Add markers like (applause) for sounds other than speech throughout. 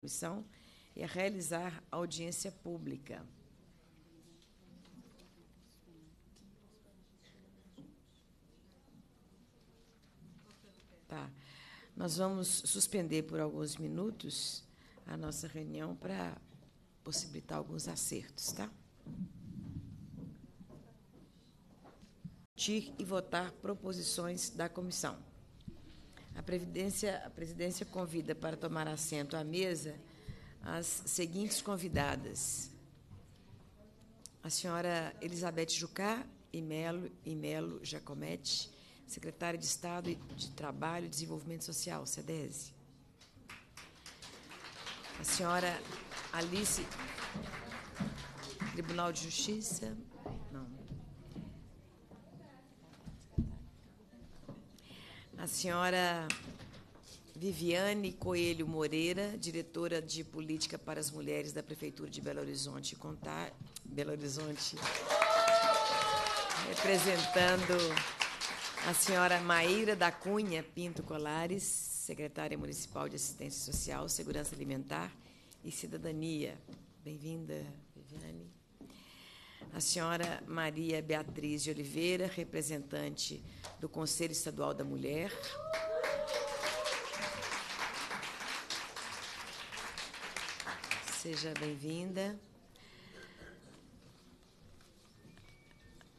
Constituição e é a realizar audiência pública. Tá. Nós vamos suspender por alguns minutos a nossa reunião para possibilitar alguns acertos, tá? e votar proposições da comissão. A, Previdência, a presidência convida para tomar assento à mesa as seguintes convidadas: a senhora Elizabeth Jucá e Melo, e Melo Jacomete, secretária de Estado de Trabalho e Desenvolvimento Social, SEDESE. A senhora Alice, Tribunal de Justiça, a senhora Viviane Coelho Moreira, diretora de Política para as Mulheres da Prefeitura de Belo Horizonte. Contar, Belo Horizonte. Representando a senhora Maíra da Cunha Pinto Colares, secretária municipal de Assistência Social, Segurança Alimentar e Cidadania. Bem-vinda, Viviane a senhora Maria Beatriz de Oliveira, representante do Conselho Estadual da Mulher. Seja bem-vinda.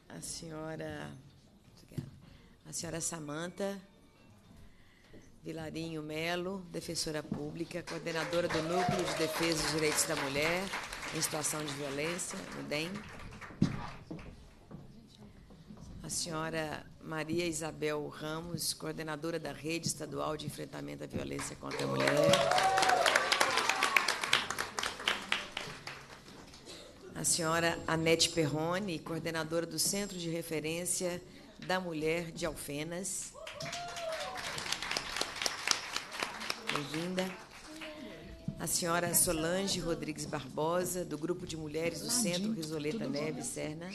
A senhora a senhora Samanta Vilarinho Melo, defensora pública, coordenadora do Núcleo de Defesa dos Direitos da Mulher em Situação de Violência, no DEM senhora Maria Isabel Ramos, coordenadora da Rede Estadual de Enfrentamento à Violência contra a Mulher. A senhora Anete Perrone, coordenadora do Centro de Referência da Mulher de Alfenas. Bem-vinda. A senhora Solange Rodrigues Barbosa, do Grupo de Mulheres do Centro Risoleta Neves Serna.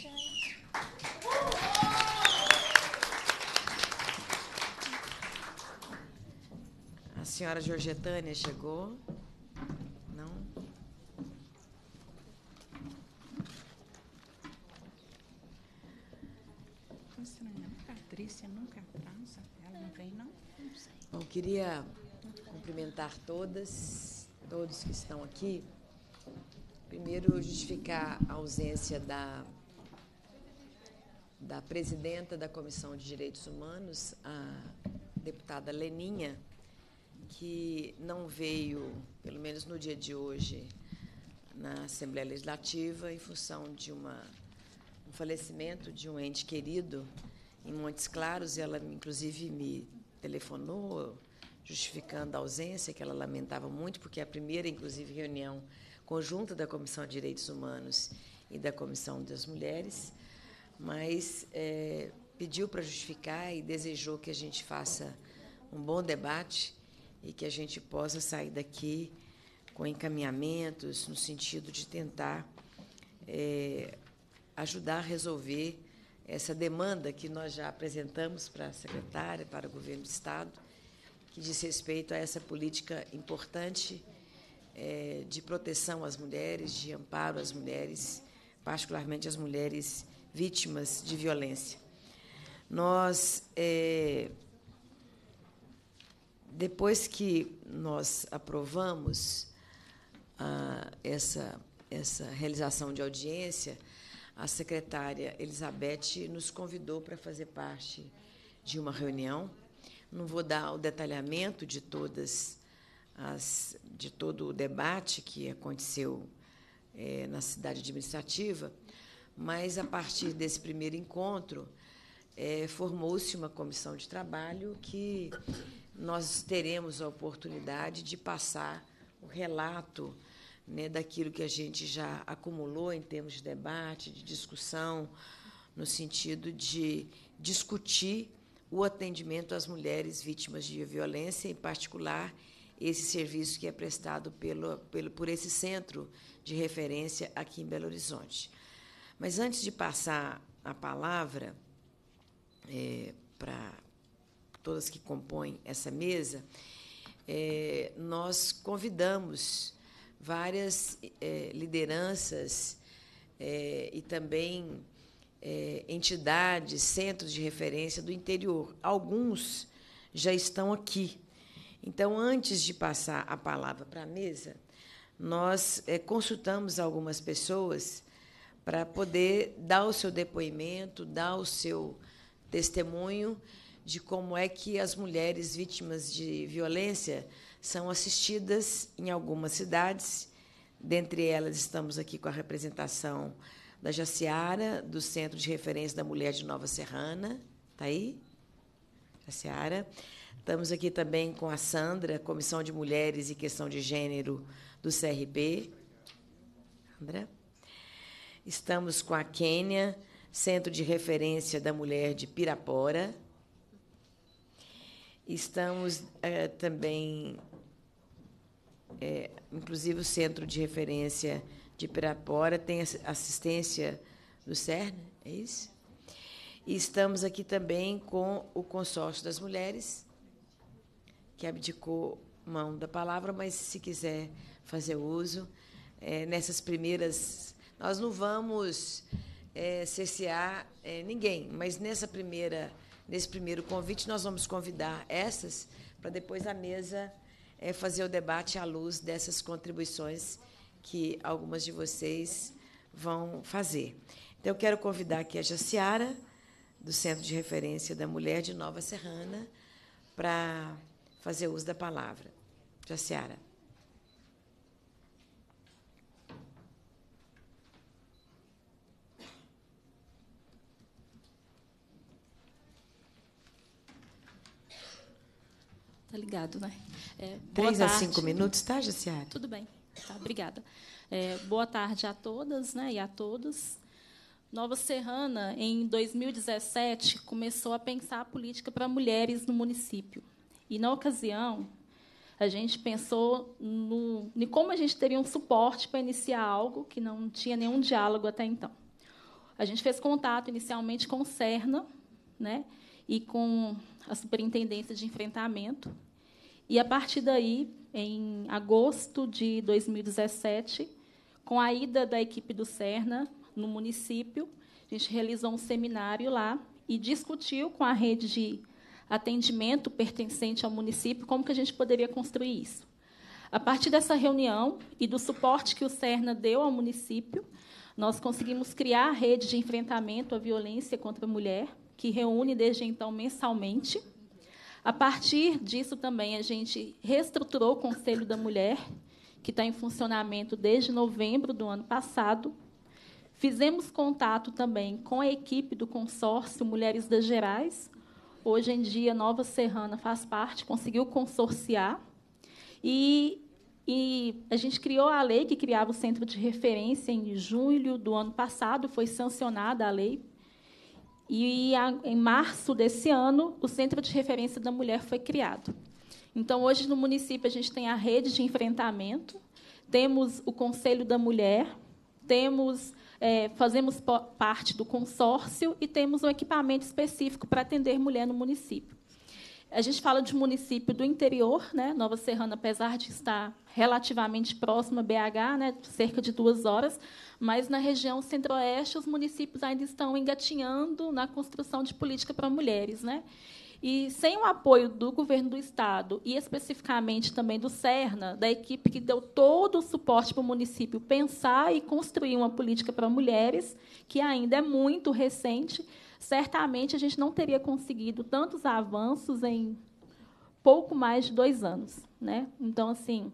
senhora Georgetânia chegou. Não? Patrícia nunca atrasa. Tá Ela não vem, não? Não sei. Bom, queria cumprimentar todas, todos que estão aqui. Primeiro, justificar a ausência da, da presidenta da Comissão de Direitos Humanos, a deputada Leninha, que não veio, pelo menos no dia de hoje, na Assembleia Legislativa, em função de uma, um falecimento de um ente querido em Montes Claros, e ela, inclusive, me telefonou justificando a ausência, que ela lamentava muito, porque é a primeira, inclusive, reunião conjunta da Comissão de Direitos Humanos e da Comissão das Mulheres, mas é, pediu para justificar e desejou que a gente faça um bom debate e que a gente possa sair daqui com encaminhamentos no sentido de tentar é, ajudar a resolver essa demanda que nós já apresentamos para a secretária, para o governo do Estado, que diz respeito a essa política importante é, de proteção às mulheres, de amparo às mulheres, particularmente às mulheres vítimas de violência. Nós. É, depois que nós aprovamos ah, essa, essa realização de audiência, a secretária Elizabeth nos convidou para fazer parte de uma reunião. Não vou dar o detalhamento de todas as, de todo o debate que aconteceu é, na cidade administrativa, mas a partir desse primeiro encontro é, formou-se uma comissão de trabalho que nós teremos a oportunidade de passar o relato né, daquilo que a gente já acumulou em termos de debate, de discussão, no sentido de discutir o atendimento às mulheres vítimas de violência, em particular esse serviço que é prestado pelo, pelo, por esse centro de referência aqui em Belo Horizonte. Mas antes de passar a palavra é, eh, para todas que compõem essa mesa, é, nós convidamos várias é, lideranças é, e também é, entidades, centros de referência do interior. Alguns já estão aqui. Então, antes de passar a palavra para a mesa, nós é, consultamos algumas pessoas para poder dar o seu depoimento, dar o seu testemunho de como é que as mulheres vítimas de violência são assistidas em algumas cidades. Dentre elas, estamos aqui com a representação da Jaciara, do Centro de Referência da Mulher de Nova Serrana. Está aí? Jaciara. Estamos aqui também com a Sandra, Comissão de Mulheres e Questão de Gênero do CRB. Sandra. Estamos com a Quênia, Centro de Referência da Mulher de Pirapora. Estamos é, também, é, inclusive o Centro de Referência de Pirapora tem assistência do CERN, é isso? E estamos aqui também com o Consórcio das Mulheres, que abdicou mão da palavra, mas se quiser fazer uso, é, nessas primeiras. Nós não vamos é, cessear é, ninguém, mas nessa primeira nesse primeiro convite, nós vamos convidar essas para depois a mesa é, fazer o debate à luz dessas contribuições que algumas de vocês vão fazer. Então, eu quero convidar aqui a Jaciara, do Centro de Referência da Mulher de Nova Serrana, para fazer uso da palavra. Jaciara. Tá ligado, né? É, Três a cinco minutos, tá, Jaciara? Tudo bem. Tá, obrigada. É, boa tarde a todas né, e a todos. Nova Serrana, em 2017, começou a pensar a política para mulheres no município. E, na ocasião, a gente pensou no, em como a gente teria um suporte para iniciar algo que não tinha nenhum diálogo até então. A gente fez contato inicialmente com o Serna né, e com a Superintendência de Enfrentamento, e a partir daí, em agosto de 2017, com a ida da equipe do Cerna no município, a gente realizou um seminário lá e discutiu com a rede de atendimento pertencente ao município como que a gente poderia construir isso. A partir dessa reunião e do suporte que o Cerna deu ao município, nós conseguimos criar a rede de enfrentamento à violência contra a mulher, que reúne desde então mensalmente a partir disso também a gente reestruturou o Conselho da Mulher, que está em funcionamento desde novembro do ano passado. Fizemos contato também com a equipe do consórcio Mulheres das Gerais. Hoje em dia, Nova Serrana faz parte, conseguiu consorciar. E, e a gente criou a lei que criava o centro de referência em julho do ano passado, foi sancionada a lei e em março desse ano, o Centro de Referência da Mulher foi criado. Então, hoje no município, a gente tem a rede de enfrentamento, temos o Conselho da Mulher, temos é, fazemos parte do consórcio e temos um equipamento específico para atender mulher no município. A gente fala de município do interior, né? Nova Serrana, apesar de estar relativamente próximo a BH, né? cerca de duas horas, mas na região centro-oeste os municípios ainda estão engatinhando na construção de política para mulheres, né? E sem o apoio do governo do estado e especificamente também do Cerna, da equipe que deu todo o suporte para o município pensar e construir uma política para mulheres, que ainda é muito recente, certamente a gente não teria conseguido tantos avanços em pouco mais de dois anos, né? Então assim,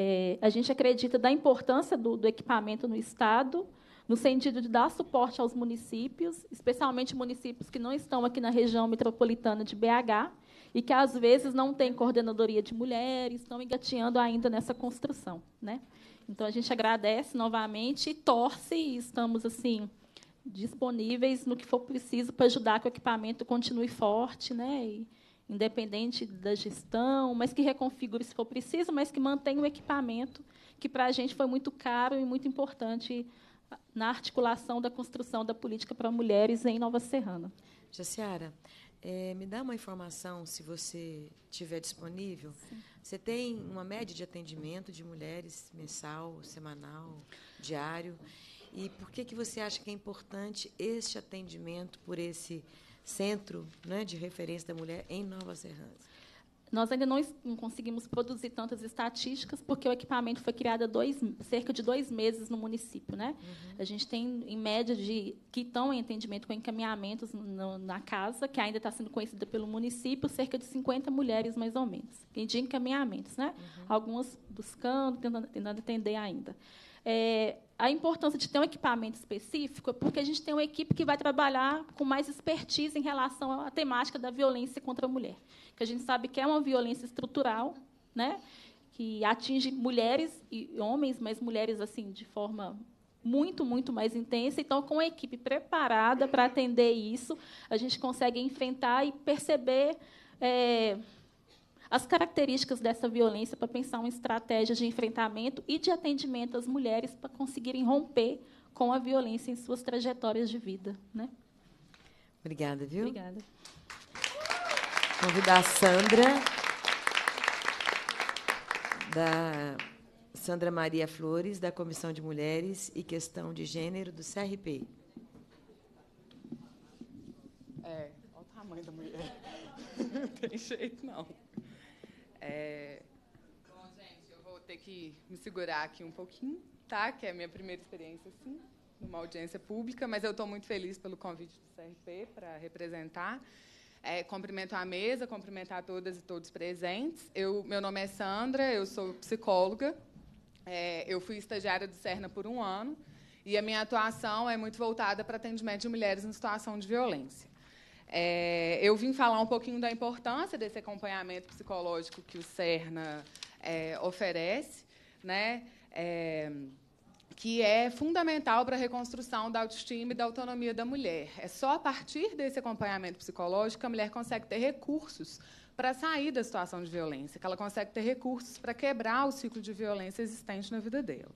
é, a gente acredita da importância do, do, equipamento no Estado, no sentido de dar suporte aos municípios, especialmente municípios que não estão aqui na região metropolitana de BH e que, às vezes, não têm coordenadoria de mulheres, estão engateando ainda nessa construção. Né? Então, a gente agradece novamente e torce, e estamos assim disponíveis no que for preciso para ajudar que o equipamento continue forte né? E, independente da gestão, mas que reconfigure se for preciso, mas que mantenha o equipamento, que para a gente foi muito caro e muito importante na articulação da construção da política para mulheres em Nova Serrana. Jaciara, é, me dá uma informação, se você tiver disponível. Sim. Você tem uma média de atendimento de mulheres mensal, semanal, diário? E por que, que você acha que é importante este atendimento por esse centro né, de referência da mulher em Nova Serrana. Nós ainda não, conseguimos produzir tantas estatísticas, porque o equipamento foi criado há dois, cerca de dois meses no município. Né? Uhum. A gente tem, em média, de que estão em atendimento com encaminhamentos no, na casa, que ainda está sendo conhecida pelo município, cerca de 50 mulheres, mais ou menos, de encaminhamentos. Né? Uhum. Algumas buscando, tentando, tentando atender ainda. É, a importância de ter um equipamento específico é porque a gente tem uma equipe que vai trabalhar com mais expertise em relação à temática da violência contra a mulher, que a gente sabe que é uma violência estrutural, né? que atinge mulheres e homens, mas mulheres assim de forma muito, muito mais intensa. Então, com a equipe preparada para atender isso, a gente consegue enfrentar e perceber é, as características dessa violência para pensar uma estratégia de enfrentamento e de atendimento às mulheres para conseguirem romper com a violência em suas trajetórias de vida. Né? Obrigada, viu? Obrigada. Convidar a Sandra, da Sandra Maria Flores, da Comissão de Mulheres e Questão de Gênero do CRP. É, olha o tamanho da mulher. (laughs) Não tem jeito, não. É... Bom, gente, eu vou ter que me segurar aqui um pouquinho, tá? Que é a minha primeira experiência, assim, numa audiência pública, mas eu estou muito feliz pelo convite do CRP para representar. É, cumprimento a mesa, cumprimentar todas e todos presentes. Eu, meu nome é Sandra, eu sou psicóloga. É, eu fui estagiária do Cerna por um ano e a minha atuação é muito voltada para atendimento de mulheres em situação de violência. É, eu vim falar um pouquinho da importância desse acompanhamento psicológico que o Cerna é, oferece, né? É, que é fundamental para a reconstrução da autoestima e da autonomia da mulher. É só a partir desse acompanhamento psicológico que a mulher consegue ter recursos para sair da situação de violência, que ela consegue ter recursos para quebrar o ciclo de violência existente na vida dela.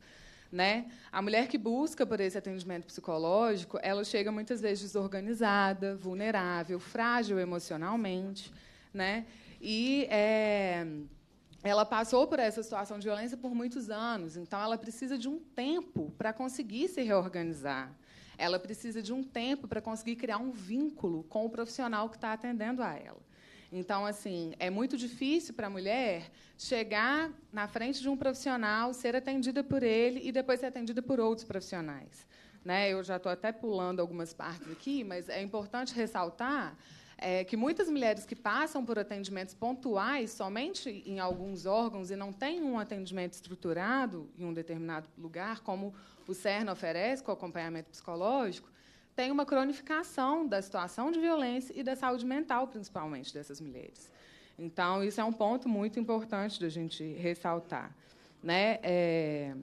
Né? A mulher que busca por esse atendimento psicológico, ela chega muitas vezes desorganizada, vulnerável, frágil emocionalmente, né? E é, ela passou por essa situação de violência por muitos anos, então ela precisa de um tempo para conseguir se reorganizar. Ela precisa de um tempo para conseguir criar um vínculo com o profissional que está atendendo a ela. Então, assim, é muito difícil para a mulher chegar na frente de um profissional, ser atendida por ele e depois ser atendida por outros profissionais. Né? Eu já estou até pulando algumas partes aqui, mas é importante ressaltar é que muitas mulheres que passam por atendimentos pontuais somente em alguns órgãos e não têm um atendimento estruturado em um determinado lugar, como o CERN oferece com acompanhamento psicológico, tem uma cronificação da situação de violência e da saúde mental, principalmente, dessas mulheres. Então, isso é um ponto muito importante da gente ressaltar. Né? É...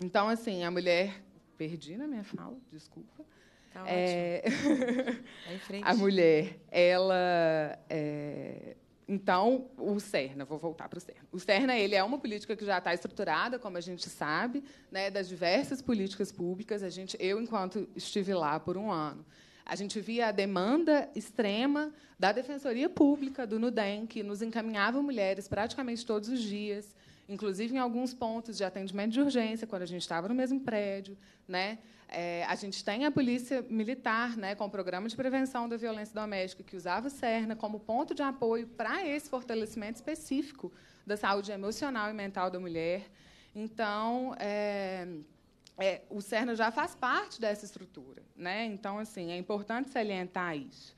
Então, assim, a mulher. Perdi na minha fala, desculpa. Tá é... (laughs) a mulher, ela é, então, o Cerna, vou voltar para o Cerna. O Cerna ele é uma política que já está estruturada, como a gente sabe, né, das diversas políticas públicas. A gente, eu, enquanto estive lá por um ano, a gente via a demanda extrema da Defensoria Pública, do NUDEM, que nos encaminhava mulheres praticamente todos os dias inclusive em alguns pontos de atendimento de urgência, quando a gente estava no mesmo prédio. Né? É, a gente tem a polícia militar, né, com o programa de prevenção da violência doméstica, que usava o CERNA como ponto de apoio para esse fortalecimento específico da saúde emocional e mental da mulher. Então, é, é, o CERNA já faz parte dessa estrutura. Né? Então, assim, é importante salientar isso.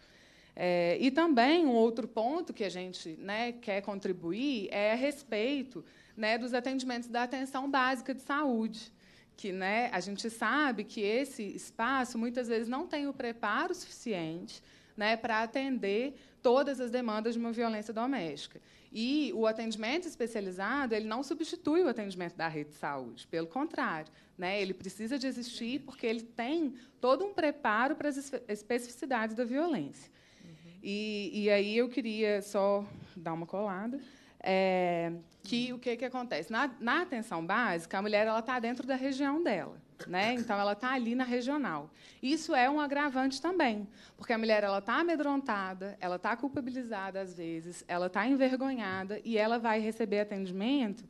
É, e também um outro ponto que a gente né, quer contribuir é a respeito né, dos atendimentos da atenção básica de saúde. Que né, a gente sabe que esse espaço muitas vezes não tem o preparo suficiente né, para atender todas as demandas de uma violência doméstica. E o atendimento especializado ele não substitui o atendimento da rede de saúde, pelo contrário, né, ele precisa de existir porque ele tem todo um preparo para as especificidades da violência. Uhum. E, e aí eu queria só dar uma colada. É, que o que, que acontece? Na, na atenção básica, a mulher está dentro da região dela. Né? Então, ela está ali na regional. Isso é um agravante também, porque a mulher está amedrontada, ela está culpabilizada às vezes, ela está envergonhada e ela vai receber atendimento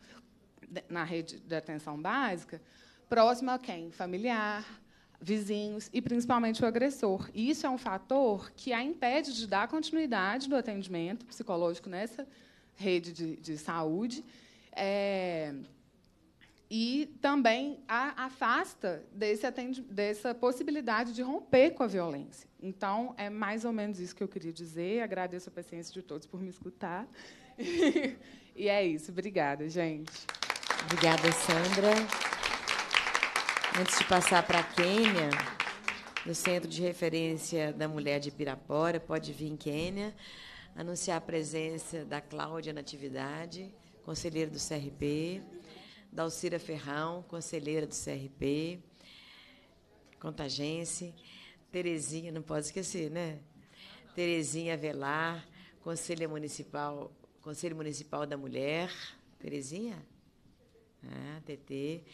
na rede de atenção básica próximo a quem? Familiar, vizinhos e principalmente o agressor. E isso é um fator que a impede de dar continuidade do atendimento psicológico nessa rede de, de saúde. É, e também a, afasta desse atende, dessa possibilidade de romper com a violência. Então, é mais ou menos isso que eu queria dizer. Agradeço a paciência de todos por me escutar. E, (laughs) e é isso. Obrigada, gente. Obrigada, Sandra. Antes de passar para a Quênia, do Centro de Referência da Mulher de Pirapora, pode vir, Quênia anunciar a presença da Cláudia Natividade, conselheira do CRP, da Alcira Ferrão, conselheira do CRP, Contagense, Terezinha, não pode esquecer, né? Terezinha Velar, Conselho Municipal, Conselho Municipal da Mulher, Terezinha? Ah, TT.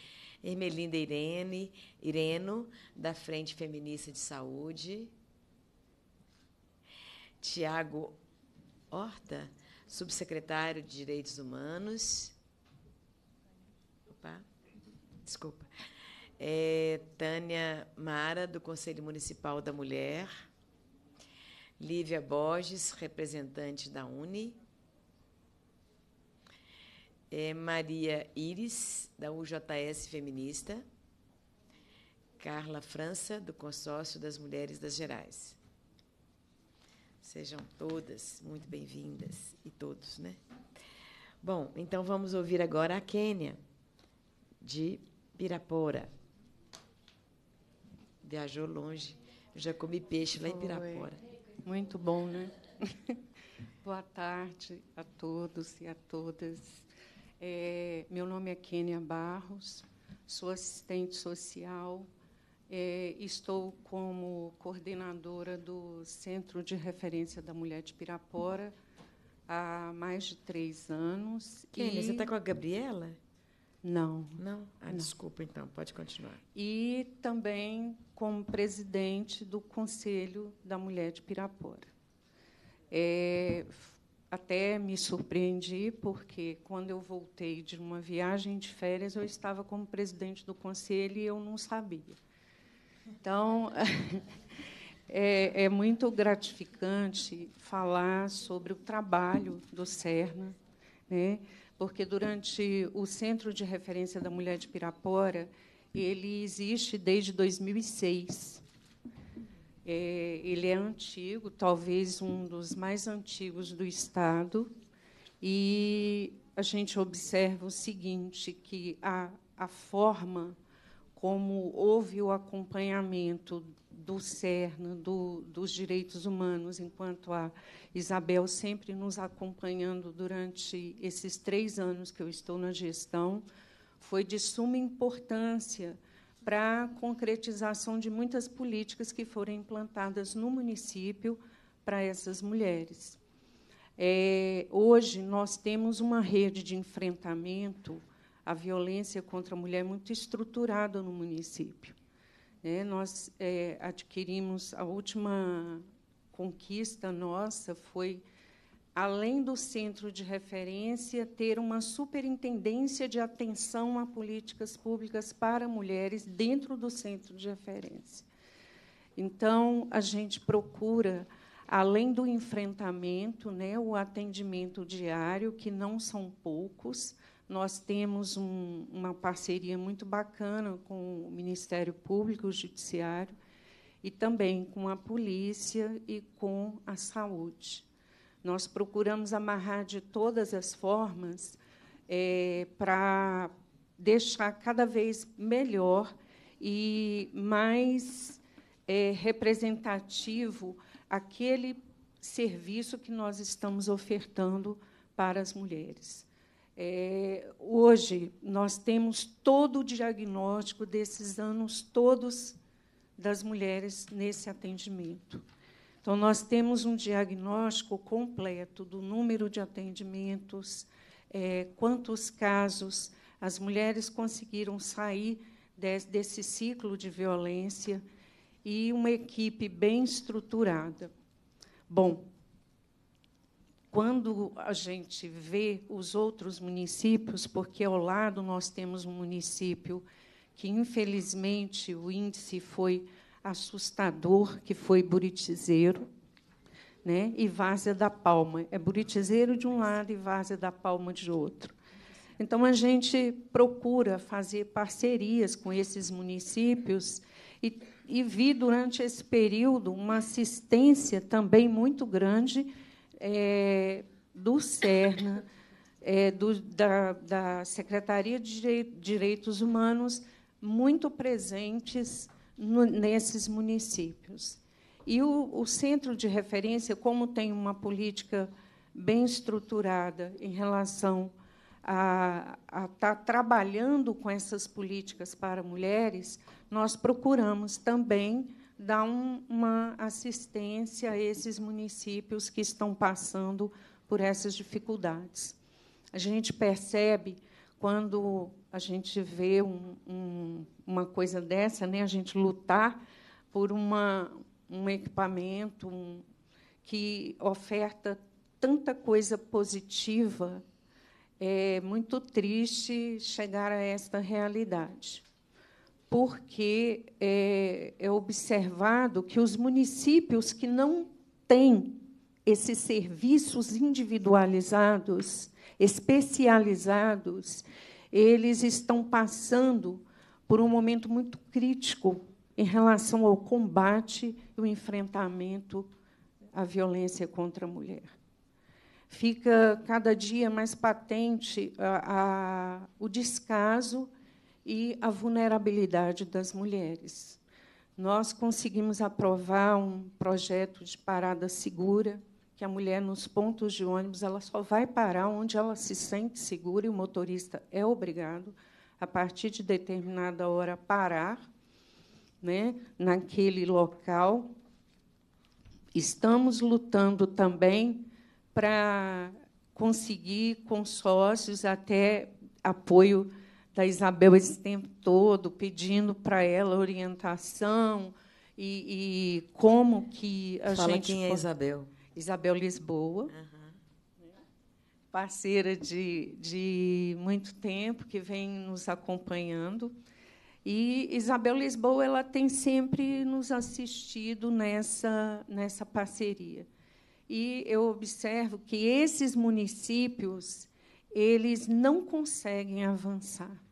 Ermelinda Irene, Ireno, da Frente Feminista de Saúde. Tiago Horta, subsecretário de Direitos Humanos. Opa, desculpa. É, Tânia Mara, do Conselho Municipal da Mulher. Lívia Borges, representante da Uni. É, Maria Iris, da UJS Feminista. Carla França, do Consórcio das Mulheres das Gerais. Sejam todas muito bem-vindas e todos, né? Bom, então vamos ouvir agora a Quênia, de Pirapora. Viajou longe. já comi peixe lá em Pirapora. Oi. Muito bom, né? (laughs) Boa tarde a todos e a todas. É, meu nome é Kênia Barros, sou assistente social é, estou como coordenadora do Centro de Referência da Mulher de Pirapora há mais de três anos. Quem? E... Você está com a Gabriela? Não. Não? Ah, não. desculpa, então, pode continuar. E também como presidente do Conselho da Mulher de Pirapora. É, até me surpreendi, porque quando eu voltei de uma viagem de férias, eu estava como presidente do conselho e eu não sabia. Então, (laughs) é, é, muito gratificante falar sobre o trabalho do CERNA, né? porque durante o Centro de Referência da Mulher de Pirapora, ele existe desde 2006. É, ele é antigo, talvez um dos mais antigos do Estado, e a gente observa o seguinte, que a, a forma como houve o acompanhamento do CERN, do, dos direitos humanos, enquanto a Isabel sempre nos acompanhando durante esses três anos que eu estou na gestão, foi de suma importância para a concretização de muitas políticas que foram implantadas no município para essas mulheres. É, hoje, nós temos uma rede de enfrentamento a violência contra a mulher é muito estruturada no município. É, nós é, adquirimos a última conquista nossa foi além do centro de referência ter uma superintendência de atenção a políticas públicas para mulheres dentro do centro de referência. Então a gente procura além do enfrentamento, né, o atendimento diário que não são poucos nós temos um, uma parceria muito bacana com o Ministério Público, o Judiciário, e também com a polícia e com a saúde. Nós procuramos amarrar de todas as formas é, para deixar cada vez melhor e mais é, representativo aquele serviço que nós estamos ofertando para as mulheres. É, hoje, nós temos todo o diagnóstico desses anos todos das mulheres nesse atendimento. Então, nós temos um diagnóstico completo do número de atendimentos, é, quantos casos as mulheres conseguiram sair desse ciclo de violência e uma equipe bem estruturada. Bom, quando a gente vê os outros municípios, porque ao lado nós temos um município que, infelizmente, o índice foi assustador, que foi Buritizeiro, né? e Várzea da Palma. É Buritizeiro de um lado e Várzea da Palma de outro. Então, a gente procura fazer parcerias com esses municípios e, e vi, durante esse período, uma assistência também muito grande é, do Cerna, é, do, da, da, Secretaria de Direitos Humanos, muito presentes no, nesses municípios. E o, o centro de referência, como tem uma política bem estruturada em relação a, a estar tá trabalhando com essas políticas para mulheres, nós procuramos também dar um, uma assistência a esses municípios que estão passando por essas dificuldades. A gente percebe quando a gente vê um, um, uma coisa dessa, né? a gente lutar por uma, um equipamento um, que oferta tanta coisa positiva, é muito triste chegar a esta realidade porque é, é observado que os municípios que não têm esses serviços individualizados, especializados, eles estão passando por um momento muito crítico em relação ao combate e o enfrentamento à violência contra a mulher. Fica cada dia mais patente a, ah, a, ah, o descaso e a vulnerabilidade das mulheres. Nós conseguimos aprovar um projeto de parada segura, que a mulher nos pontos de ônibus ela só vai parar onde ela se sente segura e o motorista é obrigado a partir de determinada hora parar, né, naquele local. Estamos lutando também para conseguir consórcios até apoio da Isabel esse tempo todo, pedindo para ela orientação e, e, como que a Fala gente. Quem é Isabel? Isabel Lisboa, uhum. parceira de, de muito tempo, que vem nos acompanhando. E Isabel Lisboa ela tem sempre nos assistido nessa, nessa parceria. E eu observo que esses municípios eles não conseguem avançar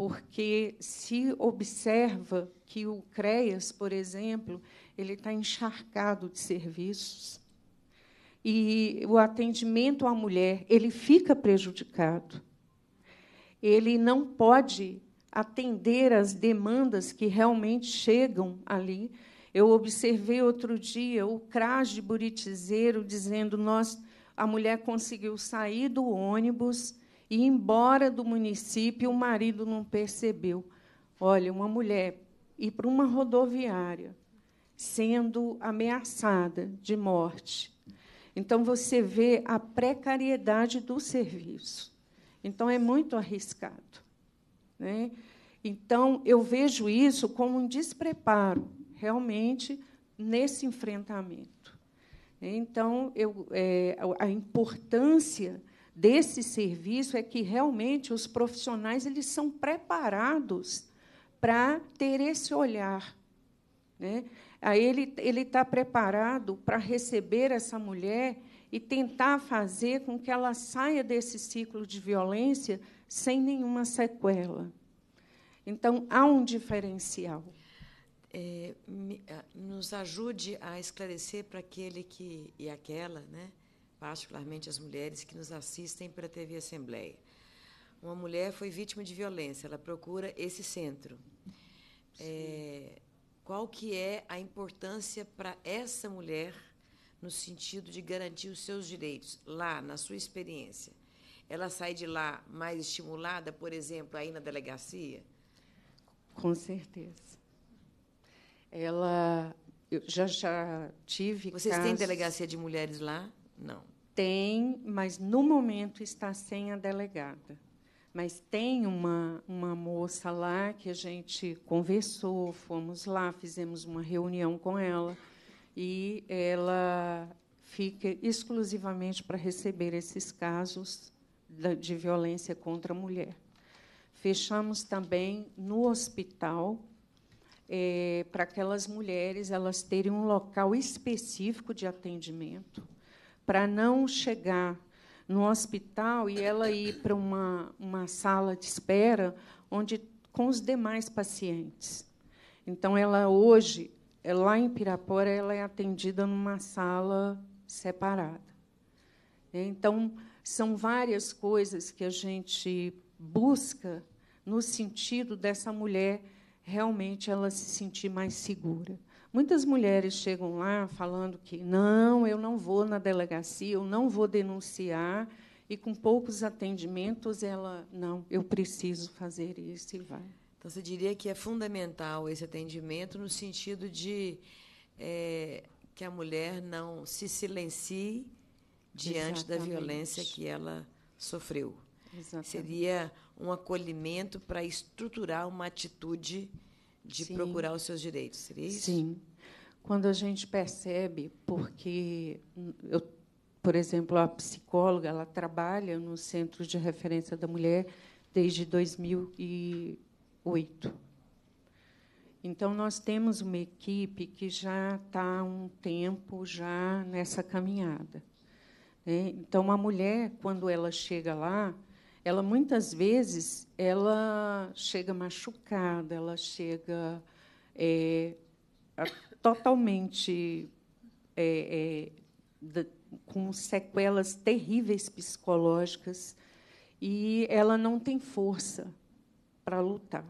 porque se observa que o CREAS, por exemplo, ele está encharcado de serviços e o atendimento à mulher ele fica prejudicado. Ele não pode atender às demandas que realmente chegam ali. Eu observei outro dia o CRAS de Buritizeiro dizendo nós a mulher conseguiu sair do ônibus e embora do município, o marido não percebeu. Olha, uma mulher ir para uma rodoviária sendo ameaçada de morte. Então você vê a precariedade do serviço. Então é muito arriscado, né? Então eu vejo isso como um despreparo, realmente nesse enfrentamento. Então eu, é, a importância desse serviço é que realmente os profissionais eles são preparados para ter esse olhar. Né? Aí ele ele está preparado para receber essa mulher e tentar fazer com que ela saia desse ciclo de violência sem nenhuma sequela. Então há um diferencial. É, me, nos ajude a esclarecer para aquele que e aquela, né, particularmente as mulheres que nos assistem para a TV Assembleia. Uma mulher foi vítima de violência, ela procura esse centro. É, qual que é a importância para essa mulher no sentido de garantir os seus direitos lá, na sua experiência? Ela sai de lá mais estimulada, por exemplo, aí na delegacia? Com certeza. Ela eu já já tive Vocês casos... têm delegacia de mulheres lá? Não. Tem, mas no momento está sem a delegada. Mas tem uma, uma moça lá que a gente conversou, fomos lá, fizemos uma reunião com ela, e ela fica exclusivamente para receber esses casos de violência contra a mulher. Fechamos também no hospital é, para aquelas mulheres elas terem um local específico de atendimento para não chegar no hospital e ela ir para uma, uma sala de espera onde com os demais pacientes. Então, ela hoje, é lá em Pirapora, ela é atendida numa sala separada. Então, são várias coisas que a gente busca no sentido dessa mulher realmente ela se sentir mais segura. Muitas mulheres chegam lá falando que não, eu não vou na delegacia, eu não vou denunciar, e com poucos atendimentos ela, não, eu preciso fazer isso e vai. Então, você diria que é fundamental esse atendimento no sentido de é, que a mulher não se silencie diante Exatamente. da violência que ela sofreu. Exatamente. Seria um acolhimento para estruturar uma atitude de Sim. procurar os seus direitos, seria isso? Sim. Quando a gente percebe, porque eu, por exemplo, a psicóloga, ela trabalha no Centro de Referência da Mulher desde 2008. Então nós temos uma equipe que já está há um tempo já nessa caminhada. Né? Então a mulher, quando ela chega lá, ela muitas vezes ela chega machucada, ela chega é, totalmente é, é, com sequelas terríveis psicológicas e ela não tem força para lutar.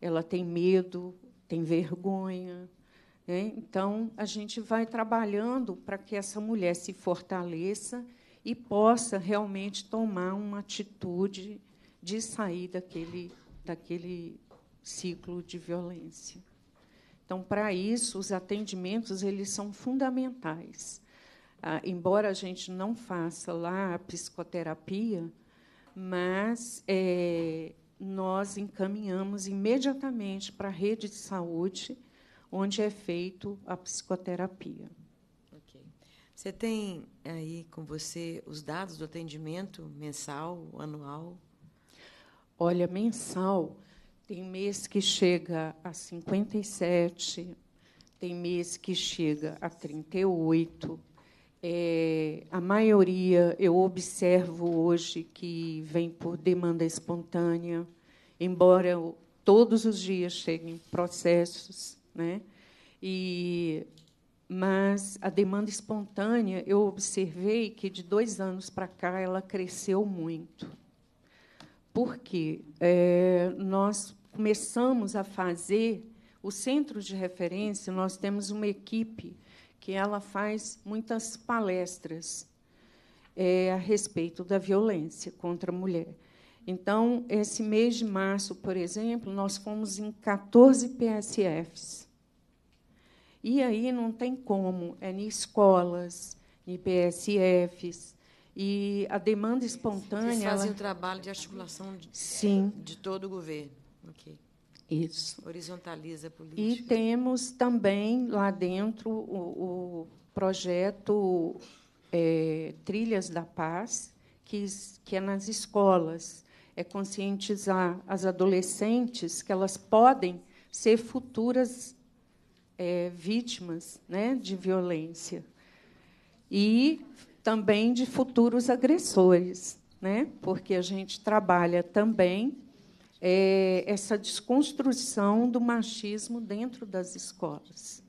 Ela tem medo, tem vergonha. Né? Então, a gente vai trabalhando para que essa mulher se fortaleça e possa realmente tomar uma atitude de sair daquele, daquele ciclo de violência. Então, para isso, os atendimentos eles são fundamentais. Ah, embora a gente não faça lá a psicoterapia, mas é, nós encaminhamos imediatamente para a rede de saúde, onde é feito a psicoterapia. Você tem aí com você os dados do atendimento mensal, anual? Olha, mensal, tem mês que chega a 57, tem mês que chega a 38. É, a maioria eu observo hoje que vem por demanda espontânea, embora todos os dias cheguem processos, né? E mas a demanda espontânea eu observei que de dois anos para cá ela cresceu muito, porque é, nós começamos a fazer o centro de referência. Nós temos uma equipe que ela faz muitas palestras é, a respeito da violência contra a mulher. Então, esse mês de março, por exemplo, nós fomos em 14 PSFs e aí não tem como, é em escolas, em PSFs, e a demanda espontânea... Vocês fazem ela... o trabalho de articulação de, Sim. Eh, de todo o governo. Okay. Isso. Horizontaliza a política. E temos também lá dentro o, o projeto é, Trilhas da Paz, que, que é nas escolas. É conscientizar as adolescentes que elas podem ser futuras é, vítimas né, de violência e também de futuros agressores, né, porque a gente trabalha também é, essa desconstrução do machismo dentro das escolas.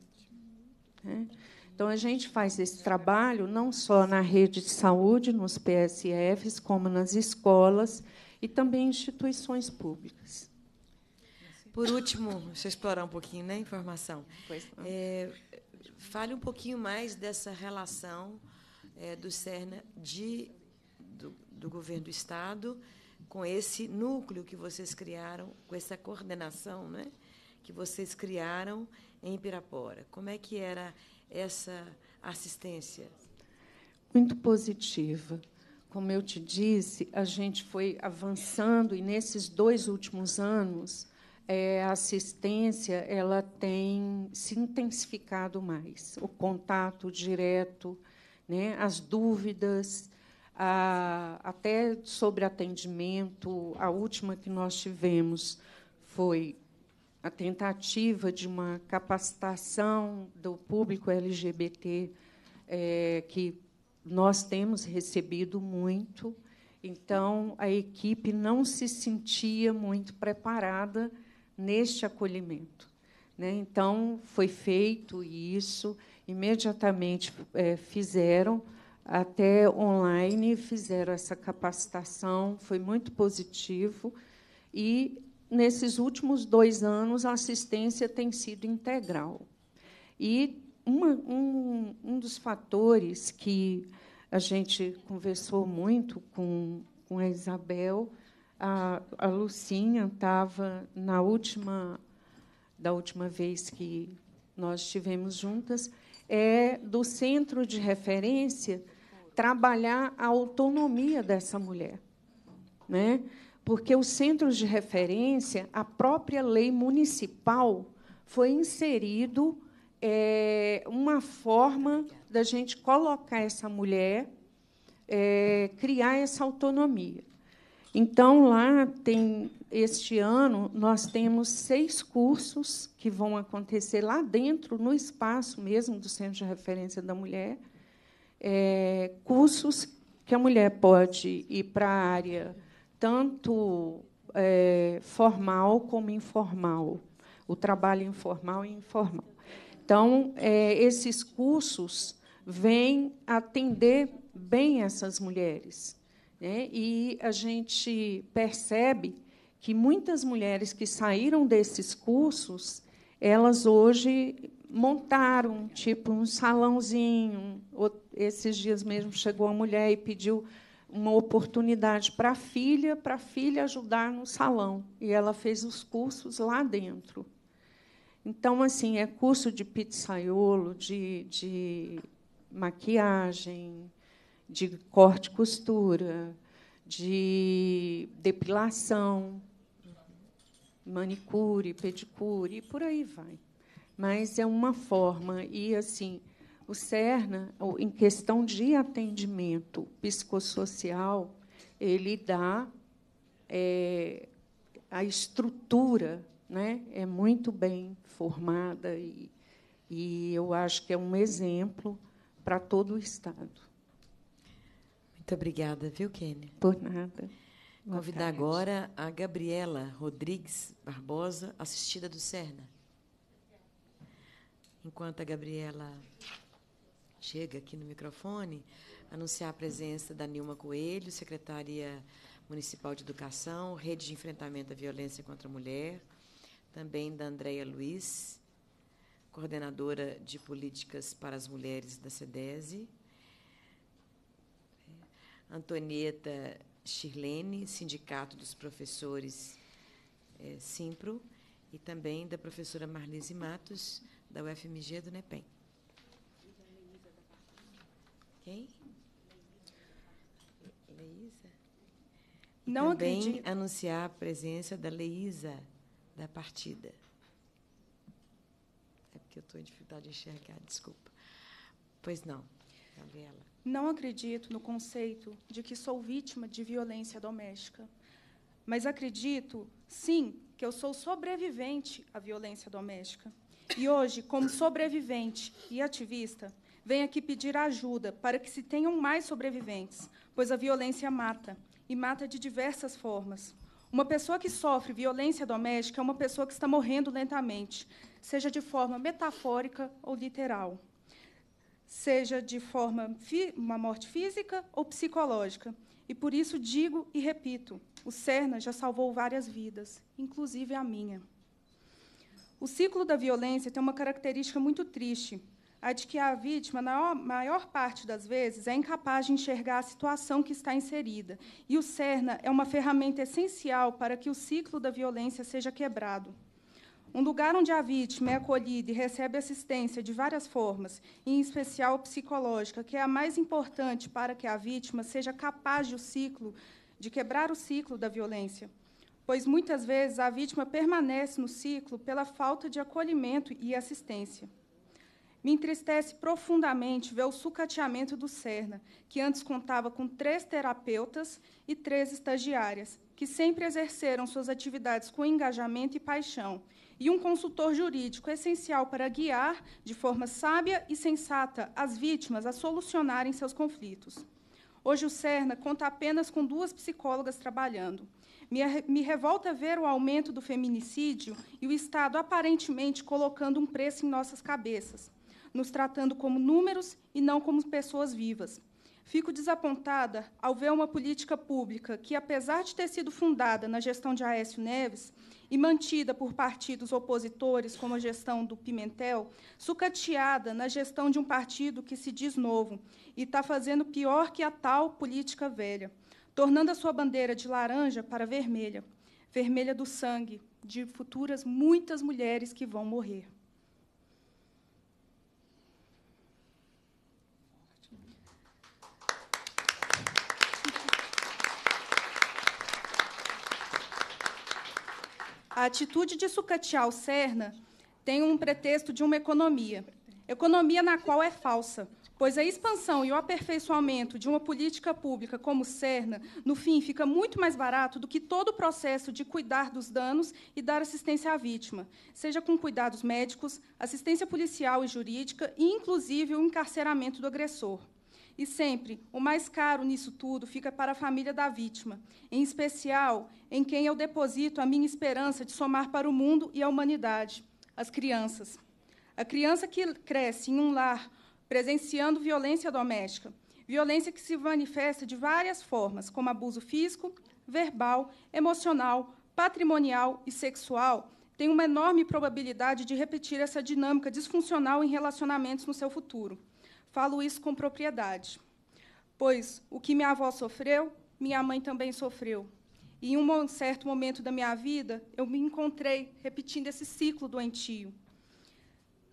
Né. Então, a gente faz esse trabalho não só na rede de saúde, nos PSFs, como nas escolas e também em instituições públicas. Por último, deixa eu explorar um pouquinho né, informação. Pois É, fale um pouquinho mais dessa relação é, do Cerna de, do, do governo do Estado com esse núcleo que vocês criaram, com essa coordenação né, que vocês criaram em Pirapora. Como é que era essa assistência? Muito positiva. Como eu te disse, a gente foi avançando e nesses dois últimos anos é, a assistência ela tem se intensificado mais, o contato direto, né, as dúvidas, a, até sobre atendimento. A última que nós tivemos foi a tentativa de uma capacitação do público LGBT, é, que nós temos recebido muito. Então, a equipe não se sentia muito preparada neste acolhimento. Né? Então, foi feito isso, imediatamente é, fizeram, até online, fizeram essa capacitação, foi muito positivo. E, nesses últimos dois anos, a assistência tem sido integral. E uma, um, um dos fatores que a gente conversou muito com, com a Isabel, a, a Lucinha estava na última da última vez que nós estivemos juntas é do centro de referência trabalhar a autonomia dessa mulher, né? Porque os centros de referência, a própria lei municipal foi inserido é, uma forma da gente colocar essa mulher, é, criar essa autonomia. Então, lá tem, este ano, nós temos seis cursos que vão acontecer lá dentro, no espaço mesmo do Centro de Referência da Mulher. É, cursos que a mulher pode ir para a área tanto é, formal como informal, o trabalho informal e informal. Então, é, esses cursos vêm atender bem essas mulheres né? E a gente percebe que muitas mulheres que saíram desses cursos, elas hoje montaram tipo um salãozinho. Esses dias mesmo chegou a mulher e pediu uma oportunidade para a filha, para a filha ajudar no salão. E ela fez os cursos lá dentro. Então, assim, é curso de pizzaiolo, de, de maquiagem, de corte e costura, de depilação, manicure, pedicure e por aí vai. Mas é uma forma e assim, o Cerna, em questão de atendimento psicossocial, ele dá é, a estrutura, né, é muito bem formada e, e eu acho que é um exemplo para todo o estado. Muito obrigada, viu, Kênia? Por nada. Convidar agora a Gabriela Rodrigues Barbosa, assistida do Cerna. Enquanto a Gabriela chega aqui no microfone, anunciar a presença da Nilma Coelho, secretária municipal de educação, rede de enfrentamento à violência contra a mulher, também da Andréia Luiz, coordenadora de políticas para as mulheres da SEDESI, Antonieta Shirlene, Sindicato dos Professores é, Simpro, e também da professora Marlise Matos, da UFMG do NEPEM. Quem? Leísa? E Não também acredito. anunciar a presença da Leísa da partida. É porque eu estou em dificuldade de enxergar, desculpa. Pois não, Gabriela. Não acredito no conceito de que sou vítima de violência doméstica, mas acredito, sim, que eu sou sobrevivente à violência doméstica. E hoje, como sobrevivente e ativista, venho aqui pedir ajuda para que se tenham mais sobreviventes, pois a violência mata, e mata de diversas formas. Uma pessoa que sofre violência doméstica é uma pessoa que está morrendo lentamente, seja de forma metafórica ou literal seja de forma uma morte física ou psicológica. E por isso digo e repito, o Cerna já salvou várias vidas, inclusive a minha. O ciclo da violência tem uma característica muito triste, a de que a vítima, na maior parte das vezes, é incapaz de enxergar a situação que está inserida. E o CERNA é uma ferramenta essencial para que o ciclo da violência seja quebrado. Um lugar onde a vítima é acolhida e recebe assistência de várias formas, em especial psicológica, que é a mais importante para que a vítima seja capaz de, ciclo, de quebrar o ciclo da violência. Pois muitas vezes a vítima permanece no ciclo pela falta de acolhimento e assistência. Me entristece profundamente ver o sucateamento do Cerna, que antes contava com três terapeutas e três estagiárias, que sempre exerceram suas atividades com engajamento e paixão, e um consultor jurídico essencial para guiar, de forma sábia e sensata, as vítimas a solucionarem seus conflitos. Hoje o Cerna conta apenas com duas psicólogas trabalhando. Me, me revolta ver o aumento do feminicídio e o Estado aparentemente colocando um preço em nossas cabeças, nos tratando como números e não como pessoas vivas. Fico desapontada ao ver uma política pública que, apesar de ter sido fundada na gestão de Aécio Neves e mantida por partidos opositores, como a gestão do Pimentel, sucateada na gestão de um partido que se diz novo e está fazendo pior que a tal política velha, tornando a sua bandeira de laranja para vermelha vermelha do sangue de futuras muitas mulheres que vão morrer. A atitude de sucatear o Serna tem um pretexto de uma economia, economia na qual é falsa, pois a expansão e o aperfeiçoamento de uma política pública como o Serna, no fim, fica muito mais barato do que todo o processo de cuidar dos danos e dar assistência à vítima, seja com cuidados médicos, assistência policial e jurídica e, inclusive, o encarceramento do agressor. E sempre, o mais caro nisso tudo fica para a família da vítima, em especial em quem eu deposito a minha esperança de somar para o mundo e a humanidade, as crianças. A criança que cresce em um lar presenciando violência doméstica, violência que se manifesta de várias formas, como abuso físico, verbal, emocional, patrimonial e sexual, tem uma enorme probabilidade de repetir essa dinâmica disfuncional em relacionamentos no seu futuro. Falo isso com propriedade, pois o que minha avó sofreu, minha mãe também sofreu. E em um certo momento da minha vida, eu me encontrei repetindo esse ciclo doentio.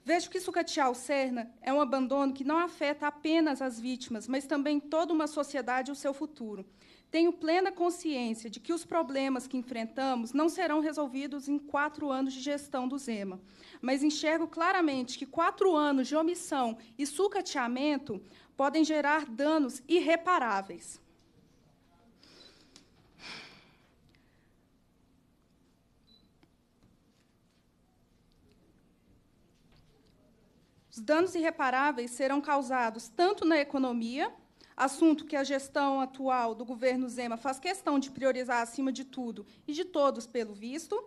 Vejo que sucatear o Serna é um abandono que não afeta apenas as vítimas, mas também toda uma sociedade e o seu futuro. Tenho plena consciência de que os problemas que enfrentamos não serão resolvidos em quatro anos de gestão do Zema, mas enxergo claramente que quatro anos de omissão e sucateamento podem gerar danos irreparáveis. Os danos irreparáveis serão causados tanto na economia, Assunto que a gestão atual do governo Zema faz questão de priorizar acima de tudo e de todos, pelo visto,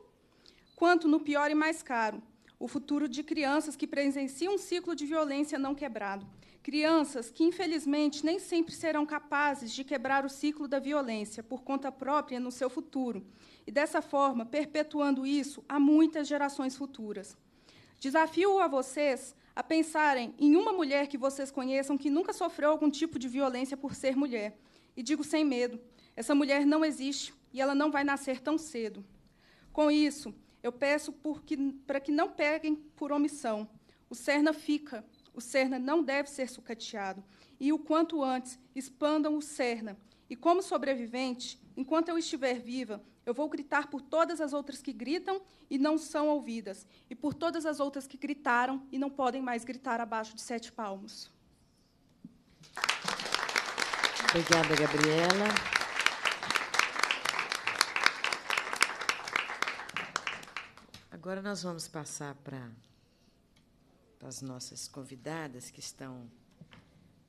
quanto no pior e mais caro, o futuro de crianças que presenciam um ciclo de violência não quebrado. Crianças que, infelizmente, nem sempre serão capazes de quebrar o ciclo da violência por conta própria no seu futuro, e, dessa forma, perpetuando isso a muitas gerações futuras. Desafio a vocês a pensarem em uma mulher que vocês conheçam que nunca sofreu algum tipo de violência por ser mulher. E digo sem medo: essa mulher não existe e ela não vai nascer tão cedo. Com isso, eu peço para que não peguem por omissão. O Cerna fica, o Cerna não deve ser sucateado. E o quanto antes expandam o Cerna. E como sobrevivente, enquanto eu estiver viva, eu vou gritar por todas as outras que gritam e não são ouvidas, e por todas as outras que gritaram e não podem mais gritar abaixo de sete palmos. Obrigada, Gabriela. Agora nós vamos passar para as nossas convidadas que estão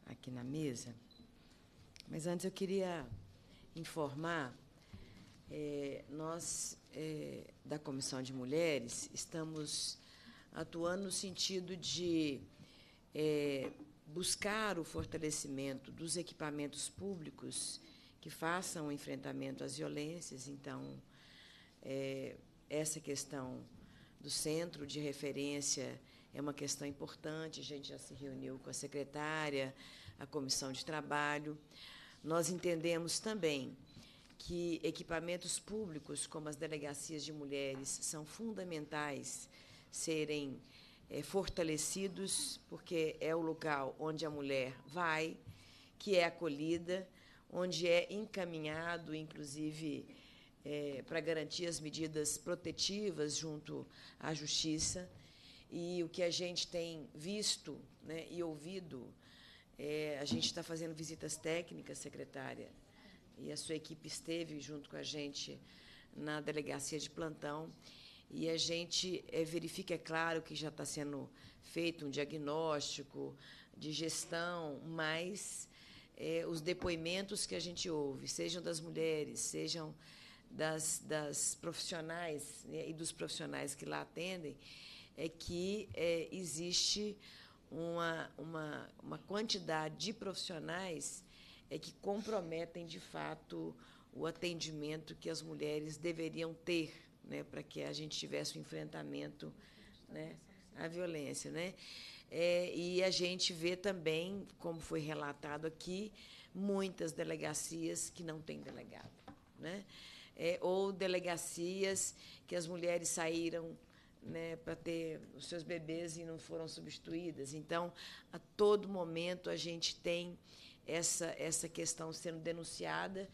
aqui na mesa. Mas antes eu queria informar é, nós, é, da Comissão de Mulheres, estamos atuando no sentido de é, buscar o fortalecimento dos equipamentos públicos que façam o enfrentamento às violências. Então, é, essa questão do centro de referência é uma questão importante. A gente já se reuniu com a secretária, a comissão de trabalho. Nós entendemos também que equipamentos públicos, como as delegacias de mulheres, são fundamentais serem é, fortalecidos, porque é o local onde a mulher vai, que é acolhida, onde é encaminhado, inclusive, é, para garantir as medidas protetivas junto à justiça. E o que a gente tem visto né, e ouvido, é, a gente está fazendo visitas técnicas, secretária, e a sua equipe esteve junto com a gente na delegacia de plantão. E a gente é, verifica, é claro, que já está sendo feito um diagnóstico de gestão, mas é, os depoimentos que a gente ouve, sejam das mulheres, sejam das, das profissionais né, e dos profissionais que lá atendem, é que é, existe uma, uma, uma quantidade de profissionais é que comprometem de fato o atendimento que as mulheres deveriam ter, né, para que a gente tivesse o um enfrentamento, né, à violência, né? É, e a gente vê também, como foi relatado aqui, muitas delegacias que não têm delegado, né? É, ou delegacias que as mulheres saíram né, para ter os seus bebês e não foram substituídas. Então, a todo momento a gente tem essa, essa questão sendo denunciada.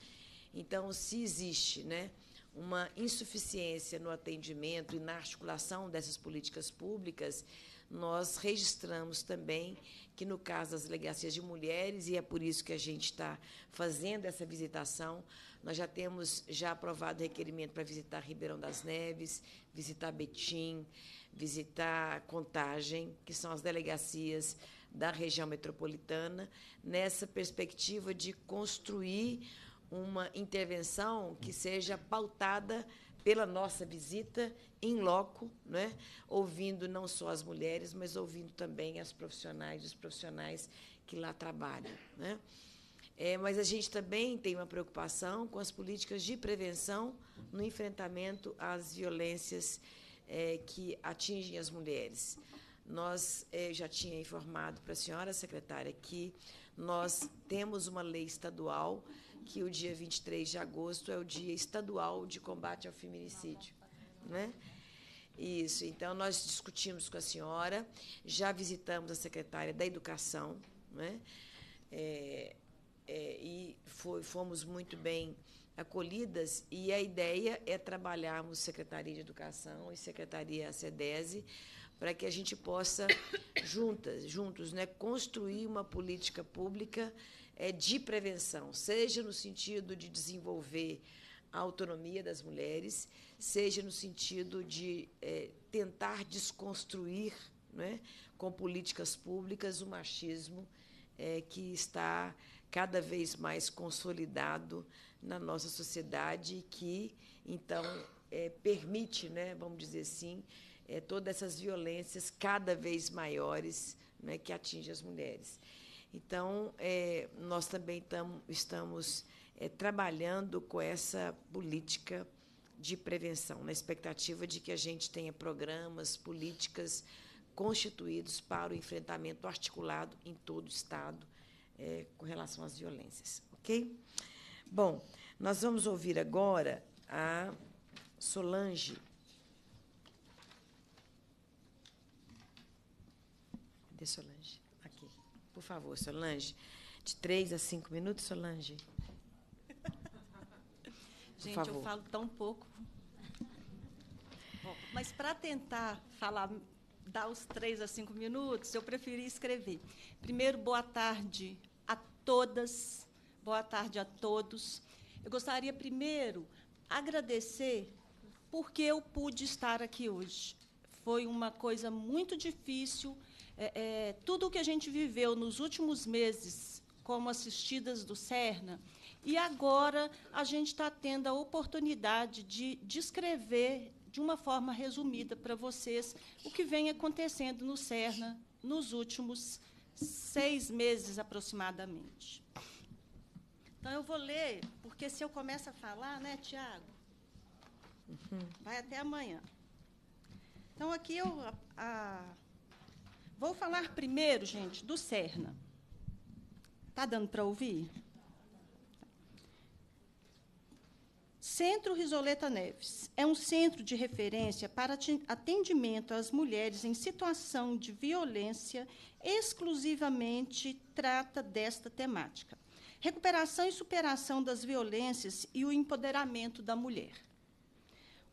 Então, se existe né, uma insuficiência no atendimento e na articulação dessas políticas públicas, nós registramos também que, no caso das delegacias de mulheres, e é por isso que a gente está fazendo essa visitação, nós já temos já aprovado requerimento para visitar Ribeirão das Neves, visitar Betim, visitar Contagem, que são as delegacias da região metropolitana, nessa perspectiva de construir uma intervenção que seja pautada pela nossa visita em loco, né? ouvindo não só as mulheres, mas ouvindo também as profissionais, os profissionais que lá trabalham. Né? É, mas a gente também tem uma preocupação com as políticas de prevenção no enfrentamento às violências é, que atingem as mulheres. Nós eh, já tinha informado para a senhora secretária que nós temos uma lei estadual que o dia 23 de agosto é o dia estadual de combate ao feminicídio, né? Isso. Então nós discutimos com a senhora, já visitamos a secretária da Educação, né? É, é, e foi, fomos muito bem acolhidas e a ideia é trabalharmos Secretaria de Educação e Secretaria CEDESE para que a gente possa juntas, juntos, né, construir uma política pública é, de prevenção, seja no sentido de desenvolver a autonomia das mulheres, seja no sentido de é, tentar desconstruir, né, com políticas públicas, o machismo é, que está cada vez mais consolidado na nossa sociedade e que, então, é, permite, né, vamos dizer assim, é, todas essas violências cada vez maiores né, que atingem as mulheres. Então, é, nós também tam, estamos é, trabalhando com essa política de prevenção, na expectativa de que a gente tenha programas, políticas constituídos para o enfrentamento articulado em todo o Estado é, com relação às violências. Ok? Bom, nós vamos ouvir agora a Solange Cadê Solange? Aqui. Por favor, Solange. De três a cinco minutos, Solange. (laughs) Gente, favor. eu falo tão pouco. Bom, mas para tentar falar, dar os três a cinco minutos, eu preferi escrever. Primeiro, boa tarde a todas, boa tarde a todos. Eu gostaria primeiro agradecer porque eu pude estar aqui hoje. Foi uma coisa muito difícil é, é, tudo o que a gente viveu nos últimos meses como assistidas do CERNA, e agora a gente está tendo a oportunidade de descrever de uma forma resumida para vocês o que vem acontecendo no CERNA nos últimos seis meses aproximadamente. Então eu vou ler, porque se eu começo a falar, né, Tiago? Uhum. Vai até amanhã. Então aqui eu a, a Vou falar primeiro, gente, do Cerna. Está dando para ouvir? Centro Risoleta Neves é um centro de referência para atendimento às mulheres em situação de violência, exclusivamente trata desta temática. Recuperação e superação das violências e o empoderamento da mulher.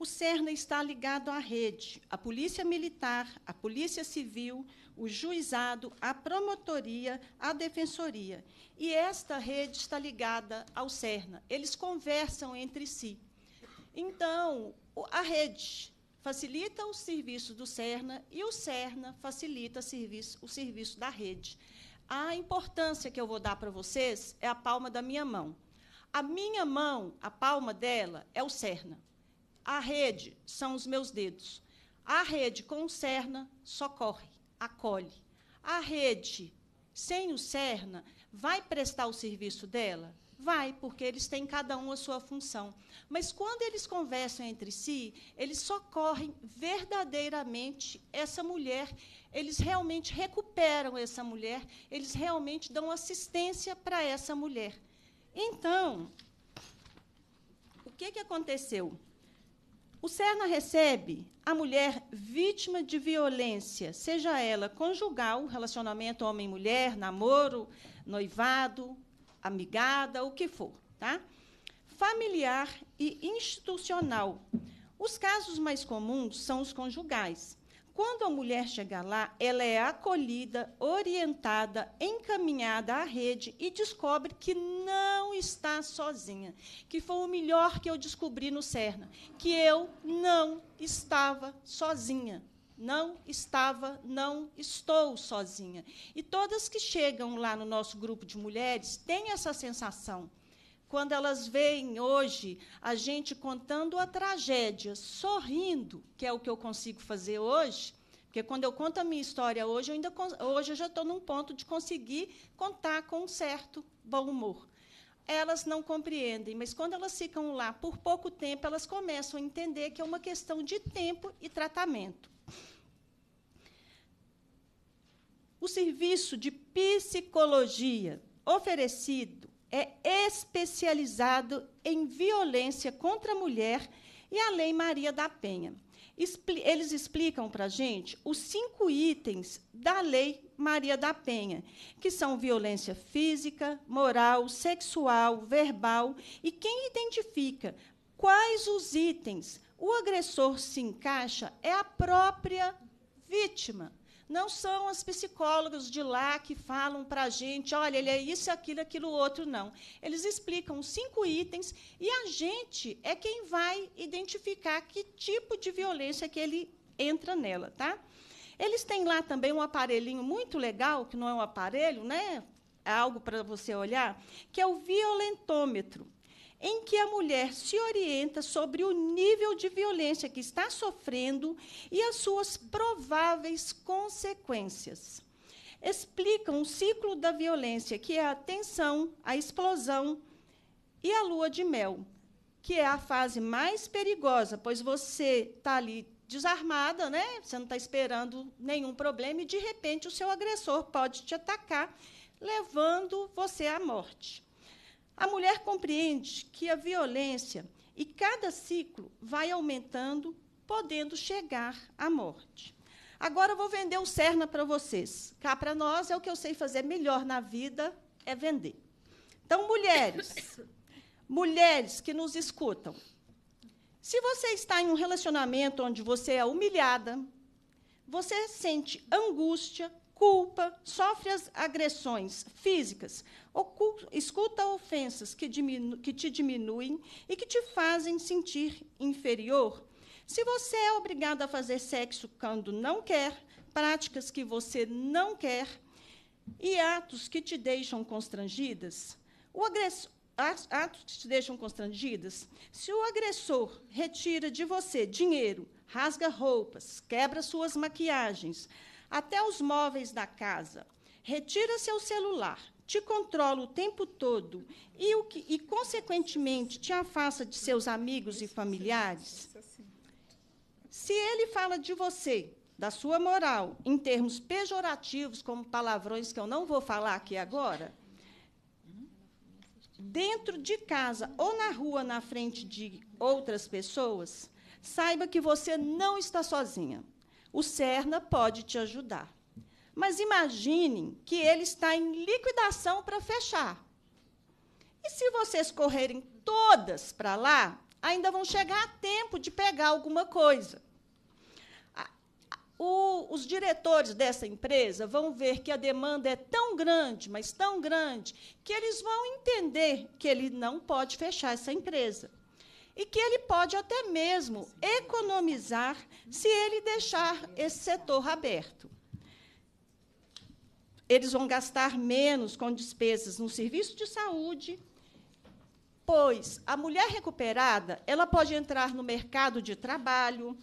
O CERNA está ligado à rede, à Polícia Militar, à Polícia Civil, o juizado, a promotoria, a defensoria. E esta rede está ligada ao CERNA. Eles conversam entre si. Então, a rede facilita o serviço do CERNA e o CERNA facilita o serviço da rede. A importância que eu vou dar para vocês é a palma da minha mão. A minha mão, a palma dela, é o CERNA. A rede são os meus dedos. A rede com o cerna socorre, acolhe. A rede sem o cerna vai prestar o serviço dela? Vai, porque eles têm cada um a sua função. Mas quando eles conversam entre si, eles socorrem verdadeiramente essa mulher, eles realmente recuperam essa mulher, eles realmente dão assistência para essa mulher. Então, o que, que aconteceu? O Serna recebe a mulher vítima de violência, seja ela conjugal, relacionamento homem-mulher, namoro, noivado, amigada, o que for, tá? familiar e institucional. Os casos mais comuns são os conjugais, quando a mulher chega lá, ela é acolhida, orientada, encaminhada à rede e descobre que não está sozinha, que foi o melhor que eu descobri no Cerna, que eu não estava sozinha. Não estava, não estou sozinha. E todas que chegam lá no nosso grupo de mulheres têm essa sensação quando elas veem hoje a gente contando a tragédia, sorrindo, que é o que eu consigo fazer hoje, porque quando eu conto a minha história hoje, eu ainda hoje eu já estou num ponto de conseguir contar com um certo bom humor. Elas não compreendem, mas quando elas ficam lá por pouco tempo, elas começam a entender que é uma questão de tempo e tratamento. O serviço de psicologia oferecido é especializado em violência contra a mulher e a Lei Maria da Penha. Eles explicam para a gente os cinco itens da Lei Maria da Penha, que são violência física, moral, sexual, verbal, e quem identifica quais os itens o agressor se encaixa é a própria vítima. Não são as psicólogos de lá que falam para a gente, olha, ele é isso, aquilo, aquilo, outro, não. Eles explicam cinco itens e a gente é quem vai identificar que tipo de violência que ele entra nela, tá? Eles têm lá também um aparelhinho muito legal, que não é um aparelho, né? É algo para você olhar, que é o violentômetro em que a mulher se orienta sobre o nível de violência que está sofrendo e as suas prováveis consequências. Explicam o ciclo da violência, que é a tensão, a explosão e a lua de mel, que é a fase mais perigosa, pois você está ali desarmada, né? Você não está esperando nenhum problema e de repente o seu agressor pode te atacar, levando você à morte. A mulher compreende que a violência e cada ciclo vai aumentando, podendo chegar à morte. Agora eu vou vender o Cerna para vocês. Cá para nós é o que eu sei fazer melhor na vida é vender. Então, mulheres, (coughs) mulheres que nos escutam, se você está em um relacionamento onde você é humilhada, você sente angústia, culpa, sofre as agressões físicas, escuta ofensas que, que te diminuem e que te fazem sentir inferior. Se você é obrigado a fazer sexo quando não quer, práticas que você não quer e atos que te deixam constrangidas, o agressor, atos que te deixam constrangidas, se o agressor retira de você dinheiro, rasga roupas, quebra suas maquiagens, até os móveis da casa, retira seu celular, te controla o tempo todo e, o que, e, consequentemente, te afasta de seus amigos e familiares? Se ele fala de você, da sua moral, em termos pejorativos, como palavrões que eu não vou falar aqui agora, dentro de casa ou na rua, na frente de outras pessoas, saiba que você não está sozinha. O Cerna pode te ajudar. Mas imaginem que ele está em liquidação para fechar. E se vocês correrem todas para lá, ainda vão chegar a tempo de pegar alguma coisa. O, os diretores dessa empresa vão ver que a demanda é tão grande, mas tão grande, que eles vão entender que ele não pode fechar essa empresa. E que ele pode até mesmo economizar se ele deixar esse setor aberto eles vão gastar menos com despesas no serviço de saúde, pois a mulher recuperada ela pode entrar no mercado de trabalho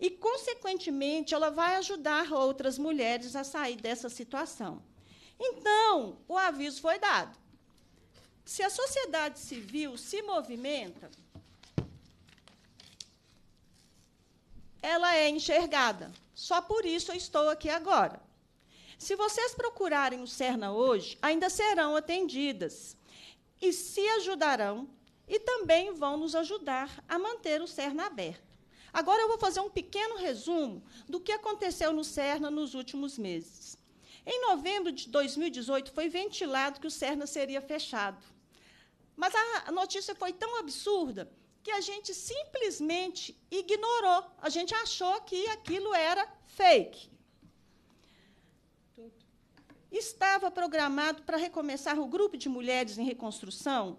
e, consequentemente, ela vai ajudar outras mulheres a sair dessa situação. Então, o aviso foi dado. Se a sociedade civil se movimenta, ela é enxergada. Só por isso eu estou aqui agora. Se vocês procurarem o Serna hoje, ainda serão atendidas e se ajudarão e também vão nos ajudar a manter o Serna aberto. Agora eu vou fazer um pequeno resumo do que aconteceu no Serna nos últimos meses. Em novembro de 2018 foi ventilado que o Serna seria fechado. Mas a notícia foi tão absurda que a gente simplesmente ignorou. A gente achou que aquilo era fake estava programado para recomeçar o grupo de mulheres em reconstrução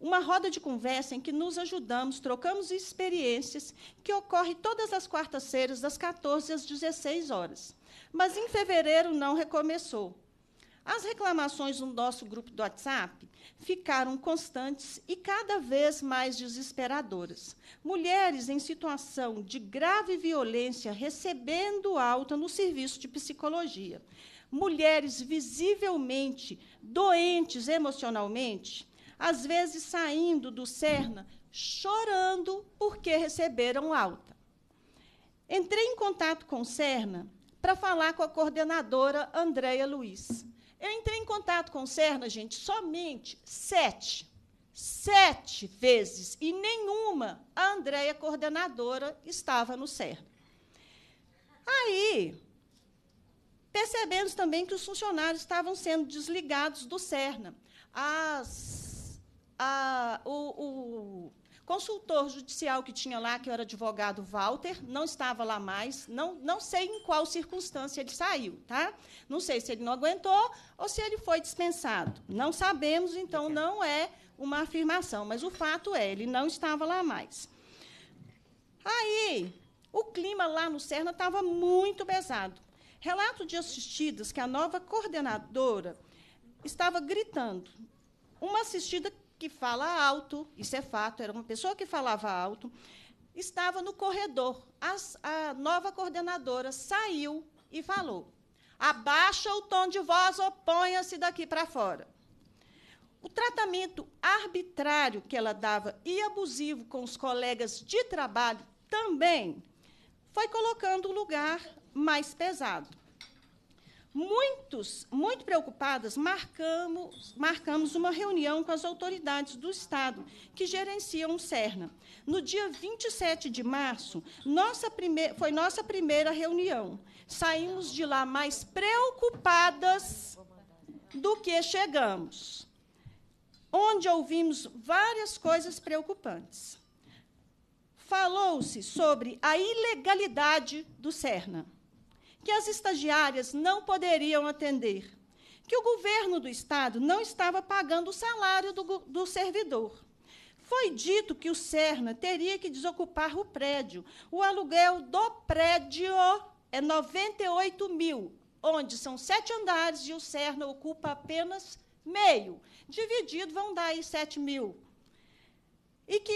uma roda de conversa em que nos ajudamos, trocamos experiências, que ocorre todas as quartas-feiras, das 14 às 16 horas. Mas em fevereiro não recomeçou. As reclamações no nosso grupo do WhatsApp ficaram constantes e cada vez mais desesperadoras. Mulheres em situação de grave violência recebendo alta no serviço de psicologia mulheres visivelmente doentes emocionalmente, às vezes saindo do Cerna chorando porque receberam alta. Entrei em contato com o Cerna para falar com a coordenadora Andréia Luiz. Eu entrei em contato com o Cerna, gente, somente sete. Sete vezes, e nenhuma a Andréia coordenadora estava no CERN. Aí, Percebemos também que os funcionários estavam sendo desligados do CERNA. As, a, o, o, consultor judicial que tinha lá, que era advogado Walter, não estava lá mais. Não, não sei em qual circunstância ele saiu, tá? Não sei se ele não aguentou ou se ele foi dispensado. Não sabemos, então não é uma afirmação, mas o fato é, ele não estava lá mais. Aí, o clima lá no Cerna estava muito pesado. Relato de assistidas que a nova coordenadora estava gritando. Uma assistida que fala alto, isso é fato, era uma pessoa que falava alto, estava no corredor. As, a nova coordenadora saiu e falou: abaixa o tom de voz, oponha-se daqui para fora. O tratamento arbitrário que ela dava e abusivo com os colegas de trabalho também foi colocando lugar mais pesado. Muitos, muito preocupadas, marcamos, marcamos uma reunião com as autoridades do Estado que gerenciam o Serna. No dia 27 de março, nossa primeir, foi nossa primeira reunião. Saímos de lá mais preocupadas do que chegamos, onde ouvimos várias coisas preocupantes. Falou-se sobre a ilegalidade do Serna que as estagiárias não poderiam atender, que o governo do Estado não estava pagando o salário do, do servidor. Foi dito que o Serna teria que desocupar o prédio. O aluguel do prédio é 98 mil, onde são sete andares e o Serna ocupa apenas meio. Dividido, vão dar aí 7 mil. E que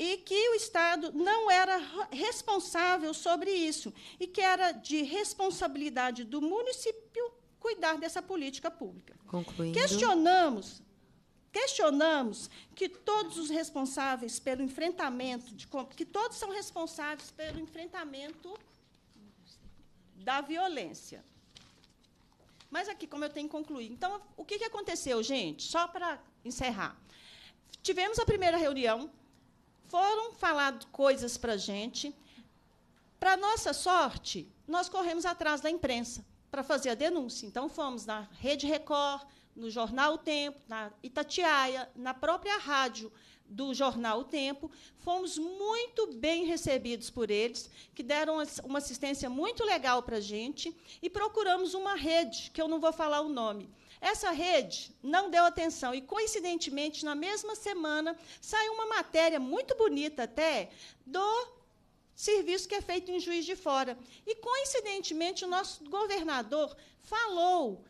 e que o Estado não era responsável sobre isso e que era de responsabilidade do município cuidar dessa política pública. Concluindo. Questionamos questionamos que todos os responsáveis pelo enfrentamento de que todos são responsáveis pelo enfrentamento da violência. Mas aqui, como eu tenho que concluir, então o que aconteceu, gente? Só para encerrar, tivemos a primeira reunião foram falado coisas para a gente. Para nossa sorte, nós corremos atrás da imprensa para fazer a denúncia. Então, fomos na Rede Record, no Jornal O Tempo, na Itatiaia, na própria rádio do jornal O Tempo, fomos muito bem recebidos por eles, que deram uma assistência muito legal para a gente, e procuramos uma rede, que eu não vou falar o nome, essa rede não deu atenção e, coincidentemente, na mesma semana saiu uma matéria muito bonita até do serviço que é feito em Juiz de Fora. E, coincidentemente, o nosso governador falou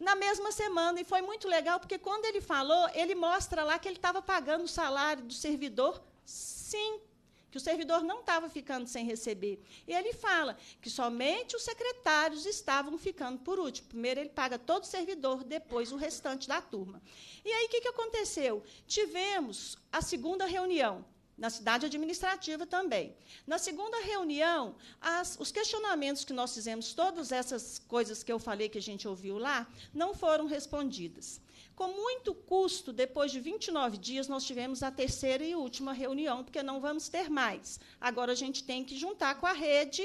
na mesma semana, e foi muito legal, porque quando ele falou, ele mostra lá que ele estava pagando o salário do servidor sim que o servidor não estava ficando sem receber. E ele fala que somente os secretários estavam ficando por último. Primeiro ele paga todo o servidor, depois o restante da turma. E aí o que, que aconteceu? Tivemos a segunda reunião na cidade administrativa também. Na segunda reunião, as, os questionamentos que nós fizemos, todas essas coisas que eu falei que a gente ouviu lá, não foram respondidas. Com muito custo, depois de 29 dias, nós tivemos a terceira e última reunião, porque não vamos ter mais. Agora a gente tem que juntar com a rede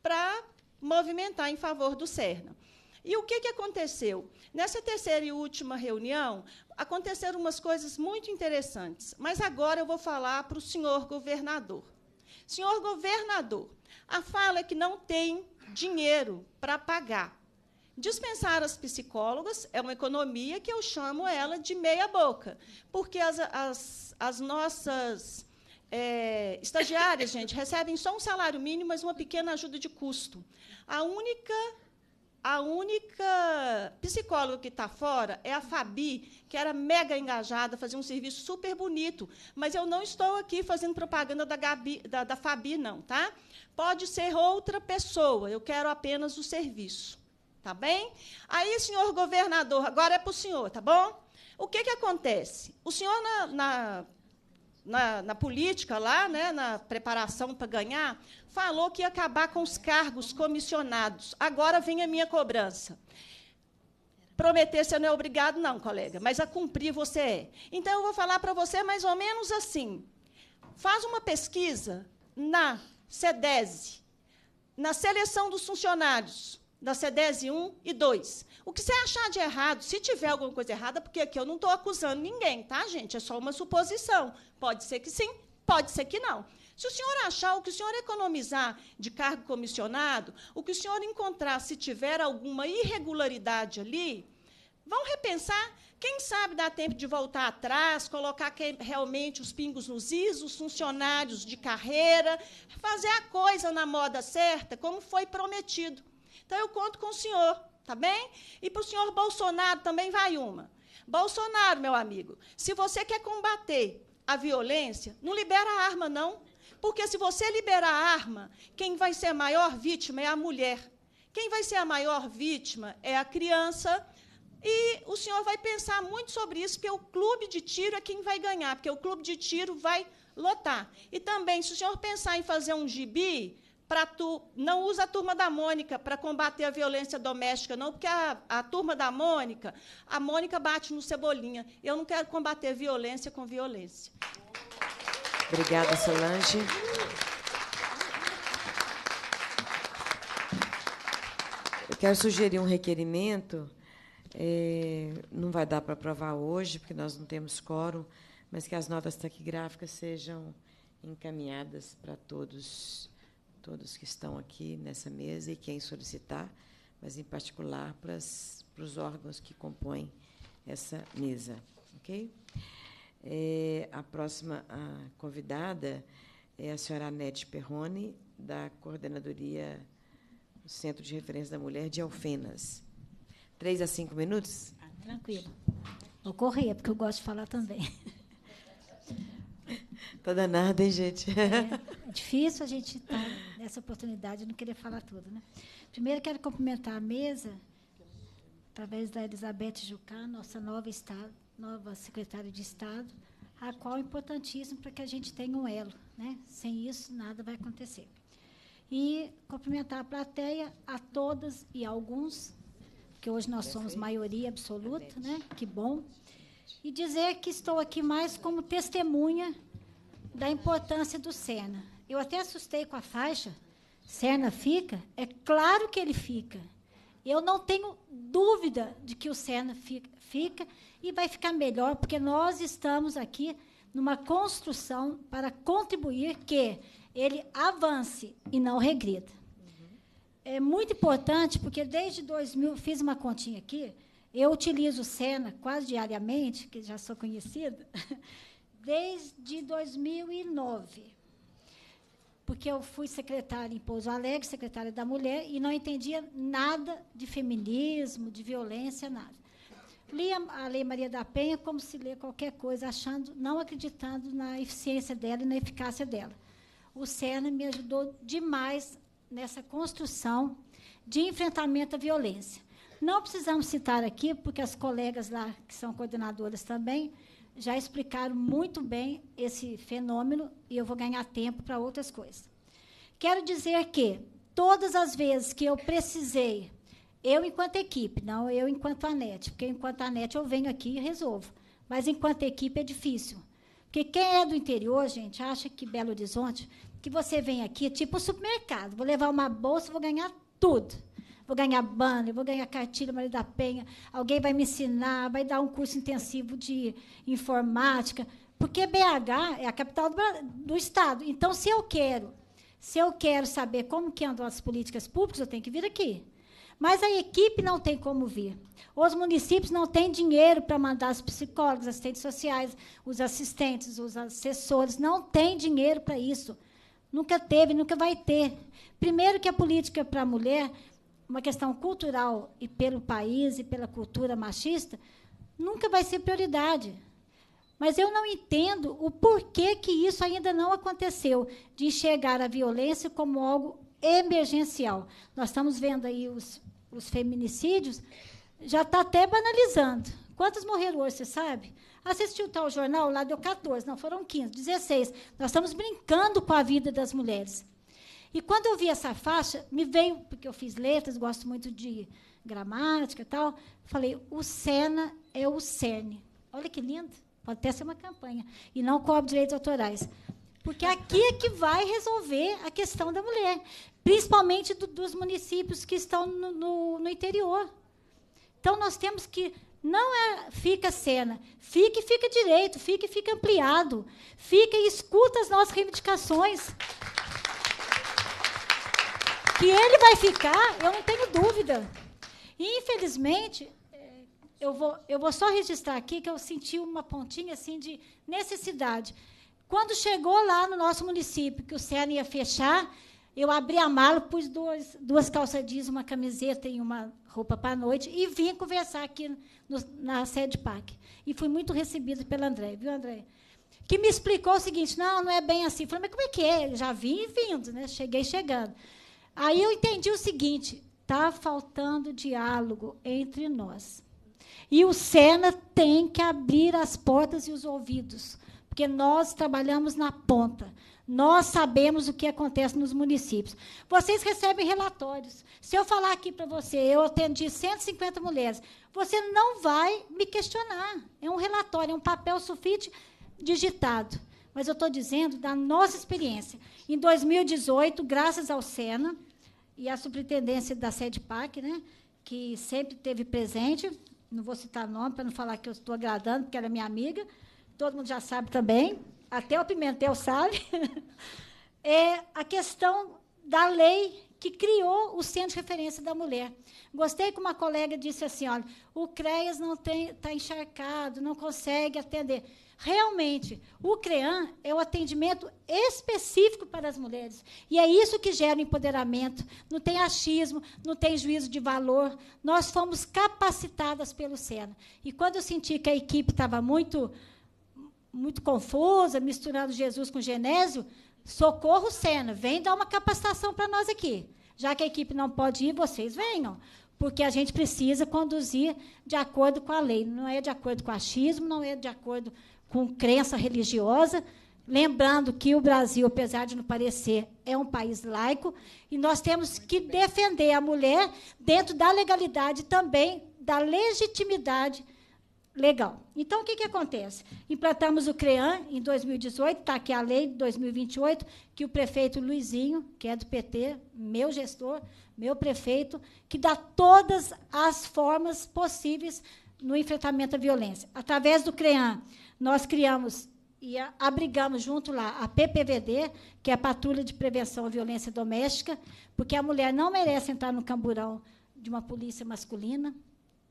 para movimentar em favor do CERNA. E o que, que aconteceu? Nessa terceira e última reunião, aconteceram umas coisas muito interessantes, mas agora eu vou falar para o senhor governador. Senhor governador, a fala é que não tem dinheiro para pagar Dispensar as psicólogas é uma economia que eu chamo ela de meia boca, porque as, as, as nossas é, estagiárias, (laughs) gente, recebem só um salário mínimo, mas uma pequena ajuda de custo. A única a única psicóloga que está fora é a Fabi, que era mega engajada, fazia um serviço super bonito. Mas eu não estou aqui fazendo propaganda da, Gabi, da, da Fabi, não, tá? Pode ser outra pessoa, eu quero apenas o serviço tá bem? Aí, senhor governador, agora é para o senhor, tá bom? O que, que acontece? O senhor, na, na, na, na política lá, né, na preparação para ganhar, falou que ia acabar com os cargos comissionados. Agora vem a minha cobrança. Prometer você não é obrigado, não, colega, mas a cumprir você é. Então, eu vou falar para você mais ou menos assim. Faz uma pesquisa na SEDESE, na seleção dos funcionários na CEDESI 1 e 2. O que você achar de errado, se tiver alguma coisa errada, porque aqui eu não estou acusando ninguém, tá, gente? É só uma suposição. Pode ser que sim, pode ser que não. Se o senhor achar o que o senhor economizar de cargo comissionado, o que o senhor encontrar se tiver alguma irregularidade ali, vão repensar. Quem sabe dá tempo de voltar atrás, colocar quem, realmente os pingos nos is, os funcionários de carreira, fazer a coisa na moda certa, como foi prometido. Então eu conto com o senhor, tá bem? E para o senhor Bolsonaro também vai uma. Bolsonaro, meu amigo, se você quer combater a violência, não libera a arma, não. Porque se você liberar a arma, quem vai ser a maior vítima é a mulher. Quem vai ser a maior vítima é a criança. E o senhor vai pensar muito sobre isso, porque o clube de tiro é quem vai ganhar, porque o clube de tiro vai lotar. E também, se o senhor pensar em fazer um gibi, para tu não usa a turma da Mônica para combater a violência doméstica, não, porque a, a turma da Mônica, a Mônica bate no cebolinha. Eu não quero combater violência com violência. Obrigada, Solange. Eu quero sugerir um requerimento. É, não vai dar para aprovar hoje, porque nós não temos quórum, mas que as notas taquigráficas sejam encaminhadas para todos todos que estão aqui nessa mesa e quem solicitar, mas em particular para, as, para os órgãos que compõem essa mesa. Ok? É, a próxima a convidada é a senhora Anete Perrone, da Coordenadoria do Centro de Referência da Mulher de Alfenas. Três a cinco minutos? Ah, tranquilo. Vou correr, porque eu gosto de falar também. (laughs) Tá danada, hein, gente? É, difícil a gente estar tá nessa oportunidade, e não querer falar tudo, né? Primeiro, quero cumprimentar a mesa, através da Elizabeth Jucá, nossa nova, estado, nova secretária de Estado, a qual é importantíssimo para que a gente tenha um elo, né? Sem isso, nada vai acontecer. E cumprimentar a plateia, a todas e a alguns, que hoje nós somos maioria absoluta, né? Que bom. E dizer que estou aqui mais como testemunha da importância do Sena. Eu até assustei com a faixa. Sena fica? É claro que ele fica. Eu não tenho dúvida de que o Sena fica, e vai ficar melhor, porque nós estamos aqui numa construção para contribuir que ele avance e não regrida. É muito importante, porque desde 2000, fiz uma continha aqui, eu utilizo o Sena quase diariamente, que já sou conhecida, (laughs) desde 2009. Porque eu fui secretária em Pouso Alegre, secretária da mulher, e não entendia nada de feminismo, de violência, nada. Lia a Lei Maria da Penha como se lê qualquer coisa, achando, não acreditando na eficiência dela e na eficácia dela. O CERN me ajudou demais nessa construção de enfrentamento à violência. Não precisamos citar aqui, porque as colegas lá, que são coordenadoras também, já explicaram muito bem esse fenômeno e eu vou ganhar tempo para outras coisas. Quero dizer que todas as vezes que eu precisei, eu enquanto equipe, não eu enquanto anete porque enquanto anete eu venho aqui e resolvo, mas enquanto equipe é difícil. Porque quem é do interior, gente, acha que Belo Horizonte, que você vem aqui, é tipo supermercado, vou levar uma bolsa, vou ganhar tudo vou ganhar banner, vou ganhar cartilha Maria da Penha, alguém vai me ensinar, vai dar um curso intensivo de informática, porque BH é a capital do, do estado. Então, se eu quero, se eu quero saber como que andam as políticas públicas, eu tenho que vir aqui. Mas a equipe não tem como vir. Os municípios não têm dinheiro para mandar os psicólogos, assistentes sociais, os assistentes, os assessores, não tem dinheiro para isso. Nunca teve, nunca vai ter. Primeiro que a política para a mulher uma questão cultural e pelo país e pela cultura machista, nunca vai ser prioridade. Mas eu não entendo o porquê que isso ainda não aconteceu, de enxergar a violência como algo emergencial. Nós estamos vendo aí os, os feminicídios, já está até banalizando. Quantas morreram hoje, você sabe? Assistiu tal jornal, lá deu 14, não, foram 15, 16. Nós estamos brincando com a vida das mulheres. E quando eu vi essa faixa, me veio, porque eu fiz letras, gosto muito de gramática e tal, falei, o Sena é o CERN. Olha que lindo. Pode até ser uma campanha. E não cobre direitos autorais. Porque aqui é que vai resolver a questão da mulher, principalmente do, dos municípios que estão no, no, no, interior. Então, nós temos que. Não é fica cena, fica e fica direito, fica e fica ampliado, fica e escuta as nossas reivindicações que ele vai ficar, eu não tenho dúvida. E, infelizmente, eh, eu vou, eu vou só registrar aqui que eu senti uma pontinha assim de necessidade. Quando chegou lá no nosso município que o Sena ia fechar, eu abri a mala, pus duas, duas calças uma camiseta e uma roupa para a noite e vim conversar aqui no, na sede PAC. E fui muito recebida pela André, viu, André? Que me explicou o seguinte: não, não é bem assim. Eu falei, mas como é que é? já vim vindo, né? cheguei chegando. Aí eu entendi o seguinte: está faltando diálogo entre nós. E o Sena tem que abrir as portas e os ouvidos, porque nós trabalhamos na ponta. Nós sabemos o que acontece nos municípios. Vocês recebem relatórios. Se eu falar aqui para você, eu atendi 150 mulheres, você não vai me questionar. É um relatório, é um papel sulfite digitado mas eu estou dizendo da nossa experiência. Em 2018, graças ao SENA e à superintendência da sede PAC, né, que sempre teve presente, não vou citar nome para não falar que eu estou agradando, porque era é minha amiga, todo mundo já sabe também, até o Pimentel sabe, (laughs) é a questão da lei que criou o Centro de Referência da Mulher. Gostei que uma colega disse assim, olha, o CREAS não está encharcado, não consegue atender. Realmente, o CREAM é o atendimento específico para as mulheres. E é isso que gera empoderamento. Não tem achismo, não tem juízo de valor. Nós fomos capacitadas pelo SENA. E quando eu senti que a equipe estava muito muito confusa, misturando Jesus com Genésio, socorro Sena, vem dar uma capacitação para nós aqui. Já que a equipe não pode ir, vocês venham porque a gente precisa conduzir de acordo com a lei. Não é de acordo com achismo, não é de acordo com crença religiosa, lembrando que o Brasil, apesar de não parecer, é um país laico, e nós temos que defender a mulher dentro da legalidade também, da legitimidade legal. Então, o que, que acontece? Implantamos o CREAM em 2018, está aqui a lei de 2028, que o prefeito Luizinho, que é do PT, meu gestor, meu prefeito, que dá todas as formas possíveis no enfrentamento à violência. Através do CREAM, nós criamos e abrigamos junto lá a PPVD, que é a Patrulha de Prevenção à Violência Doméstica, porque a mulher não merece entrar no camburão de uma polícia masculina.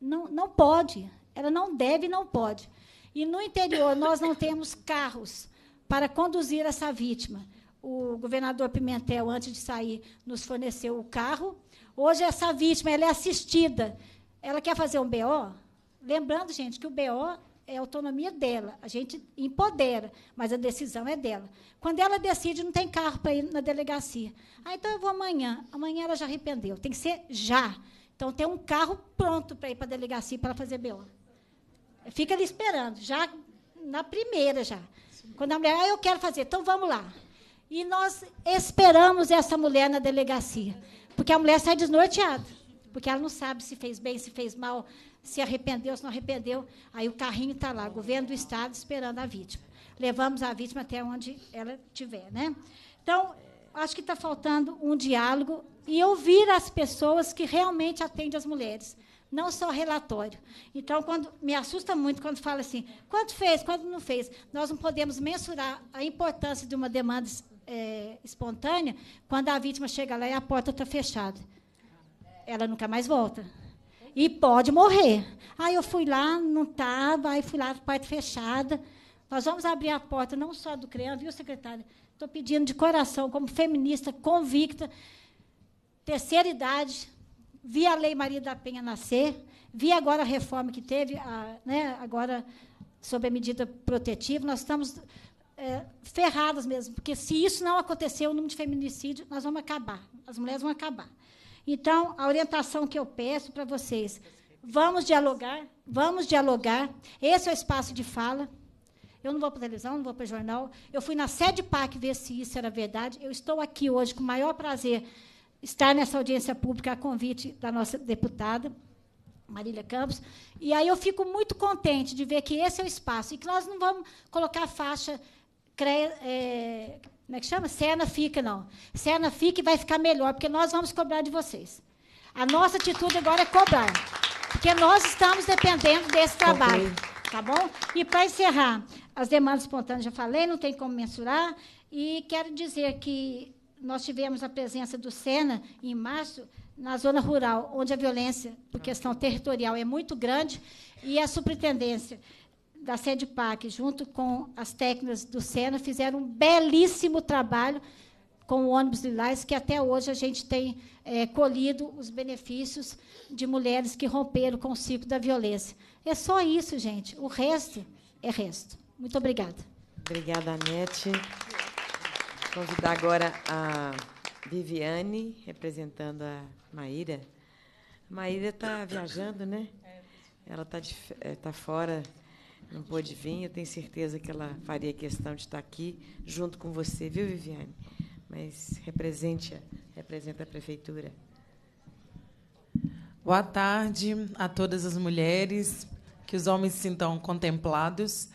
Não, não pode. Ela não deve e não pode. E no interior, nós não temos carros para conduzir essa vítima o governador Pimentel, antes de sair, nos forneceu o carro. Hoje, essa vítima ela é assistida. Ela quer fazer um BO? Lembrando, gente, que o BO é autonomia dela. A gente empodera, mas a decisão é dela. Quando ela decide, não tem carro para ir na delegacia. Ah, então eu vou amanhã. Amanhã ela já arrependeu. Tem que ser já. Então, tem um carro pronto para ir para a delegacia para fazer BO. Fica ali esperando, já na primeira já. Quando a mulher, ah, eu quero fazer, então vamos lá. E nós esperamos essa mulher na delegacia, porque a mulher sai desnorteada, porque ela não sabe se fez bem, se fez mal, se arrependeu, se não arrependeu. Aí o carrinho está lá, governo do estado esperando a vítima. Levamos a vítima até onde ela tiver, né? Então, acho que está faltando um diálogo e ouvir as pessoas que realmente atendem as mulheres, não só relatório. Então, quando me assusta muito quando fala assim, quanto fez, quanto não fez. Nós não podemos mensurar a importância de uma demanda é, espontânea, quando a vítima chega lá e a porta está fechada. Ela nunca mais volta. E pode morrer. Aí eu fui lá, não estava, aí fui lá, porta fechada. Nós vamos abrir a porta, não só do CREAM, viu, secretária? Estou pedindo de coração, como feminista convicta, terceira idade, vi a Lei Maria da Penha nascer, vi agora a reforma que teve, a, né, agora sob a medida protetiva. Nós estamos é, ferradas mesmo, porque se isso não acontecer, o número de feminicídio, nós vamos acabar, as mulheres vão acabar. Então, a orientação que eu peço para vocês, vamos dialogar, vamos dialogar, esse é o espaço de fala. Eu não vou para televisão, não vou para jornal. Eu fui na sede PAC ver se isso era verdade. Eu estou aqui hoje com o maior prazer estar nessa audiência pública a convite da nossa deputada. Marília Campos. E aí eu fico muito contente de ver que esse é o espaço e que nós não vamos colocar a faixa CREA, é, como é que chama? Cena fica, não. Cena fica e vai ficar melhor, porque nós vamos cobrar de vocês. A nossa atitude agora é cobrar, porque nós estamos dependendo desse trabalho. Tá bom? E para encerrar, as demandas espontâneas já falei, não tem como mensurar. E quero dizer que nós tivemos a presença do Sena em março na zona rural, onde a violência por questão territorial é muito grande e a superintendência da sede PAC, junto com as técnicas do SENA, fizeram um belíssimo trabalho com o ônibus lilás, que até hoje a gente tem é, colhido os benefícios de mulheres que romperam com o ciclo da violência. É só isso, gente. O resto é resto. Muito obrigada. Obrigada, Anete. Vou convidar agora a Viviane, representando a Maíra. A Maíra está viajando, né? É. Ela está é, tá fora não pôde vir. Eu tenho certeza que ela faria questão de estar aqui junto com você, viu, Viviane? Mas represente, representa a prefeitura. Boa tarde a todas as mulheres, que os homens se sintam contemplados.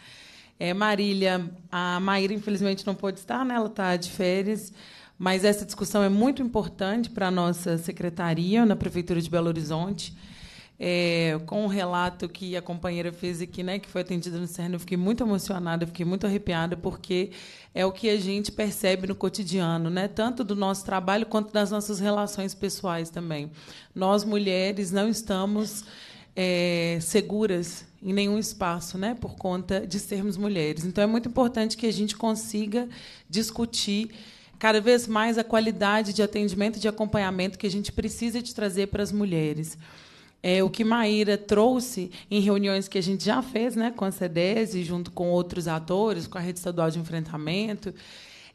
É, Marília, a Maíra infelizmente não pôde estar, né? ela está de férias, mas essa discussão é muito importante para a nossa secretaria na Prefeitura de Belo Horizonte é, com o relato que a companheira fez aqui, né, que foi atendida no CERN, eu fiquei muito emocionada, eu fiquei muito arrepiada, porque é o que a gente percebe no cotidiano, né, tanto do nosso trabalho quanto das nossas relações pessoais também. Nós, mulheres, não estamos é, seguras em nenhum espaço, né, por conta de sermos mulheres. Então, é muito importante que a gente consiga discutir cada vez mais a qualidade de atendimento e de acompanhamento que a gente precisa de trazer para as mulheres. É, o que Maíra trouxe em reuniões que a gente já fez né, com a CDES, junto com outros atores, com a Rede Estadual de Enfrentamento,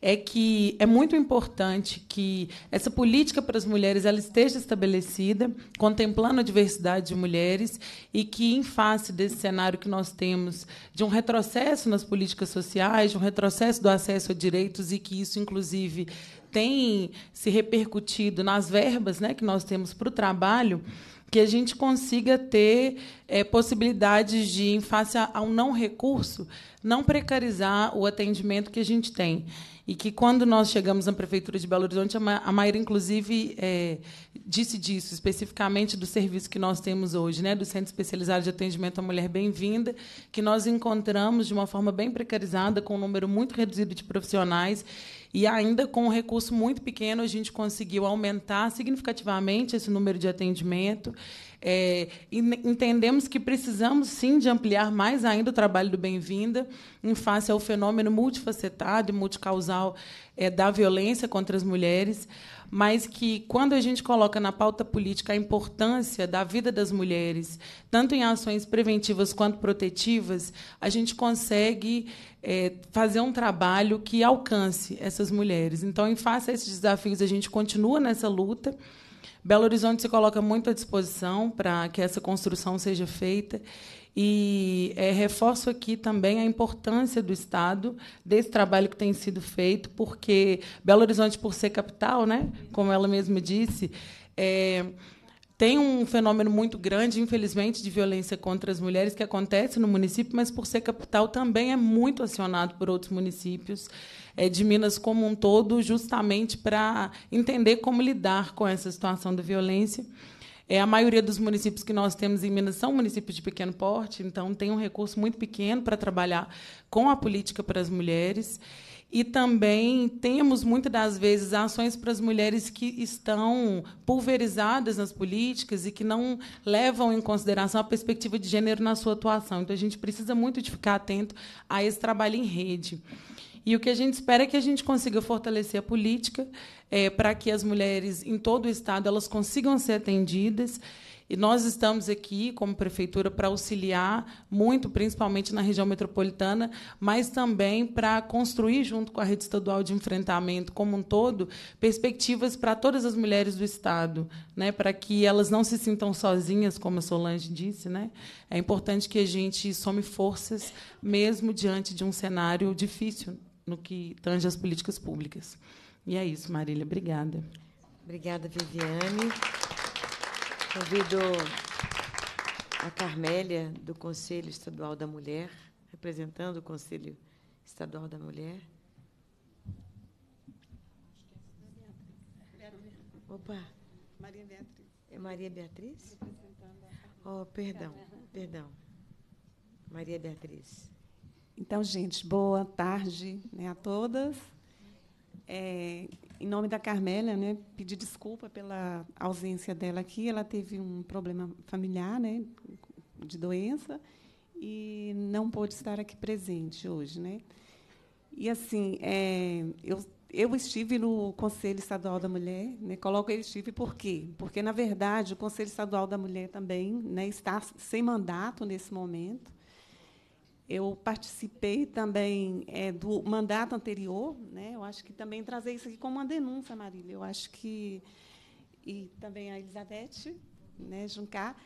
é que é muito importante que essa política para as mulheres ela esteja estabelecida, contemplando a diversidade de mulheres e que, em face desse cenário que nós temos de um retrocesso nas políticas sociais, de um retrocesso do acesso a direitos e que isso, inclusive, tem se repercutido nas verbas né, que nós temos para o trabalho, que a gente consiga ter é, possibilidades de, em face ao não recurso, não precarizar o atendimento que a gente tem. E que, quando nós chegamos na Prefeitura de Belo Horizonte, a Maíra, inclusive, é, disse disso, especificamente do serviço que nós temos hoje, né, do Centro Especializado de Atendimento à Mulher Bem-vinda, que nós encontramos de uma forma bem precarizada, com um número muito reduzido de profissionais, e ainda com um recurso muito pequeno, a gente conseguiu aumentar significativamente esse número de atendimento. É, entendemos que precisamos sim de ampliar mais ainda o trabalho do Bem-vinda em face ao fenômeno multifacetado e multicausal é, da violência contra as mulheres mas que, quando a gente coloca na pauta política a importância da vida das mulheres, tanto em ações preventivas quanto protetivas, a gente consegue é, fazer um trabalho que alcance essas mulheres. Então, em face a esses desafios, a gente continua nessa luta. Belo Horizonte se coloca muito à disposição para que essa construção seja feita. E é, reforço aqui também a importância do Estado desse trabalho que tem sido feito, porque Belo Horizonte, por ser capital, né, como ela mesma disse, é, tem um fenômeno muito grande, infelizmente, de violência contra as mulheres que acontece no município, mas por ser capital também é muito acionado por outros municípios é, de Minas como um todo, justamente para entender como lidar com essa situação da violência. É, a maioria dos municípios que nós temos em Minas são municípios de pequeno porte, então tem um recurso muito pequeno para trabalhar com a política para as mulheres. E também temos, muitas das vezes, ações para as mulheres que estão pulverizadas nas políticas e que não levam em consideração a perspectiva de gênero na sua atuação. Então, a gente precisa muito de ficar atento a esse trabalho em rede. E o que a gente espera é que a gente consiga fortalecer a política é, para que as mulheres em todo o Estado elas consigam ser atendidas. E nós estamos aqui, como prefeitura, para auxiliar muito, principalmente na região metropolitana, mas também para construir, junto com a rede estadual de enfrentamento como um todo, perspectivas para todas as mulheres do Estado, né? para que elas não se sintam sozinhas, como a Solange disse. Né? É importante que a gente some forças, mesmo diante de um cenário difícil no que tange às políticas públicas. E é isso, Marília. Obrigada. Obrigada, Viviane. Convido a Carmélia, do Conselho Estadual da Mulher, representando o Conselho Estadual da Mulher. Opa. Maria Beatriz. É Maria Beatriz? Oh, perdão, perdão. Maria Beatriz. Então, gente, boa tarde né, a todas. É, em nome da Carmélia, né, pedir desculpa pela ausência dela aqui. Ela teve um problema familiar, né, de doença, e não pôde estar aqui presente hoje, né. E assim, é, eu eu estive no Conselho Estadual da Mulher, né? coloco eu estive por quê? Porque, na verdade, o Conselho Estadual da Mulher também né, está sem mandato nesse momento. Eu participei também é, do mandato anterior, né? Eu acho que também trazer isso aqui como uma denúncia, Marília. Eu acho que e também a Elizabeth, né, Juncar,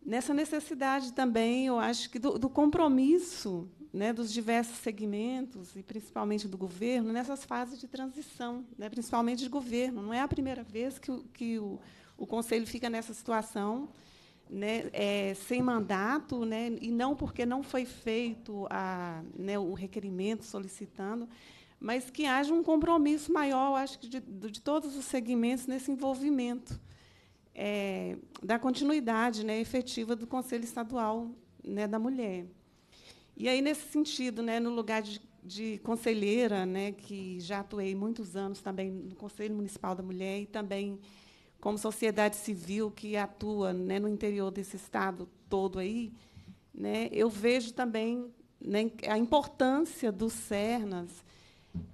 nessa necessidade também, eu acho que do, do compromisso, né, dos diversos segmentos e principalmente do governo nessas fases de transição, né, principalmente de governo. Não é a primeira vez que, o, que o, o conselho fica nessa situação né, é, sem mandato, né, e não porque não foi feito a, né, o requerimento solicitando, mas que haja um compromisso maior, acho que de, de todos os segmentos nesse envolvimento é, da continuidade né, efetiva do Conselho Estadual né, da Mulher. E aí nesse sentido, né, no lugar de, de conselheira, né, que já atuei muitos anos também no Conselho Municipal da Mulher e também como sociedade civil que atua né, no interior desse estado todo aí, né, eu vejo também né, a importância do Cernas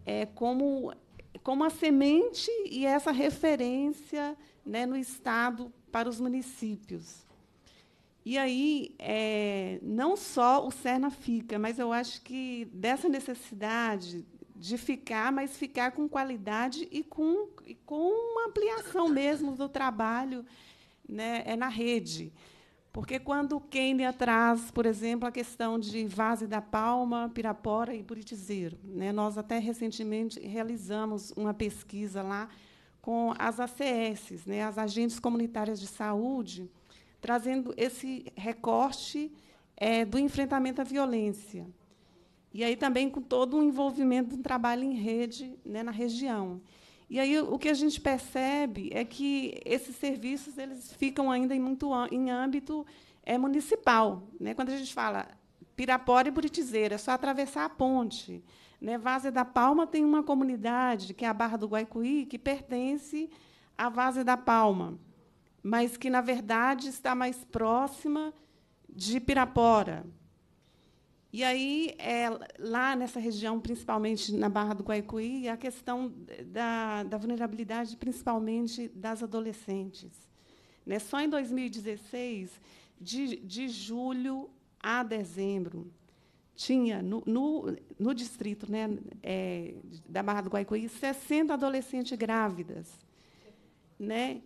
é, como, como a semente e essa referência né, no estado para os municípios. E aí, é, não só o Cerna fica, mas eu acho que dessa necessidade de ficar, mas ficar com qualidade e com, e com uma ampliação mesmo do trabalho né, é na rede. Porque quando quem me traz, por exemplo, a questão de Vase da Palma, Pirapora e Buritizeiro, né, nós até recentemente realizamos uma pesquisa lá com as ACS, né, as agentes comunitárias de saúde, trazendo esse recorte é, do enfrentamento à violência. E aí também com todo o envolvimento do trabalho em rede né, na região. E aí o que a gente percebe é que esses serviços eles ficam ainda em muito em âmbito é, municipal, né? Quando a gente fala Pirapora e Buritizeira, é só atravessar a ponte, né? Várzea da Palma tem uma comunidade que é a Barra do Guaicuí que pertence à Vaza da Palma, mas que na verdade está mais próxima de Pirapora, e aí, é, lá nessa região, principalmente na Barra do Guaicuí, a questão da, da vulnerabilidade, principalmente das adolescentes. Né? Só em 2016, de, de julho a dezembro, tinha no, no, no distrito né, é, da Barra do Guaicuí 60 adolescentes grávidas. Né?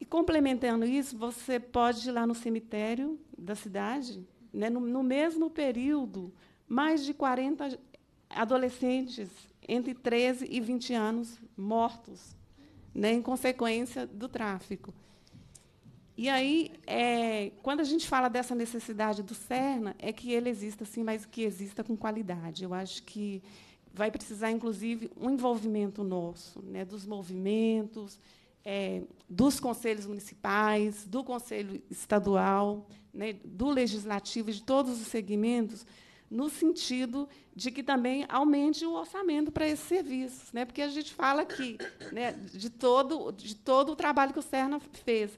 E complementando isso, você pode ir lá no cemitério da cidade, né? No, no mesmo período, mais de 40 adolescentes entre 13 e 20 anos mortos né, em consequência do tráfico. E aí, é, quando a gente fala dessa necessidade do CERNA, é que ele exista, sim, mas que exista com qualidade. Eu acho que vai precisar, inclusive, um envolvimento nosso, né, dos movimentos, é, dos conselhos municipais, do conselho estadual, né, do legislativo, de todos os segmentos, no sentido de que também aumente o orçamento para esses serviços, né? Porque a gente fala aqui, né, de todo de todo o trabalho que o Serna fez,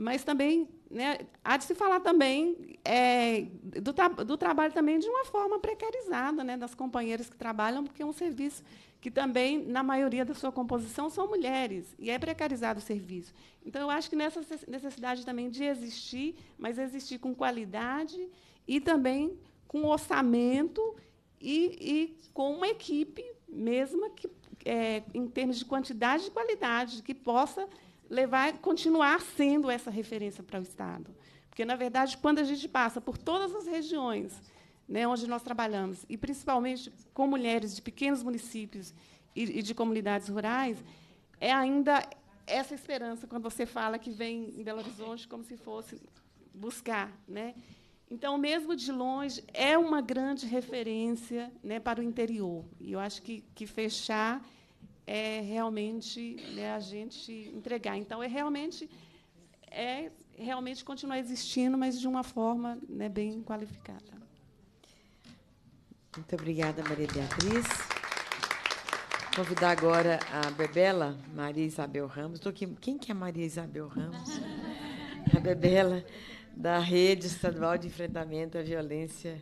mas também né, há de se falar também é, do, tra do, trabalho também de uma forma precarizada né, das companheiras que trabalham, porque é um serviço que também, na maioria da sua composição, são mulheres, e é precarizado o serviço. Então, eu acho que nessa necessidade também de existir, mas existir com qualidade e também com orçamento e, e com uma equipe mesma que, é, em termos de quantidade e qualidade, que possa levar, continuar sendo essa referência para o Estado. Porque, na verdade, quando a gente passa por todas as regiões né, onde nós trabalhamos, e principalmente com mulheres de pequenos municípios e, e de comunidades rurais, é ainda essa esperança quando você fala que vem em Belo Horizonte como se fosse buscar, né? Então, mesmo de longe, é uma grande referência né, para o interior. E eu acho que, que fechar é realmente né, a gente entregar. Então, é realmente é realmente continuar existindo, mas de uma forma né, bem qualificada. Muito obrigada, Maria Beatriz. Vou convidar agora a Bebela Maria Isabel Ramos. Quem que é Maria Isabel Ramos? (laughs) A Bebela, da Rede Estadual de Enfrentamento à Violência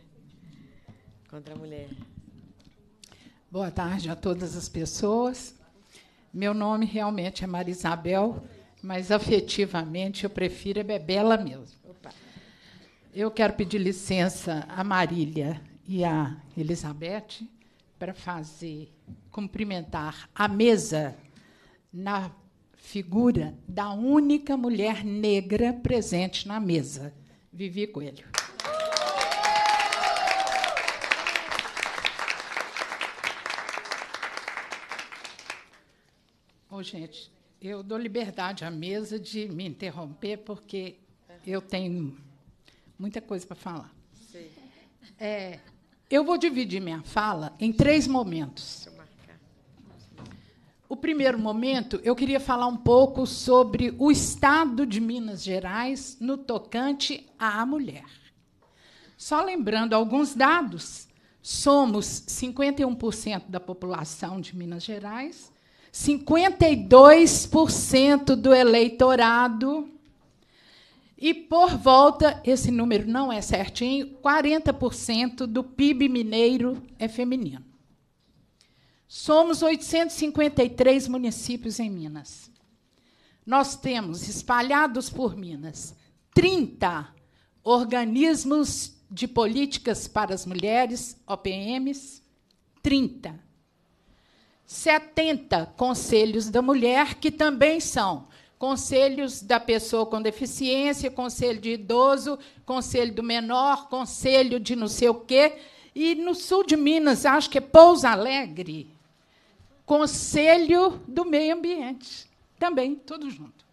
contra a Mulher. Boa tarde a todas as pessoas. Meu nome realmente é Isabel, mas afetivamente eu prefiro é Bebela mesmo. Eu quero pedir licença à Marília e à Elizabeth para fazer cumprimentar a mesa na figura da única mulher negra presente na mesa, Vivi Coelho. Bom, gente, eu dou liberdade à mesa de me interromper, porque eu tenho muita coisa para falar. É, eu vou dividir minha fala em três momentos. O primeiro momento, eu queria falar um pouco sobre o estado de Minas Gerais no tocante à mulher. Só lembrando alguns dados, somos 51% da população de Minas Gerais, 52% do eleitorado e por volta, esse número não é certinho, 40% do PIB mineiro é feminino. Somos 853 municípios em Minas. Nós temos, espalhados por Minas, 30 organismos de políticas para as mulheres, OPMs, 30 70 conselhos da mulher, que também são conselhos da pessoa com deficiência, conselho de idoso, conselho do menor, conselho de não sei o quê. E no sul de Minas, acho que é Pouso Alegre, conselho do meio ambiente. Também, tudo junto.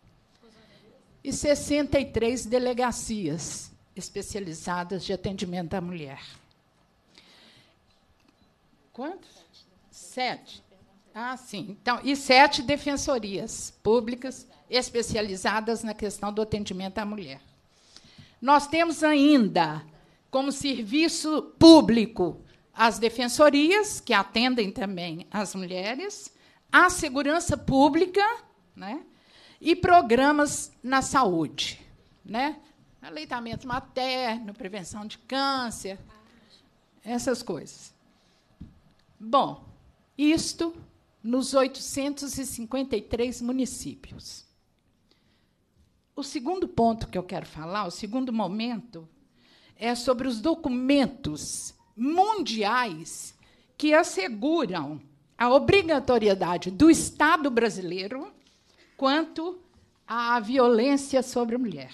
E 63 delegacias especializadas de atendimento à mulher. Quantos? Sete. Ah, sim. Então, e sete defensorias públicas especializadas na questão do atendimento à mulher. Nós temos ainda, como serviço público, as defensorias, que atendem também as mulheres, a segurança pública né, e programas na saúde. Né? Aleitamento materno, prevenção de câncer, essas coisas. Bom, isto nos 853 municípios. O segundo ponto que eu quero falar, o segundo momento, é sobre os documentos mundiais que asseguram a obrigatoriedade do Estado brasileiro quanto à violência sobre a mulher.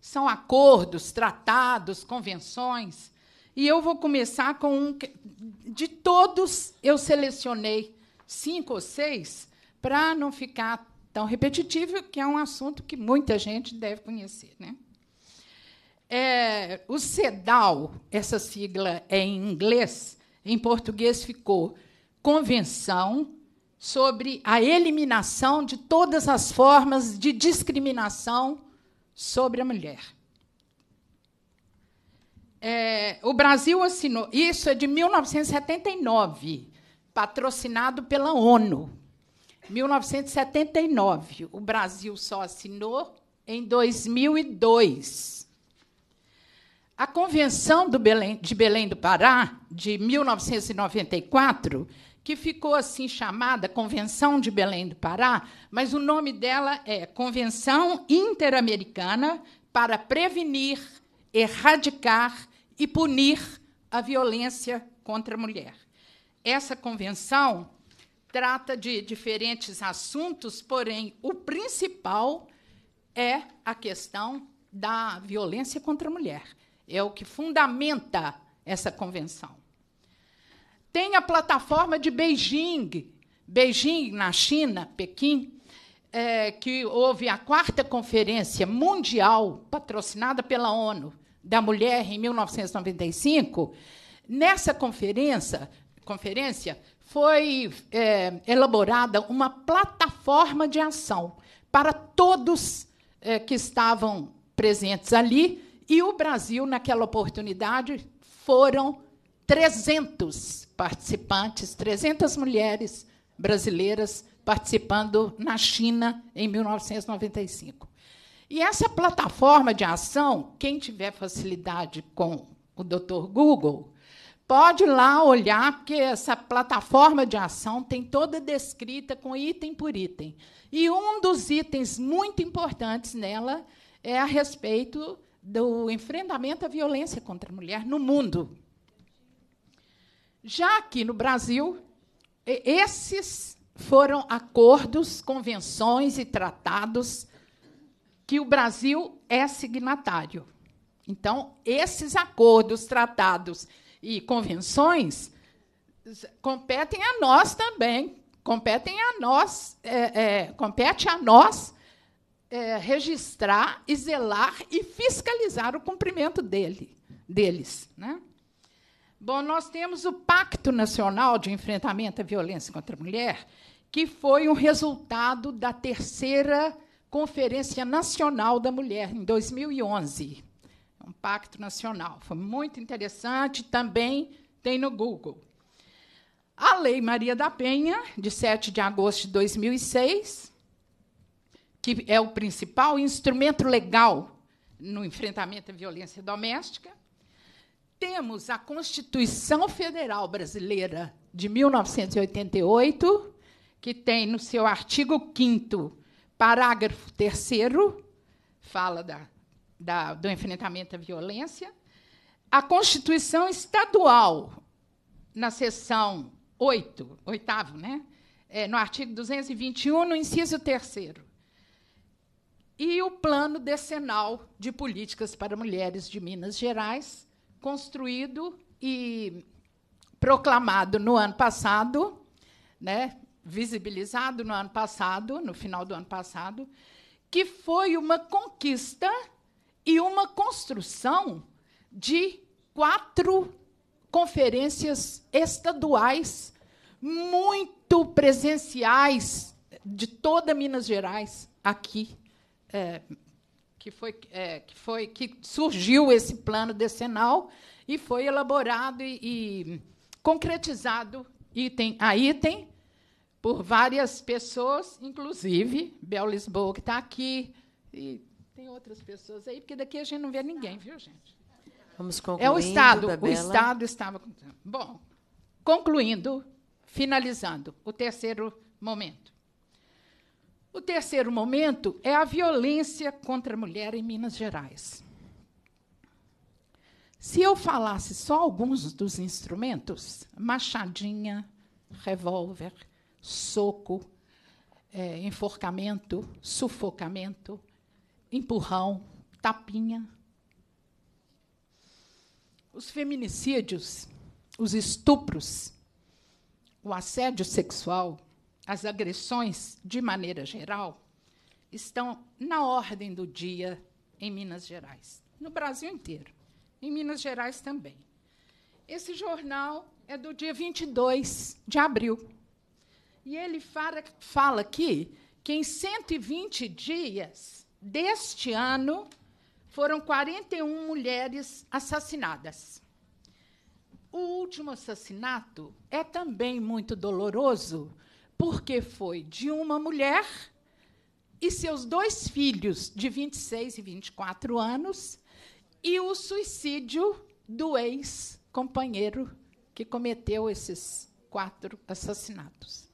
São acordos, tratados, convenções e eu vou começar com um. De todos, eu selecionei cinco ou seis para não ficar tão repetitivo, que é um assunto que muita gente deve conhecer. Né? É, o CEDAW, essa sigla é em inglês, em português ficou Convenção sobre a Eliminação de Todas as Formas de Discriminação sobre a Mulher é, o Brasil assinou, isso é de 1979, patrocinado pela ONU. 1979, o Brasil só assinou em 2002. A Convenção Belém, de Belém do Pará, de 1994, que ficou assim chamada Convenção de Belém do Pará, mas o nome dela é Convenção Interamericana para Prevenir, Erradicar e punir a violência contra a mulher. Essa convenção trata de diferentes assuntos, porém, o principal é a questão da violência contra a mulher. É o que fundamenta essa convenção. Tem a plataforma de Beijing, Beijing, na China, Pequim, é, que houve a quarta conferência mundial patrocinada pela ONU da Mulher, em 1995, nessa conferência, conferência foi é, elaborada uma plataforma de ação para todos é, que estavam presentes ali, e o Brasil, naquela oportunidade, foram 300 participantes, 300 mulheres brasileiras participando na China em 1995. E essa plataforma de ação, quem tiver facilidade com o Dr. Google, pode lá olhar, porque essa plataforma de ação tem toda descrita com item por item. E um dos itens muito importantes nela é a respeito do enfrentamento à violência contra a mulher no mundo. Já aqui no Brasil, esses foram acordos, convenções e tratados que o Brasil é signatário. Então, esses acordos, tratados e convenções competem a nós também, competem a nós, é, é, compete a nós é, registrar e zelar e fiscalizar o cumprimento dele, deles. Né? Bom, nós temos o Pacto Nacional de Enfrentamento à Violência contra a Mulher, que foi um resultado da terceira Conferência Nacional da Mulher, em 2011. É um pacto nacional. Foi muito interessante, também tem no Google. A Lei Maria da Penha, de 7 de agosto de 2006, que é o principal instrumento legal no enfrentamento à violência doméstica. Temos a Constituição Federal Brasileira de 1988, que tem no seu artigo 5 Parágrafo 3 fala da, da, do enfrentamento à violência. A Constituição Estadual, na seção 8, oitavo, né? É, no artigo 221, no inciso 3 e o Plano Decenal de Políticas para Mulheres de Minas Gerais, construído e proclamado no ano passado, né, visibilizado no ano passado, no final do ano passado, que foi uma conquista e uma construção de quatro conferências estaduais muito presenciais de toda Minas Gerais aqui é, que foi é, que foi que surgiu esse plano decenal e foi elaborado e, e concretizado item a item por várias pessoas, inclusive Bel Lisboa, que está aqui, e tem outras pessoas aí, porque daqui a gente não vê ninguém, viu, gente? Vamos concluindo. É o Estado. O Estado estava. Bom, concluindo, finalizando, o terceiro momento. O terceiro momento é a violência contra a mulher em Minas Gerais. Se eu falasse só alguns dos instrumentos, machadinha, revólver, soco, é, enforcamento, sufocamento, empurrão, tapinha. Os feminicídios, os estupros, o assédio sexual, as agressões de maneira geral, estão na ordem do dia em Minas Gerais, no Brasil inteiro, em Minas Gerais também. Esse jornal é do dia 22 de abril e ele fala, fala aqui que em 120 dias deste ano foram 41 mulheres assassinadas. O último assassinato é também muito doloroso, porque foi de uma mulher e seus dois filhos, de 26 e 24 anos, e o suicídio do ex-companheiro que cometeu esses quatro assassinatos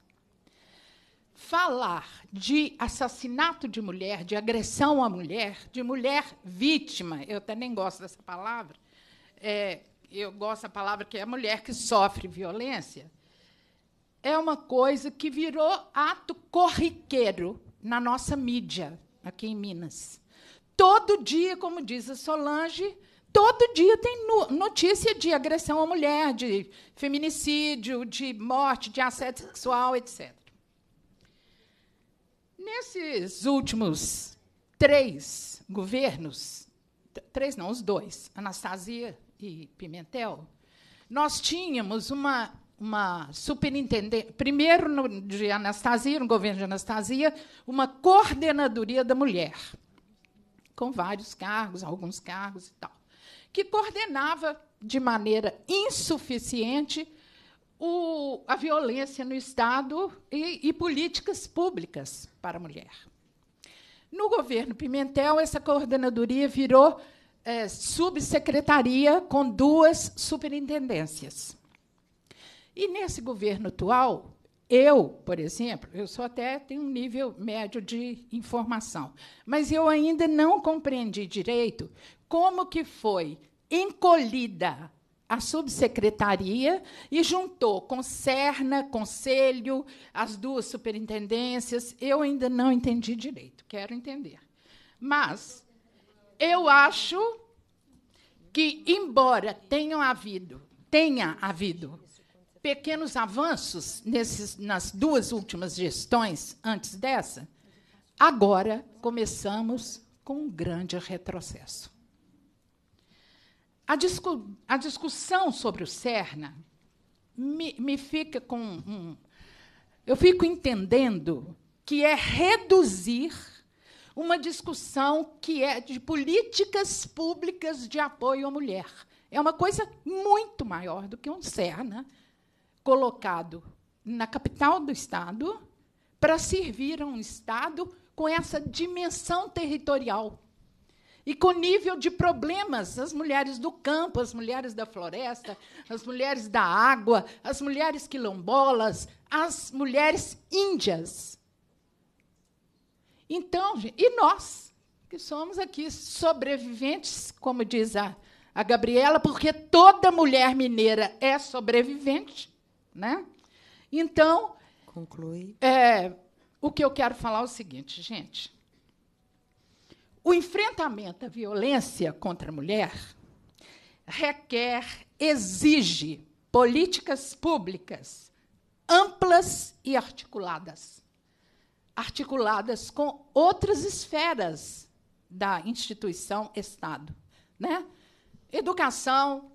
falar de assassinato de mulher, de agressão à mulher, de mulher vítima, eu até nem gosto dessa palavra, é, eu gosto da palavra que é a mulher que sofre violência, é uma coisa que virou ato corriqueiro na nossa mídia, aqui em Minas. Todo dia, como diz a Solange, todo dia tem notícia de agressão à mulher, de feminicídio, de morte, de assédio sexual, etc. Nesses últimos três governos, três não, os dois, Anastasia e Pimentel, nós tínhamos uma, uma superintendente, primeiro no, de Anastasia, no governo de Anastasia, uma coordenadoria da mulher, com vários cargos, alguns cargos e tal, que coordenava de maneira insuficiente o, a violência no Estado e, e políticas públicas para a mulher. No governo Pimentel, essa coordenadoria virou é, subsecretaria com duas superintendências. E nesse governo atual, eu, por exemplo, eu sou até tenho um nível médio de informação, mas eu ainda não compreendi direito como que foi encolhida a subsecretaria e juntou com Serna, Conselho, as duas superintendências. Eu ainda não entendi direito, quero entender. Mas eu acho que, embora tenham havido, tenha havido pequenos avanços nesses, nas duas últimas gestões antes dessa, agora começamos com um grande retrocesso. A, discu a discussão sobre o CERNA me, me fica com. Um, eu fico entendendo que é reduzir uma discussão que é de políticas públicas de apoio à mulher. É uma coisa muito maior do que um CERNA colocado na capital do Estado para servir a um Estado com essa dimensão territorial e com nível de problemas. As mulheres do campo, as mulheres da floresta, as mulheres da água, as mulheres quilombolas, as mulheres índias. Então, e nós, que somos aqui sobreviventes, como diz a, a Gabriela, porque toda mulher mineira é sobrevivente, né? Então. Conclui. É, o que eu quero falar é o seguinte, gente. O enfrentamento à violência contra a mulher requer, exige políticas públicas amplas e articuladas articuladas com outras esferas da instituição Estado. Né? Educação,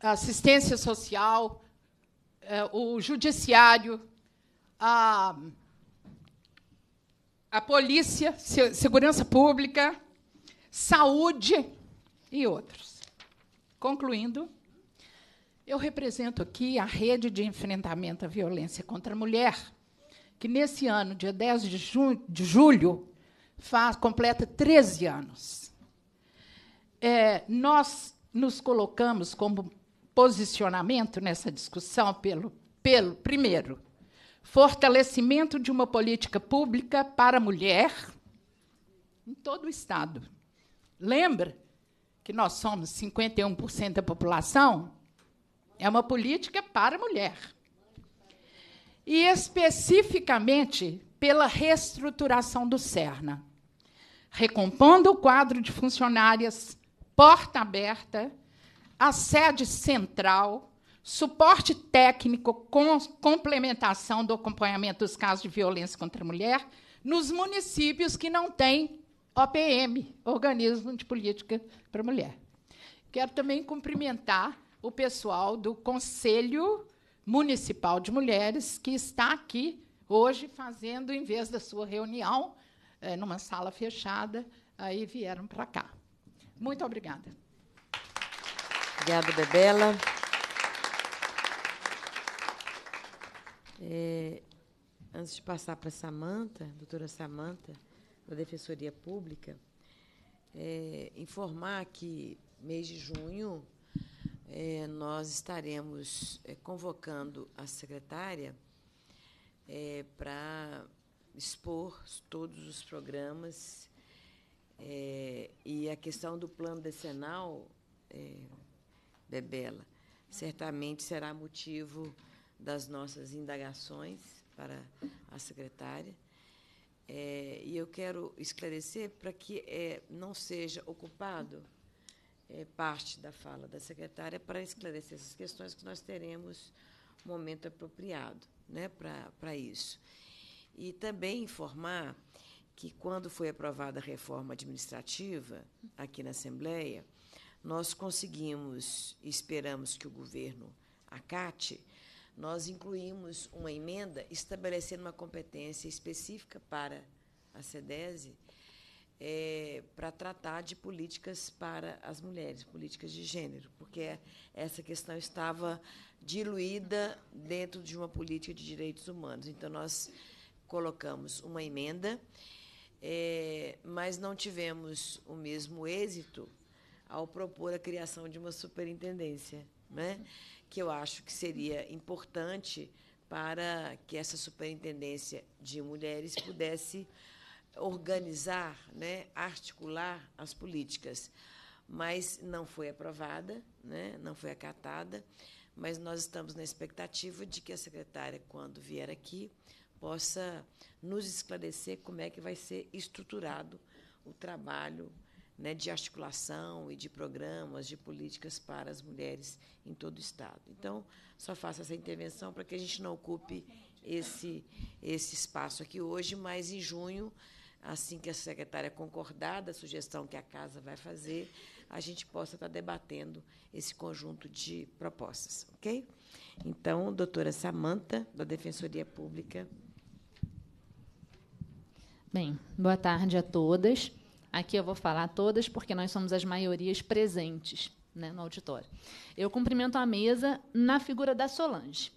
assistência social, é, o judiciário, a, a polícia, segurança pública, saúde e outros. Concluindo, eu represento aqui a rede de enfrentamento à violência contra a mulher, que nesse ano, dia 10 de, de julho, faz, completa 13 anos. É, nós nos colocamos como posicionamento nessa discussão pelo, pelo primeiro, fortalecimento de uma política pública para a mulher em todo o Estado Lembra que nós somos 51% da população? É uma política para a mulher. E especificamente pela reestruturação do Cerna, recompondo o quadro de funcionárias, porta aberta, a sede central, suporte técnico com complementação do acompanhamento dos casos de violência contra a mulher nos municípios que não têm OPM, Organismo de Política para a Mulher. Quero também cumprimentar o pessoal do Conselho Municipal de Mulheres, que está aqui hoje fazendo, em vez da sua reunião, é, numa sala fechada, aí vieram para cá. Muito obrigada. Obrigada, Bebela. É, antes de passar para a Samanta, doutora Samanta, da Defensoria Pública, é, informar que mês de junho é, nós estaremos é, convocando a secretária é, para expor todos os programas é, e a questão do plano decenal, é, Bebela, certamente será motivo das nossas indagações para a secretária é, e eu quero esclarecer para que é, não seja ocupado é, parte da fala da secretária para esclarecer essas questões que nós teremos momento apropriado né, para isso. E também informar que, quando foi aprovada a reforma administrativa aqui na Assembleia, nós conseguimos, esperamos que o governo acate, nós incluímos uma emenda estabelecendo uma competência específica para a SEDESI é, para tratar de políticas para as mulheres, políticas de gênero, porque essa questão estava diluída dentro de uma política de direitos humanos. Então, nós colocamos uma emenda, é, mas não tivemos o mesmo êxito ao propor a criação de uma superintendência. Né? que eu acho que seria importante para que essa superintendência de mulheres pudesse organizar, né, articular as políticas. Mas não foi aprovada, né, não foi acatada, mas nós estamos na expectativa de que a secretária, quando vier aqui, possa nos esclarecer como é que vai ser estruturado o trabalho né, de articulação e de programas, de políticas para as mulheres em todo o Estado. Então, só faço essa intervenção para que a gente não ocupe esse, esse espaço aqui hoje, mas em junho, assim que a secretária concordar da sugestão que a casa vai fazer, a gente possa estar debatendo esse conjunto de propostas, ok? Então, doutora Samanta, da Defensoria Pública. Bem, boa tarde a todas. Aqui eu vou falar todas, porque nós somos as maiorias presentes né, no auditório. Eu cumprimento a mesa na figura da Solange.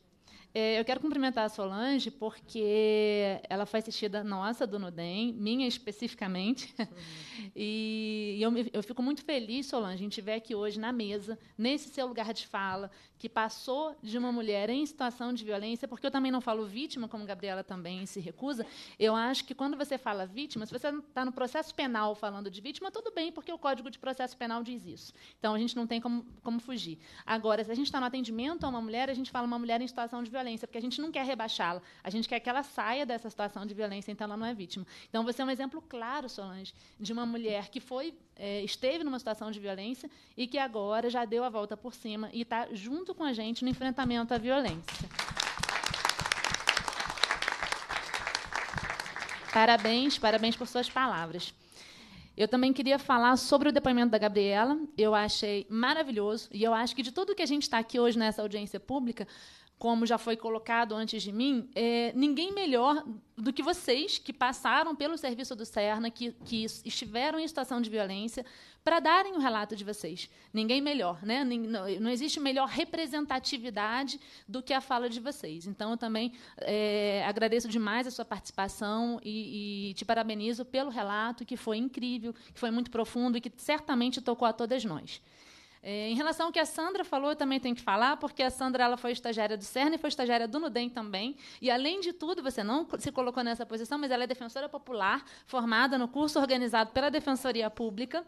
É, eu quero cumprimentar a Solange porque ela foi assistida nossa do Nudem, minha especificamente. Uhum. (laughs) E, e eu, eu, fico muito feliz, Solange, em estiver aqui hoje na mesa, nesse seu lugar de fala, que passou de uma mulher em situação de violência, porque eu também não falo vítima, como Gabriela também se recusa, eu acho que quando você fala vítima, se você está no processo penal falando de vítima, tudo bem, porque o Código de Processo Penal diz isso. Então, a gente não tem como, como fugir. Agora, se a gente está no atendimento a uma mulher, a gente fala uma mulher em situação de violência, porque a gente não quer rebaixá-la, a gente quer que ela saia dessa situação de violência, então ela não é vítima. Então, você é um exemplo claro, Solange, de uma mulher que foi, eh, esteve numa situação de violência e que agora já deu a volta por cima e está junto junto com a gente no enfrentamento à violência. Parabéns, parabéns por suas palavras. Eu também queria falar sobre o depoimento da Gabriela. Eu achei maravilhoso e eu acho que de tudo que a gente está aqui hoje nessa audiência pública, como já foi colocado antes de mim, é, ninguém melhor do que vocês que passaram pelo serviço do Cerna, que, que estiveram em situação de violência, para darem o relato de vocês. Ninguém melhor, né? Não existe melhor representatividade do que a fala de vocês. Então, eu também é, agradeço demais a sua participação e, e te parabenizo pelo relato, que foi incrível, que foi muito profundo e que certamente tocou a todas nós. É, em relação ao que a Sandra falou, eu também tenho que falar, porque a Sandra ela foi estagiária do CERN e foi estagiária do NUDEM também. E, além de tudo, você não se colocou nessa posição, mas ela é defensora popular, formada no curso organizado pela Defensoria Pública.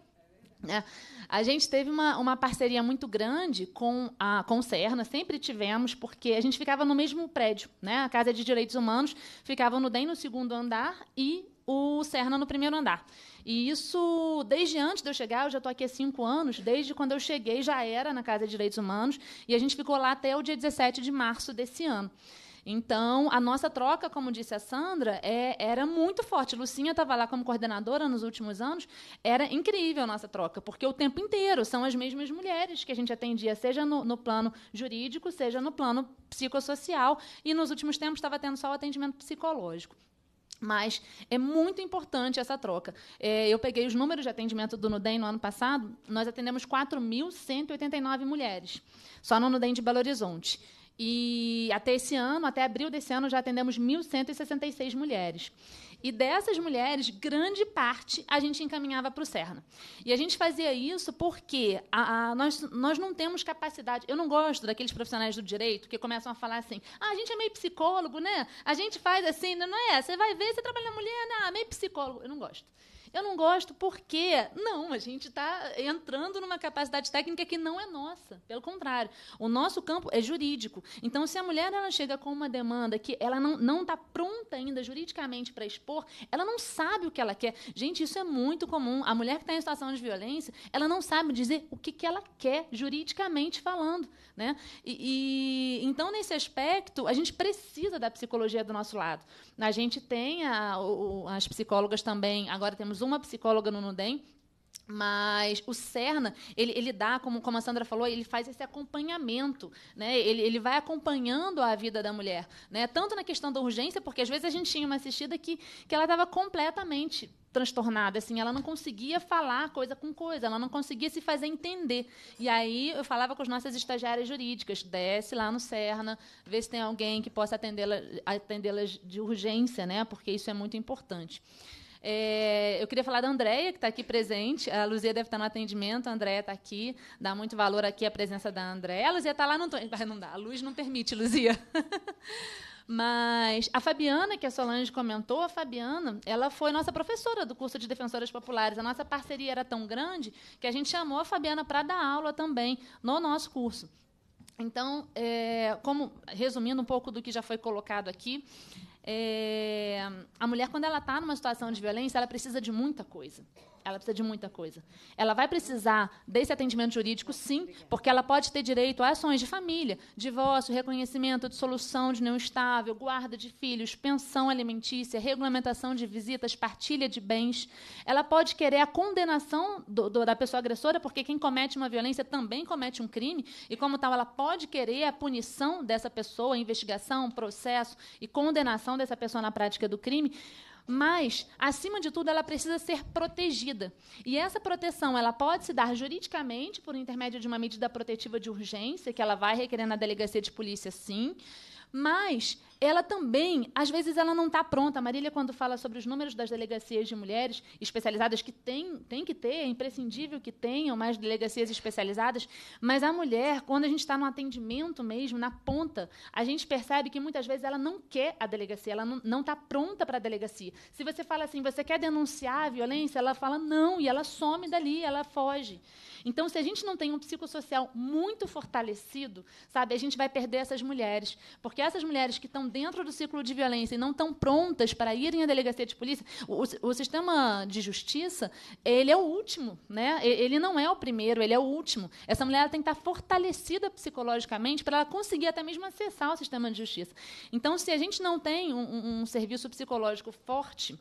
É. A gente teve uma, uma parceria muito grande com a com o CERN, sempre tivemos, porque a gente ficava no mesmo prédio. Né? A Casa de Direitos Humanos ficava no DEM, no segundo andar, e o Serna no primeiro andar. E isso, desde antes de eu chegar, eu já estou aqui há cinco anos, desde quando eu cheguei já era na Casa de Direitos Humanos, e a gente ficou lá até o dia 17 de março desse ano. Então, a nossa troca, como disse a Sandra, é, era muito forte. Lucinha estava lá como coordenadora nos últimos anos, era incrível a nossa troca, porque o tempo inteiro são as mesmas mulheres que a gente atendia, seja no, no plano jurídico, seja no plano psicossocial, e nos últimos tempos estava tendo só o atendimento psicológico. Mas é muito importante essa troca. É, eu peguei os números de atendimento do Nudem no ano passado, nós atendemos 4.189 mulheres, só no Nudem de Belo Horizonte. E até esse ano, até abril desse ano, já atendemos 1.166 mulheres. E dessas mulheres, grande parte a gente encaminhava para o Cerna. E a gente fazia isso porque a, a, nós, nós não temos capacidade. Eu não gosto daqueles profissionais do direito que começam a falar assim: ah, a gente é meio psicólogo, né? A gente faz assim, não é? Você vai ver, você trabalha na mulher, não, né? ah, meio psicólogo. Eu não gosto. Eu não gosto porque não, a gente está entrando numa capacidade técnica que não é nossa. Pelo contrário, o nosso campo é jurídico. Então, se a mulher ela chega com uma demanda que ela não está pronta ainda juridicamente para expor, ela não sabe o que ela quer. Gente, isso é muito comum. A mulher que está em situação de violência, ela não sabe dizer o que, que ela quer juridicamente falando, né? E, e então nesse aspecto a gente precisa da psicologia do nosso lado. A gente tem a, as psicólogas também. Agora temos temos uma psicóloga no Nudem, mas o Cerna, ele, ele dá, como, como a Sandra falou, ele faz esse acompanhamento, né? ele, ele vai acompanhando a vida da mulher, né? tanto na questão da urgência, porque às vezes a gente tinha uma assistida que, que ela estava completamente transtornada, assim, ela não conseguia falar coisa com coisa, ela não conseguia se fazer entender. E aí eu falava com as nossas estagiárias jurídicas, desce lá no Cerna, vê se tem alguém que possa atendê-la atendê-las de urgência, né? Porque isso é muito importante. É, eu queria falar da Andréia, que está aqui presente. A Luzia deve estar no atendimento, a Andréia está aqui. Dá muito valor aqui a presença da Andréia. A Luzia está lá, não, tô... não dá, a luz não permite, Luzia. (laughs) Mas a Fabiana, que a Solange comentou, a Fabiana, ela foi nossa professora do curso de Defensoras Populares. A nossa parceria era tão grande que a gente chamou a Fabiana para dar aula também no nosso curso. Então, é, como resumindo um pouco do que já foi colocado aqui, é, a mulher, quando ela está numa situação de violência, ela precisa de muita coisa ela precisa de muita coisa. Ela vai precisar desse atendimento jurídico, sim, porque ela pode ter direito a ações de família, divórcio, reconhecimento de solução de não estável, guarda de filhos, pensão alimentícia, regulamentação de visitas, partilha de bens. Ela pode querer a condenação do, do, da pessoa agressora, porque quem comete uma violência também comete um crime, e, como tal, ela pode querer a punição dessa pessoa, investigação, processo e condenação dessa pessoa na prática do crime mas acima de tudo ela precisa ser protegida. E essa proteção, ela pode se dar juridicamente por intermédio de uma medida protetiva de urgência, que ela vai requerer na delegacia de polícia sim, mas ela também, às vezes, ela não está pronta. A Marília, quando fala sobre os números das delegacias de mulheres especializadas, que tem, tem que ter, é imprescindível que tenham mais delegacias especializadas, mas a mulher, quando a gente está no atendimento mesmo, na ponta, a gente percebe que muitas vezes ela não quer a delegacia, ela não está pronta para a delegacia. Se você fala assim, você quer denunciar a violência, ela fala não, e ela some dali, ela foge. Então, se a gente não tem um psicossocial muito fortalecido, sabe, a gente vai perder essas mulheres. Porque essas mulheres que estão dentro do ciclo de violência e não estão prontas para irem à delegacia de polícia, o, o sistema de justiça ele é o último, né? Ele não é o primeiro, ele é o último. Essa mulher tem que estar fortalecida psicologicamente para ela conseguir até mesmo acessar o sistema de justiça. Então, se a gente não tem um, um serviço psicológico forte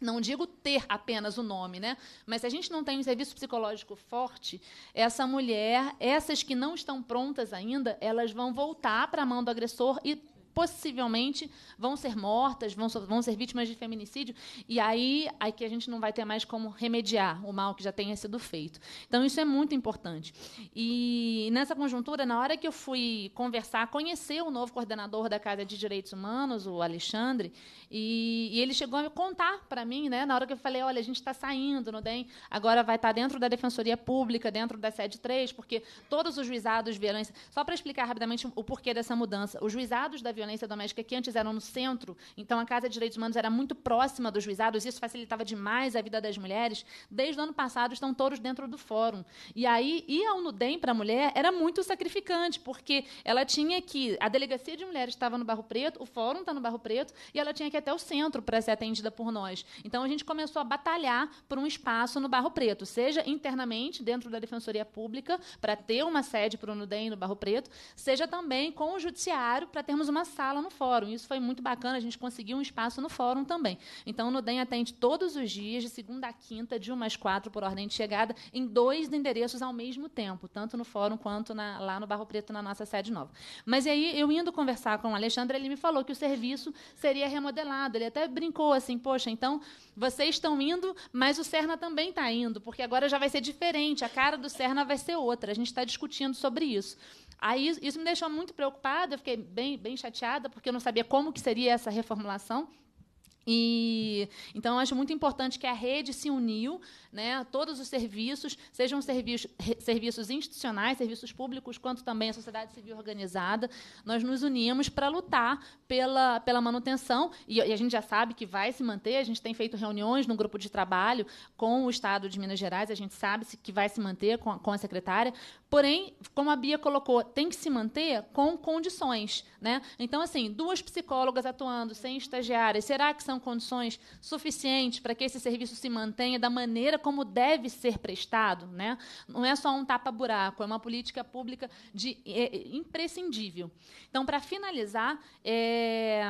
não digo ter apenas o nome, né? Mas se a gente não tem um serviço psicológico forte, essa mulher, essas que não estão prontas ainda, elas vão voltar para a mão do agressor e possivelmente vão ser mortas, vão, vão ser vítimas de feminicídio, e aí aqui a gente não vai ter mais como remediar o mal que já tenha sido feito. Então, isso é muito importante. E nessa conjuntura, na hora que eu fui conversar, conhecer o novo coordenador da Casa de Direitos Humanos, o Alexandre, e, e ele chegou a me contar para mim, né, na hora que eu falei, olha, a gente está saindo no DEM, agora vai estar tá dentro da Defensoria Pública, dentro da sede 3, porque todos os juizados violência... Só para explicar rapidamente o porquê dessa mudança. Os juizados da violência violência doméstica que antes eram no centro, então a Casa de Direitos Humanos era muito próxima dos juizados, isso facilitava demais a vida das mulheres. Desde o ano passado estão todos dentro do fórum. E aí ir ao Nudem para a mulher era muito sacrificante, porque ela tinha que a delegacia de mulheres estava no Barro Preto, o fórum está no Barro Preto e ela tinha que ir até o centro para ser atendida por nós. Então a gente começou a batalhar por um espaço no Barro Preto, seja internamente dentro da Defensoria Pública para ter uma sede para o Nudem no Barro Preto, seja também com o judiciário para termos uma sala no fórum. Isso foi muito bacana, a gente conseguiu um espaço no fórum também. Então, o Nudem atende todos os dias, de segunda a quinta, de umas quatro por ordem de chegada, em dois endereços ao mesmo tempo, tanto no fórum quanto na, lá no Barro Preto, na nossa sede nova. Mas aí, eu indo conversar com o Alexandre, ele me falou que o serviço seria remodelado. Ele até brincou assim, poxa, então vocês estão indo, mas o Serna também está indo, porque agora já vai ser diferente, a cara do Serna vai ser outra. A gente está discutindo sobre isso. Aí isso me deixou muito preocupada, eu fiquei bem, bem chateada, porque eu não sabia como que seria essa reformulação. E então eu acho muito importante que a rede se uniu, né? Todos os serviços, sejam serviços, serviços institucionais, serviços públicos, quanto também a sociedade civil organizada, nós nos unimos para lutar pela, pela manutenção e, e, a gente já sabe que vai se manter. A gente tem feito reuniões no grupo de trabalho com o Estado de Minas Gerais, a gente sabe que vai se manter com a, com a secretária. Porém, como a Bia colocou, tem que se manter com condições, né? Então assim, duas psicólogas atuando sem estagiárias, será que são condições suficientes para que esse serviço se mantenha da maneira como deve ser prestado, né? não é só um tapa-buraco, é uma política pública de, é, é, imprescindível. Então, para finalizar, é,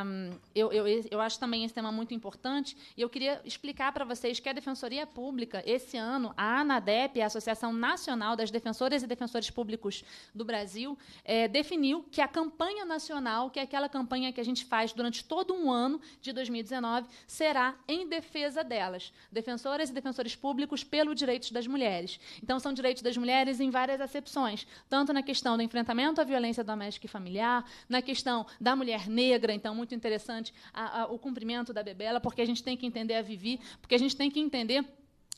eu, eu, eu acho também esse tema muito importante e eu queria explicar para vocês que a Defensoria Pública, esse ano, a ANADEP, a Associação Nacional das Defensoras e Defensores Públicos do Brasil, é, definiu que a campanha nacional, que é aquela campanha que a gente faz durante todo um ano de 2019, será em defesa delas, defensoras e defensores públicos pelo direito das mulheres. Então, são direitos das mulheres em várias acepções, tanto na questão do enfrentamento à violência doméstica e familiar, na questão da mulher negra, então, muito interessante a, a, o cumprimento da bebela, porque a gente tem que entender a Vivi, porque a gente tem que entender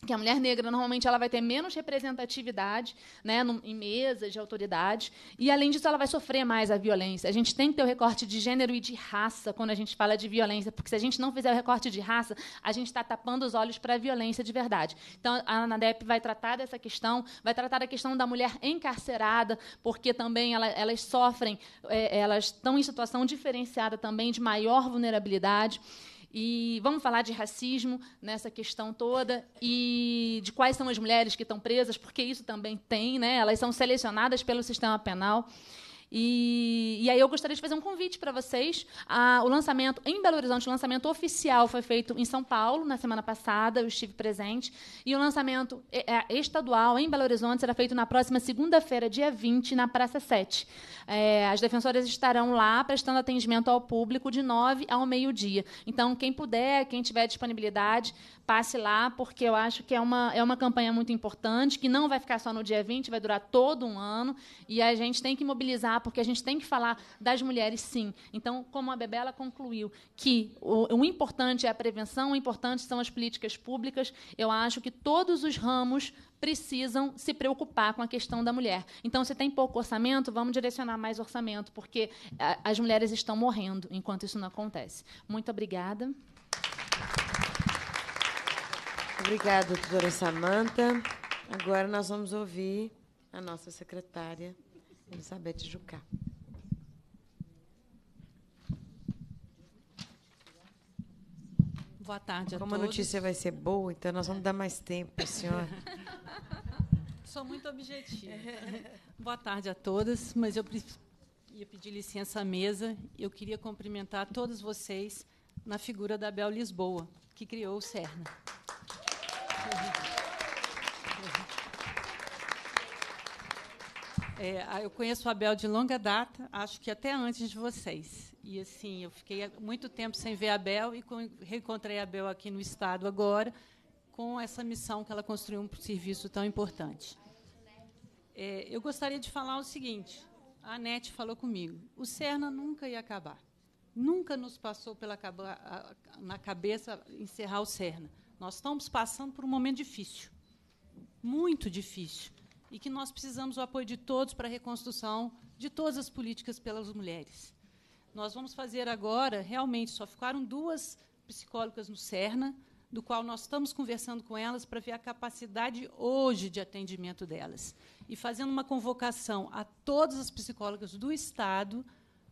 que a mulher negra normalmente ela vai ter menos representatividade né, no, em mesas de autoridade e além disso ela vai sofrer mais a violência a gente tem que ter o recorte de gênero e de raça quando a gente fala de violência porque se a gente não fizer o recorte de raça a gente está tapando os olhos para a violência de verdade então a Anadep vai tratar dessa questão vai tratar da questão da mulher encarcerada porque também ela, elas sofrem é, elas estão em situação diferenciada também de maior vulnerabilidade e vamos falar de racismo nessa questão toda e de quais são as mulheres que estão presas, porque isso também tem, né? Elas são selecionadas pelo sistema penal. E, e, aí eu gostaria de fazer um convite para vocês. Ah, o lançamento em Belo Horizonte, o lançamento oficial foi feito em São Paulo na semana passada, eu estive presente. E o lançamento é, é, estadual em Belo Horizonte será feito na próxima segunda-feira, dia 20, na Praça 7. É, as defensoras estarão lá prestando atendimento ao público de 9 ao meio-dia. Então, quem puder, quem tiver disponibilidade, passe lá, porque eu acho que é uma, é uma campanha muito importante, que não vai ficar só no dia 20, vai durar todo um ano. E a gente tem que mobilizar porque a gente tem que falar das mulheres, sim. Então, como a Bebela concluiu que o, o importante é a prevenção, o importante são as políticas públicas, eu acho que todos os ramos precisam se preocupar com a questão da mulher. Então, se tem pouco orçamento, vamos direcionar mais orçamento, porque as mulheres estão morrendo enquanto isso não acontece. Muito obrigada. Obrigada, doutora Samanta. Agora nós vamos ouvir a nossa secretária. Elizabeth Jucá. Boa tarde a Como todos. a notícia vai ser boa, então nós vamos dar mais tempo para a senhora. (laughs) Sou muito objetiva. boa tarde a todas, mas eu ia pedir licença à mesa. Eu queria cumprimentar todos vocês na figura da Bel Lisboa, que criou o CERN. É, ah, eu conheço o Abel de longa data, acho que até antes de vocês. E assim, eu fiquei muito tempo sem ver a Abel e reencontrei a Abel aqui no estado agora com essa missão que ela construiu um serviço tão importante. É, eu gostaria de falar o seguinte: a Anete falou comigo, o Cerna nunca ia acabar. Nunca nos passou pela na cabeça encerrar o Cerna. Nós estamos passando por um momento difícil, muito difícil e que nós precisamos do apoio de todos para a reconstrução de todas as políticas pelas mulheres. Nós vamos fazer agora, realmente, só ficaram duas psicólogas no CERNA, do qual nós estamos conversando com elas para ver a capacidade hoje de atendimento delas. E fazendo uma convocação a todas as psicólogas do Estado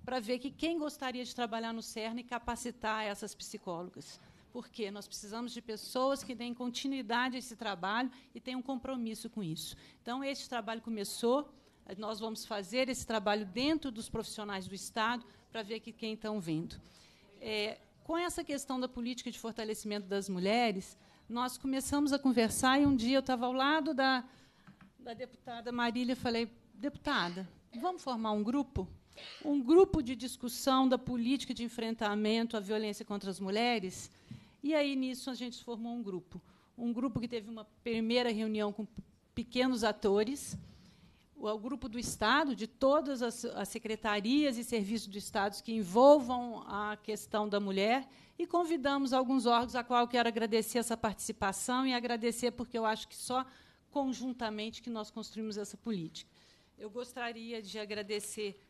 para ver que quem gostaria de trabalhar no CERN e capacitar essas psicólogas porque nós precisamos de pessoas que deem continuidade a esse trabalho e tenham um compromisso com isso. Então, esse trabalho começou, nós vamos fazer esse trabalho dentro dos profissionais do Estado para ver quem estão vindo. É, com essa questão da política de fortalecimento das mulheres, nós começamos a conversar e um dia eu estava ao lado da, da deputada Marília e falei, deputada, vamos formar um grupo? Um grupo de discussão da política de enfrentamento à violência contra as mulheres? E aí, nisso, a gente formou um grupo. Um grupo que teve uma primeira reunião com pequenos atores, o, é o grupo do Estado, de todas as, as secretarias e serviços do Estado que envolvam a questão da mulher, e convidamos alguns órgãos, a qual quero agradecer essa participação e agradecer, porque eu acho que só conjuntamente que nós construímos essa política. Eu gostaria de agradecer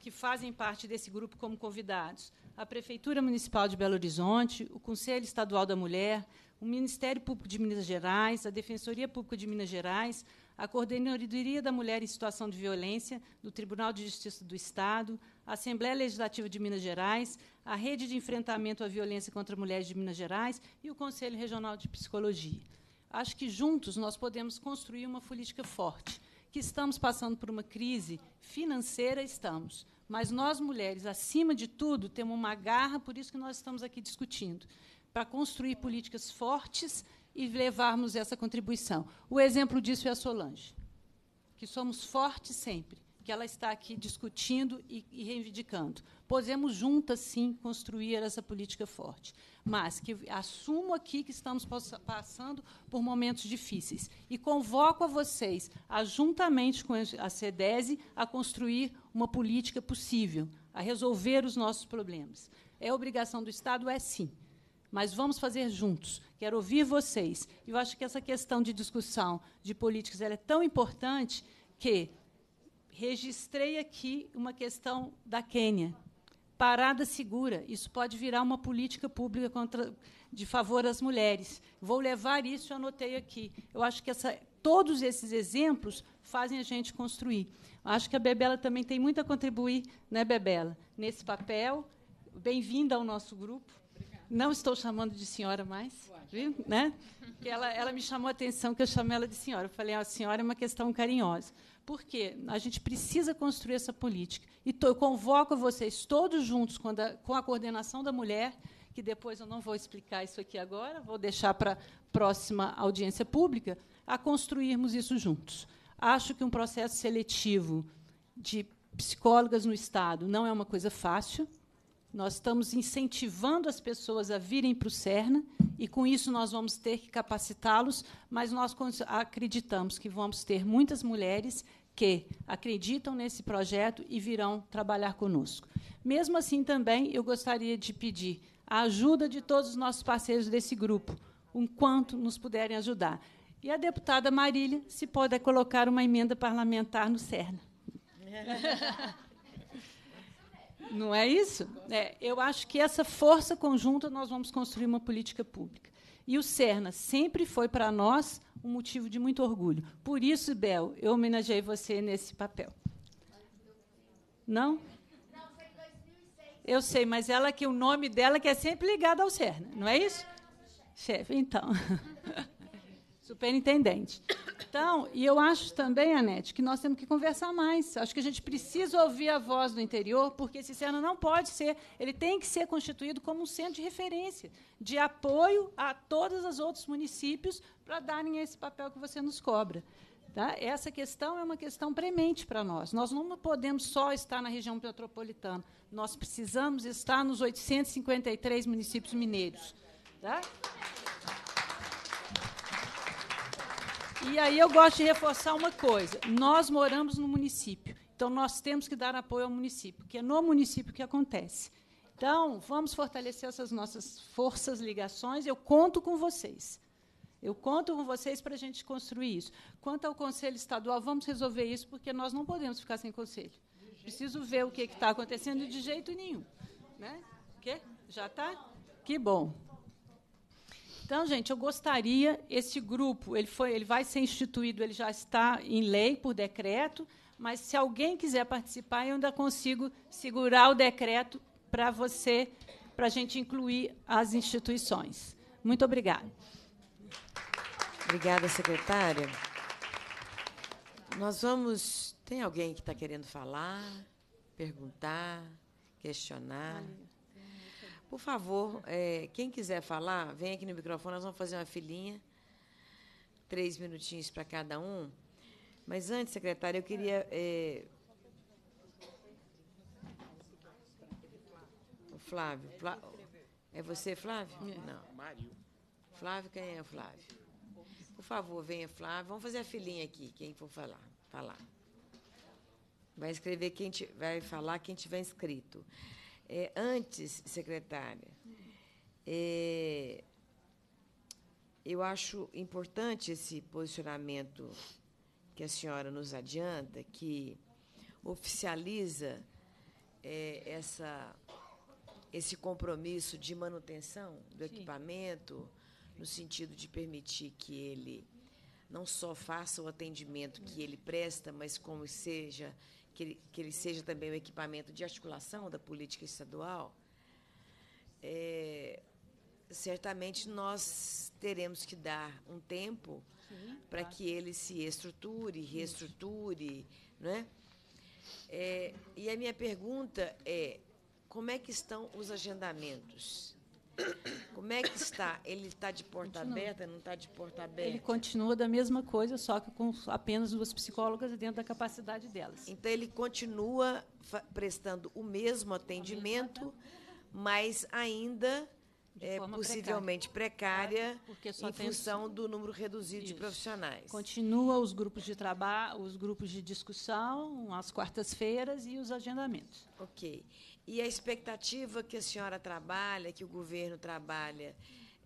que fazem parte desse grupo como convidados a Prefeitura Municipal de Belo Horizonte, o Conselho Estadual da Mulher, o Ministério Público de Minas Gerais, a Defensoria Pública de Minas Gerais, a Coordenadoria da Mulher em Situação de Violência do Tribunal de Justiça do Estado, a Assembleia Legislativa de Minas Gerais, a Rede de Enfrentamento à Violência contra Mulheres de Minas Gerais e o Conselho Regional de Psicologia. Acho que juntos nós podemos construir uma política forte que estamos passando por uma crise financeira, estamos. Mas nós, mulheres, acima de tudo, temos uma garra, por isso que nós estamos aqui discutindo, para construir políticas fortes e levarmos essa contribuição. O exemplo disso é a Solange, que somos fortes sempre que ela está aqui discutindo e, e reivindicando. Podemos juntas, sim, construir essa política forte, mas que assumo aqui que estamos passando por momentos difíceis e convoco a vocês, a, juntamente com a CEDESI, a construir uma política possível, a resolver os nossos problemas. É obrigação do Estado? É sim mas vamos fazer juntos. Quero ouvir vocês. Eu acho que essa questão de discussão de políticas é tão importante que registrei aqui uma questão da Quênia. Parada segura, isso pode virar uma política pública contra, de favor às mulheres. Vou levar isso, eu anotei aqui. Eu acho que essa, todos esses exemplos fazem a gente construir. Acho que a Bebela também tem muito a contribuir, né, Bebela? Nesse papel. Bem-vinda ao nosso grupo. Obrigada. Não estou chamando de senhora mais, viu? Né? Ela, ela me chamou a atenção que eu chamei ela de senhora. Eu falei, a senhora é uma questão carinhosa porque a gente precisa construir essa política. E eu convoco vocês todos juntos com a, com a coordenação da mulher, que depois eu não vou explicar isso aqui agora, vou deixar para a próxima audiência pública, a construirmos isso juntos. Acho que um processo seletivo de psicólogas no Estado não é uma coisa fácil, nós estamos incentivando as pessoas a virem para o Cerna e, com isso, nós vamos ter que capacitá-los, mas nós acreditamos que vamos ter muitas mulheres que acreditam nesse projeto e virão trabalhar conosco. Mesmo assim, também, eu gostaria de pedir a ajuda de todos os nossos parceiros desse grupo, enquanto nos puderem ajudar. E a deputada Marília, se pode colocar uma emenda parlamentar no CERN. (laughs) Não é isso? É, eu acho que essa força conjunta nós vamos construir uma política pública. E o Cerna sempre foi para nós um motivo de muito orgulho. Por isso, Bel, eu homenageei você nesse papel. Não? Eu sei, mas ela que o nome dela que é sempre ligado ao Cerna, não é isso? Chefe, então. (laughs) Superintendente. Então, e eu acho também, Anete, que nós temos que conversar mais. Acho que a gente precisa ouvir a voz do interior, porque esse CERN não pode ser, ele tem que ser constituído como um centro de referência, de apoio a todos os outros municípios para darem esse papel que você nos cobra. Tá? Essa questão é uma questão premente para nós. Nós não podemos só estar na região metropolitana. Nós precisamos estar nos 853 municípios mineiros. Tá? E aí eu gosto de reforçar uma coisa: nós moramos no município, então nós temos que dar apoio ao município, porque é no município que acontece. Então, vamos fortalecer essas nossas forças, ligações. Eu conto com vocês. Eu conto com vocês para a gente construir isso. Quanto ao Conselho Estadual, vamos resolver isso, porque nós não podemos ficar sem conselho. Preciso ver o que está acontecendo de jeito nenhum. Né? Quê? Já está? Que bom. Então, gente, eu gostaria esse grupo, ele foi, ele vai ser instituído, ele já está em lei por decreto, mas se alguém quiser participar, eu ainda consigo segurar o decreto para você, para a gente incluir as instituições. Muito obrigada. Obrigada, secretária. Nós vamos. Tem alguém que está querendo falar, perguntar, questionar? Valeu. Por favor, é, quem quiser falar, vem aqui no microfone, nós vamos fazer uma filinha, três minutinhos para cada um. Mas antes, secretária, eu queria. É, o Flávio. Flá... É você, Flávio? Não. Mário. Flávio, quem é o Flávio? Por favor, venha, Flávio. Vamos fazer a filinha aqui, quem for falar. Falar. Vai escrever quem vai falar quem tiver inscrito. É, antes, secretária, é, eu acho importante esse posicionamento que a senhora nos adianta, que oficializa é, essa, esse compromisso de manutenção do Sim. equipamento, no sentido de permitir que ele não só faça o atendimento que ele presta, mas como seja que ele, que ele seja também um equipamento de articulação da política estadual, é, certamente nós teremos que dar um tempo para que ele se estruture, reestruture, não né? é? E a minha pergunta é como é que estão os agendamentos? Como é que está? Ele está de porta continua. aberta, não está de porta aberta? Ele continua da mesma coisa, só que com apenas duas psicólogas dentro da capacidade delas. Então, ele continua prestando o mesmo atendimento, uhum. mas ainda é, possivelmente precária, precária em função do número reduzido isso. de profissionais. Continua os grupos de trabalho, os grupos de discussão, as quartas-feiras e os agendamentos. Ok. E a expectativa que a senhora trabalha, que o governo trabalha,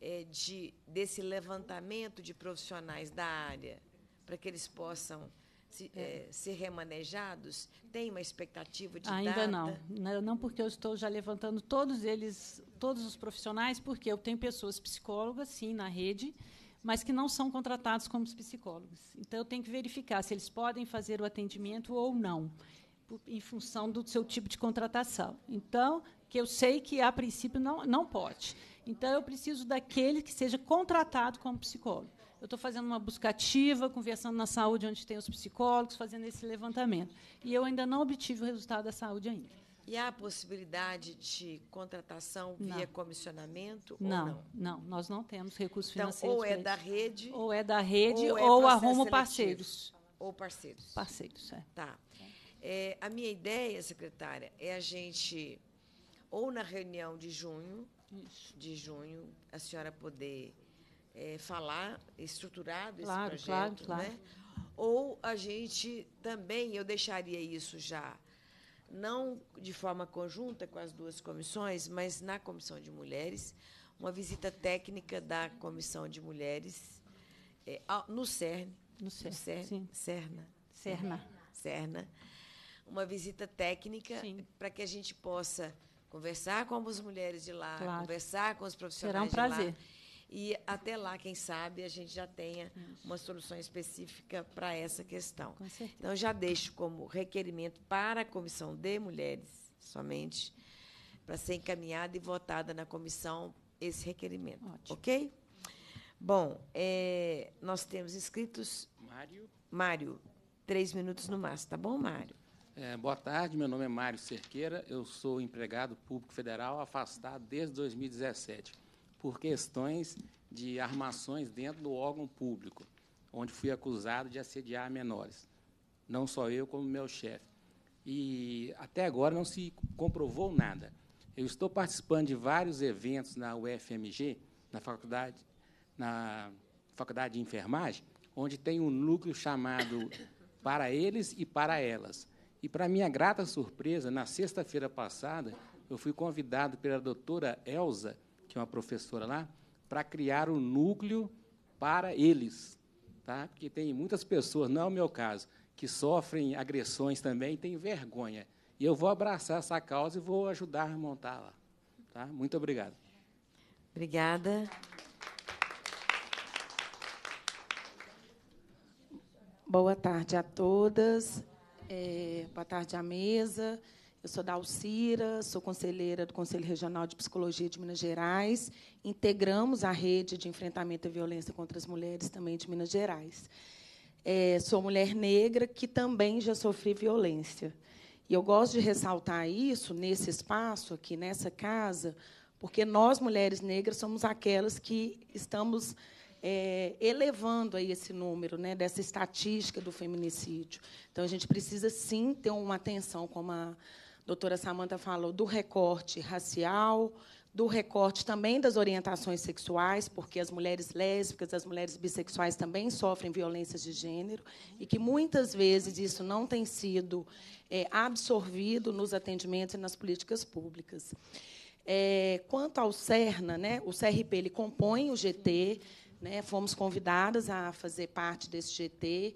é de, desse levantamento de profissionais da área, para que eles possam se, é, ser remanejados? Tem uma expectativa de Ainda data? não. Né, não porque eu estou já levantando todos eles, todos os profissionais, porque eu tenho pessoas psicólogas, sim, na rede, mas que não são contratados como psicólogos. Então, eu tenho que verificar se eles podem fazer o atendimento ou não em função do seu tipo de contratação. Então, que eu sei que a princípio não, não pode. Então, eu preciso daquele que seja contratado como psicólogo. Eu estou fazendo uma buscativa, conversando na saúde onde tem os psicólogos, fazendo esse levantamento. E eu ainda não obtive o resultado da saúde ainda. E há a possibilidade de contratação via não. comissionamento? Não, não, não, nós não temos recursos então, financeiros. Ou é da rede. Ou é da rede, ou, é ou arrumo seletivo. parceiros. Ou parceiros. Parceiros, é. Tá. É, a minha ideia, secretária, é a gente, ou na reunião de junho, Isso. de junho, a senhora poder é, falar estruturado claro, esse projeto, claro, né? claro. né? Ou a gente também, eu deixaria isso já não de forma conjunta com as duas comissões, mas na comissão de mulheres, uma visita técnica da comissão de mulheres é, no CERN, no CERN, no CERN, CERN Cerna, Cerna, Cerna uma visita técnica para que a gente possa conversar com as mulheres de lá, claro. conversar com os profissionais Será um prazer. de lá. E até lá, quem sabe, a gente já tenha uma solução específica para essa questão. Com certeza. Então, já deixo como requerimento para a Comissão de Mulheres, somente, para ser encaminhada e votada na comissão esse requerimento. Ótimo. Ok? Bom, é, nós temos inscritos. Mário. Mário, três minutos no máximo, tá bom, Mário? É, boa tarde, meu nome é Mário Cerqueira, eu sou empregado público federal afastado desde 2017 por questões de armações dentro do órgão público, onde fui acusado de assediar menores. Não só eu, como meu chefe. E até agora não se comprovou nada. Eu estou participando de vários eventos na UFMG, na faculdade, na faculdade de enfermagem, onde tem um núcleo chamado para eles e para elas e, para minha grata surpresa, na sexta-feira passada, eu fui convidado pela doutora Elza, que é uma professora lá, para criar um núcleo para eles. Tá? Porque tem muitas pessoas, não é o meu caso, que sofrem agressões também e têm vergonha. E eu vou abraçar essa causa e vou ajudar a montá-la. Tá? Muito obrigado. Obrigada. Boa tarde a todas. É, boa tarde à mesa. Eu sou da Alcira, sou conselheira do Conselho Regional de Psicologia de Minas Gerais. Integramos a rede de enfrentamento à violência contra as mulheres também de Minas Gerais. É, sou mulher negra que também já sofri violência. E eu gosto de ressaltar isso nesse espaço aqui, nessa casa, porque nós, mulheres negras, somos aquelas que estamos é, elevando aí esse número, né, dessa estatística do feminicídio. Então, a gente precisa, sim, ter uma atenção, como a doutora Samanta falou, do recorte racial, do recorte também das orientações sexuais, porque as mulheres lésbicas, as mulheres bissexuais também sofrem violências de gênero, e que muitas vezes isso não tem sido é, absorvido nos atendimentos e nas políticas públicas. É, quanto ao CERNA, né, o CRP ele compõe o GT, né? Fomos convidadas a fazer parte desse GT.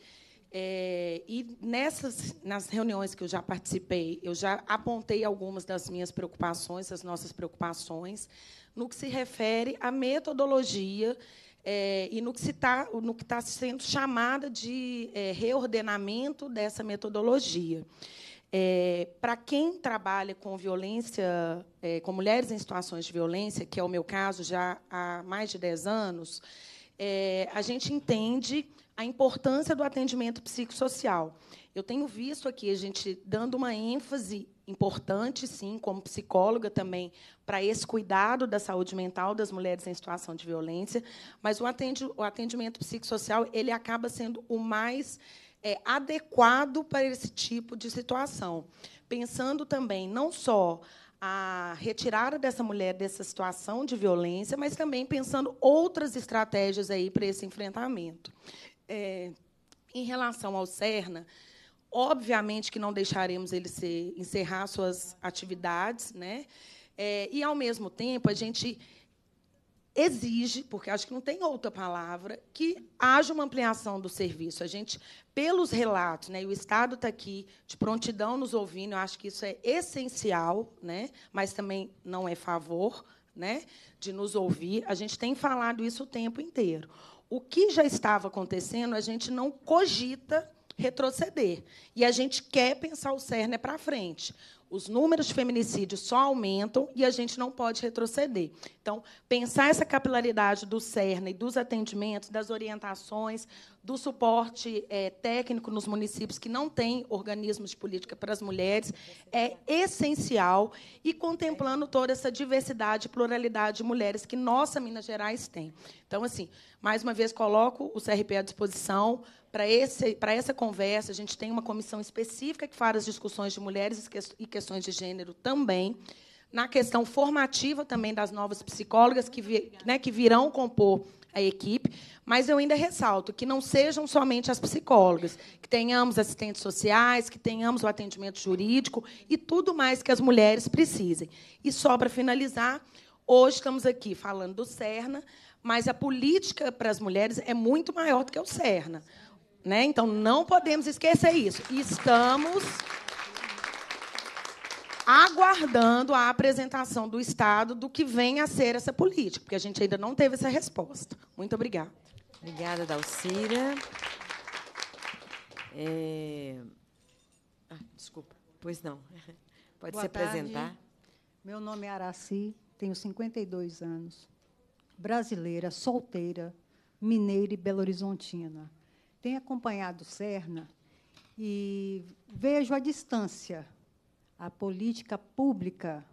É, e nessas, nas reuniões que eu já participei, eu já apontei algumas das minhas preocupações, as nossas preocupações, no que se refere à metodologia é, e no que está tá sendo chamada de é, reordenamento dessa metodologia. É, para quem trabalha com violência, é, com mulheres em situações de violência, que é o meu caso já há mais de 10 anos, é, a gente entende a importância do atendimento psicossocial. Eu tenho visto aqui a gente dando uma ênfase importante, sim, como psicóloga também, para esse cuidado da saúde mental das mulheres em situação de violência, mas o, atendimento psicossocial ele acaba sendo o mais é, adequado para esse tipo de situação. Pensando também não só a retirada dessa mulher dessa situação de violência, mas também pensando outras estratégias aí para esse enfrentamento. É, em relação ao Cerna, obviamente que não deixaremos ele ser, encerrar suas atividades, né? É, e ao mesmo tempo a gente exige, porque acho que não tem outra palavra, que haja uma ampliação do serviço. A gente, pelos relatos, né, e o Estado está aqui de prontidão nos ouvindo, eu acho que isso é essencial, né, mas também não é favor né, de nos ouvir. A gente tem falado isso o tempo inteiro. O que já estava acontecendo, a gente não cogita retroceder. E a gente quer pensar o CERN para frente. Os números de feminicídio só aumentam e a gente não pode retroceder. Então, pensar essa capilaridade do CERN e dos atendimentos, das orientações, do suporte é, técnico nos municípios que não têm organismos de política para as mulheres é essencial e contemplando toda essa diversidade e pluralidade de mulheres que nossa Minas Gerais tem. Então, assim, mais uma vez, coloco o CRP à disposição para essa conversa, a gente tem uma comissão específica que faz as discussões de mulheres e questões de gênero também, na questão formativa também das novas psicólogas que, vi, né, que virão compor a equipe, mas eu ainda ressalto que não sejam somente as psicólogas, que tenhamos assistentes sociais, que tenhamos o atendimento jurídico e tudo mais que as mulheres precisem. E só para finalizar, hoje estamos aqui falando do Cerna, mas a política para as mulheres é muito maior do que o Cerna. Né? Então, não podemos esquecer isso. Estamos aguardando a apresentação do Estado do que vem a ser essa política, porque a gente ainda não teve essa resposta. Muito obrigada. Obrigada, Dalcira. É... Ah, desculpa, pois não. (laughs) Pode Boa se apresentar. Tarde. Meu nome é Araci, tenho 52 anos, brasileira, solteira, mineira e belo-horizontina tenho acompanhado o Serna e vejo a distância a política pública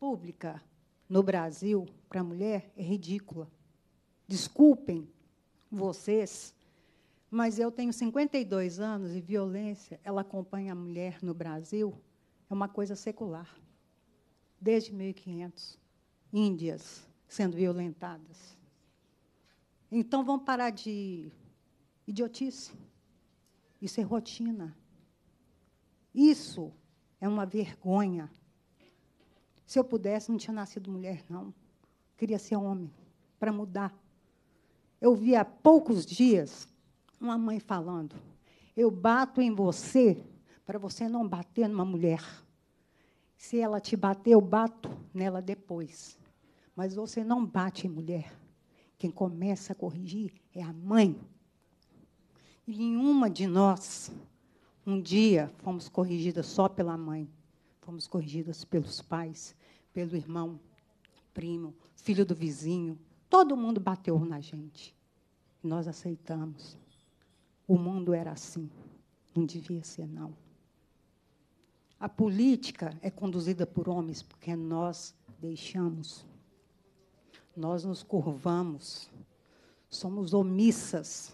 pública no Brasil para a mulher é ridícula. Desculpem vocês, mas eu tenho 52 anos e violência, ela acompanha a mulher no Brasil, é uma coisa secular. Desde 1500, índias sendo violentadas. Então vão parar de idiotice. Isso é rotina. Isso é uma vergonha. Se eu pudesse, não tinha nascido mulher, não. Queria ser homem, para mudar. Eu vi há poucos dias uma mãe falando: Eu bato em você para você não bater numa mulher. Se ela te bater, eu bato nela depois. Mas você não bate em mulher. Quem começa a corrigir é a mãe e nenhuma de nós, um dia, fomos corrigidas só pela mãe, fomos corrigidas pelos pais, pelo irmão, primo, filho do vizinho. Todo mundo bateu na gente. nós aceitamos. O mundo era assim. Não devia ser, não. A política é conduzida por homens porque nós deixamos. Nós nos curvamos. Somos omissas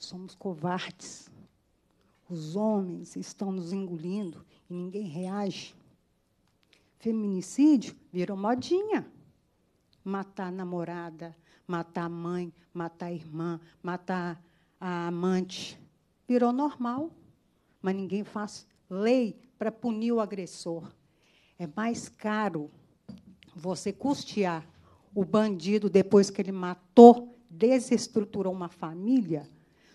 somos covardes. Os homens estão nos engolindo e ninguém reage. Feminicídio virou modinha. Matar a namorada, matar a mãe, matar a irmã, matar a amante. Virou normal. Mas ninguém faz lei para punir o agressor. É mais caro você custear o bandido depois que ele matou, desestruturou uma família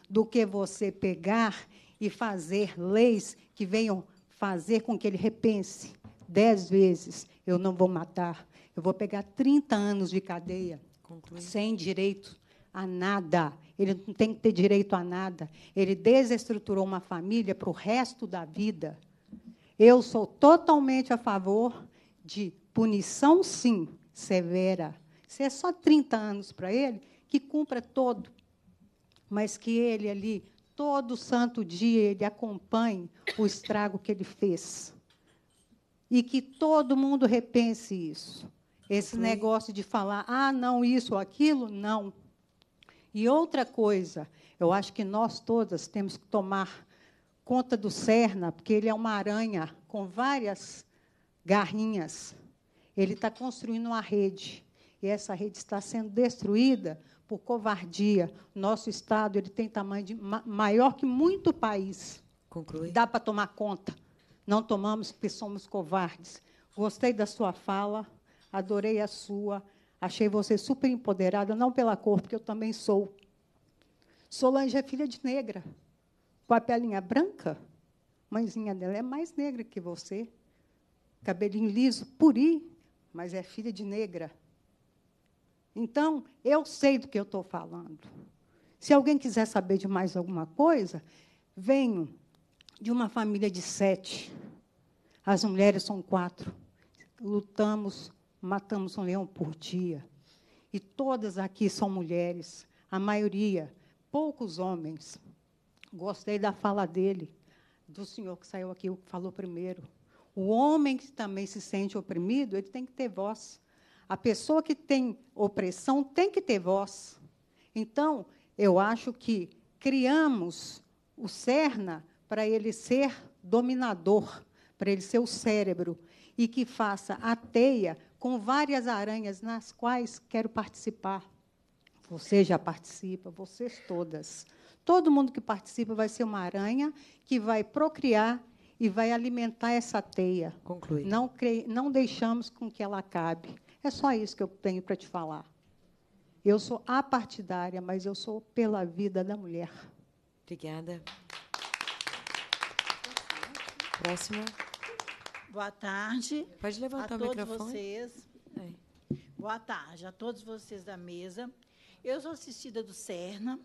do que você pegar e fazer leis que venham fazer com que ele repense dez vezes: eu não vou matar, eu vou pegar 30 anos de cadeia Conclui. sem direito a nada. Ele não tem que ter direito a nada. Ele desestruturou uma família para o resto da vida. Eu sou totalmente a favor de punição, sim, severa. Se é só 30 anos para ele, que cumpra todo, mas que ele ali, todo santo dia, ele acompanhe o estrago que ele fez. E que todo mundo repense isso. Esse negócio de falar, ah, não, isso ou aquilo, não. E outra coisa, eu acho que nós todas temos que tomar conta do Cerna, porque ele é uma aranha com várias garrinhas. Ele está construindo uma rede. E essa rede está sendo destruída por covardia, nosso Estado ele tem tamanho de, ma, maior que muito país. Conclui. Dá para tomar conta. Não tomamos porque somos covardes. Gostei da sua fala, adorei a sua, achei você super empoderada, não pela cor, porque eu também sou. Solange é filha de negra, com a pelinha branca. Mãezinha dela é mais negra que você, cabelinho liso, puri, mas é filha de negra. Então, eu sei do que eu estou falando. Se alguém quiser saber de mais alguma coisa, venho de uma família de sete. As mulheres são quatro. Lutamos, matamos um leão por dia. E todas aqui são mulheres, a maioria, poucos homens. Gostei da fala dele, do senhor que saiu aqui, o que falou primeiro. O homem que também se sente oprimido, ele tem que ter voz. A pessoa que tem opressão tem que ter voz. Então, eu acho que criamos o Cerna para ele ser dominador, para ele ser o cérebro, e que faça a teia com várias aranhas nas quais quero participar. Você já participa, vocês todas. Todo mundo que participa vai ser uma aranha que vai procriar e vai alimentar essa teia. Conclui. Não, não deixamos com que ela acabe. É só isso que eu tenho para te falar. Eu sou apartidária, mas eu sou pela vida da mulher. Obrigada. Próxima. Boa tarde. Pode levantar a o todos microfone. vocês. É. Boa tarde a todos vocês da mesa. Eu sou assistida do Cerna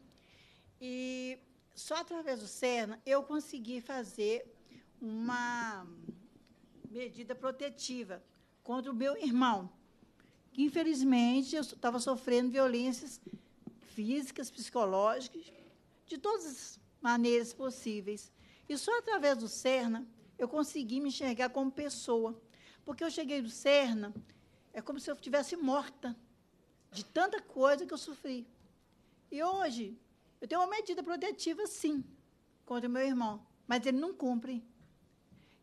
e só através do Cerna eu consegui fazer uma medida protetiva contra o meu irmão, infelizmente, eu estava sofrendo violências físicas, psicológicas, de todas as maneiras possíveis. E só através do CERNA eu consegui me enxergar como pessoa. Porque eu cheguei do CERNA, é como se eu estivesse morta de tanta coisa que eu sofri. E hoje, eu tenho uma medida protetiva, sim, contra o meu irmão, mas ele não cumpre.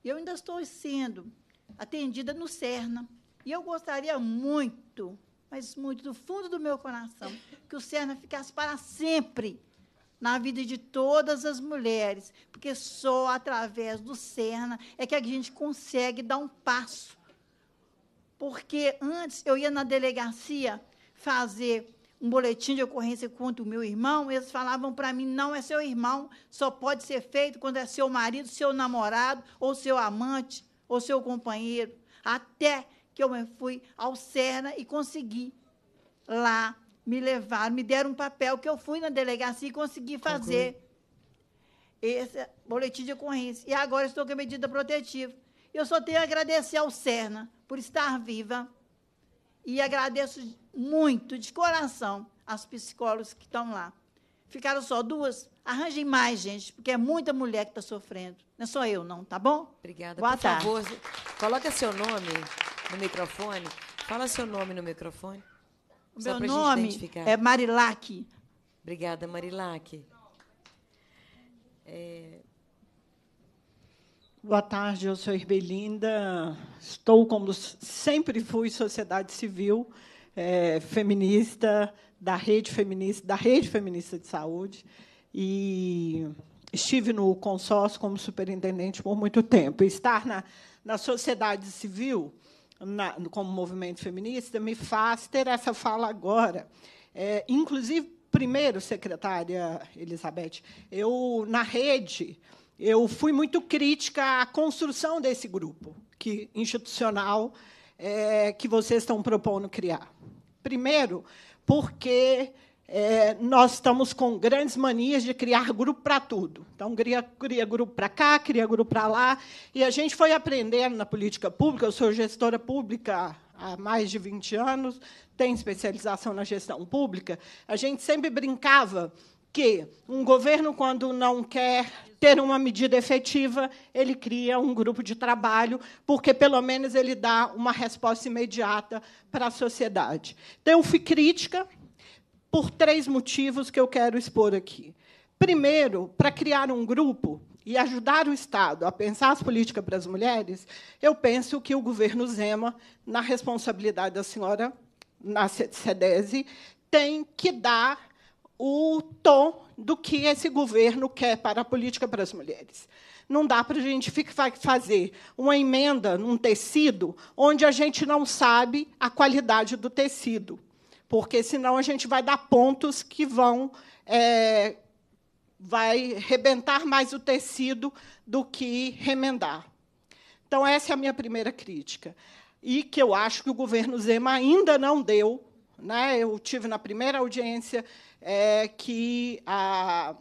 E eu ainda estou sendo atendida no CERNA, e eu gostaria muito, mas muito do fundo do meu coração, que o Cerna ficasse para sempre na vida de todas as mulheres, porque só através do Cerna é que a gente consegue dar um passo. Porque antes eu ia na delegacia fazer um boletim de ocorrência contra o meu irmão, eles falavam para mim: não é seu irmão, só pode ser feito quando é seu marido, seu namorado, ou seu amante, ou seu companheiro. Até que eu fui ao Serna e consegui lá me levar, me deram um papel que eu fui na delegacia e consegui fazer esse boletim de ocorrência. E agora estou com a medida protetiva. Eu só tenho a agradecer ao Serna por estar viva e agradeço muito, de coração, as psicólogas que estão lá. Ficaram só duas? Arranjem mais, gente, porque é muita mulher que está sofrendo. Não é só eu, não, tá bom? Obrigada. Boa por tarde. favor, coloca seu nome no microfone. Fala seu nome no microfone. O meu nome é Marilac. Obrigada, Marilac. É... Boa tarde, eu sou Irbelinda. Estou, como sempre fui, sociedade civil, é, feminista, da rede feminista, da rede feminista de saúde. E estive no consórcio como superintendente por muito tempo. Estar na, na sociedade civil na, como movimento feminista me faz ter essa fala agora. É, inclusive, primeiro, secretária Elizabeth, eu, na rede, eu fui muito crítica à construção desse grupo que, institucional é, que vocês estão propondo criar. Primeiro, porque é, nós estamos com grandes manias de criar grupo para tudo. Então, cria, cria grupo para cá, cria grupo para lá. E a gente foi aprendendo na política pública. Eu sou gestora pública há mais de 20 anos, tenho especialização na gestão pública. A gente sempre brincava que um governo, quando não quer ter uma medida efetiva, ele cria um grupo de trabalho, porque pelo menos ele dá uma resposta imediata para a sociedade. Então, eu fui crítica por três motivos que eu quero expor aqui. Primeiro, para criar um grupo e ajudar o Estado a pensar as políticas para as mulheres, eu penso que o governo Zema, na responsabilidade da senhora na SEDESI, tem que dar o tom do que esse governo quer para a política para as mulheres. Não dá para a gente fazer uma emenda num tecido onde a gente não sabe a qualidade do tecido porque senão a gente vai dar pontos que vão é, vai rebentar mais o tecido do que remendar. Então, essa é a minha primeira crítica. E que eu acho que o governo Zema ainda não deu. Né? Eu tive na primeira audiência é, que a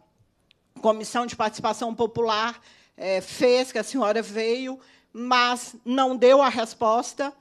Comissão de Participação Popular é, fez, que a senhora veio, mas não deu a resposta.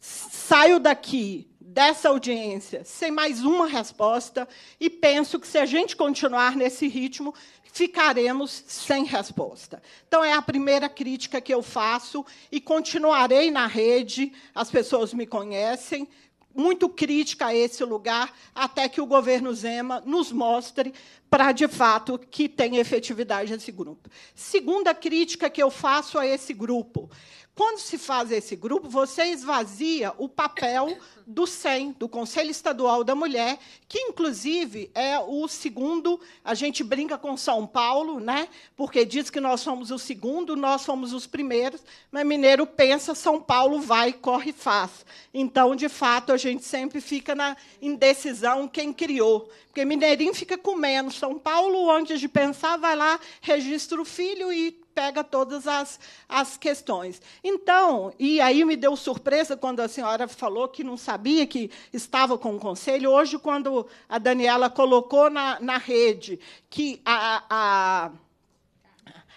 Saio daqui dessa audiência sem mais uma resposta, e penso que se a gente continuar nesse ritmo, ficaremos sem resposta. Então, é a primeira crítica que eu faço e continuarei na rede, as pessoas me conhecem, muito crítica a esse lugar, até que o governo Zema nos mostre para, de fato, que tem efetividade esse grupo. Segunda crítica que eu faço a esse grupo quando se faz esse grupo, você esvazia o papel do SEM, do Conselho Estadual da Mulher, que inclusive é o segundo, a gente brinca com São Paulo, né? Porque diz que nós somos o segundo, nós somos os primeiros, mas mineiro pensa, São Paulo vai, corre e faz. Então, de fato, a gente sempre fica na indecisão quem criou. Porque mineirinho fica comendo São Paulo, antes de pensar, vai lá, registra o filho e pega todas as, as questões. Então, e aí me deu surpresa quando a senhora falou que não sabia que estava com o conselho. Hoje, quando a Daniela colocou na, na rede que a, a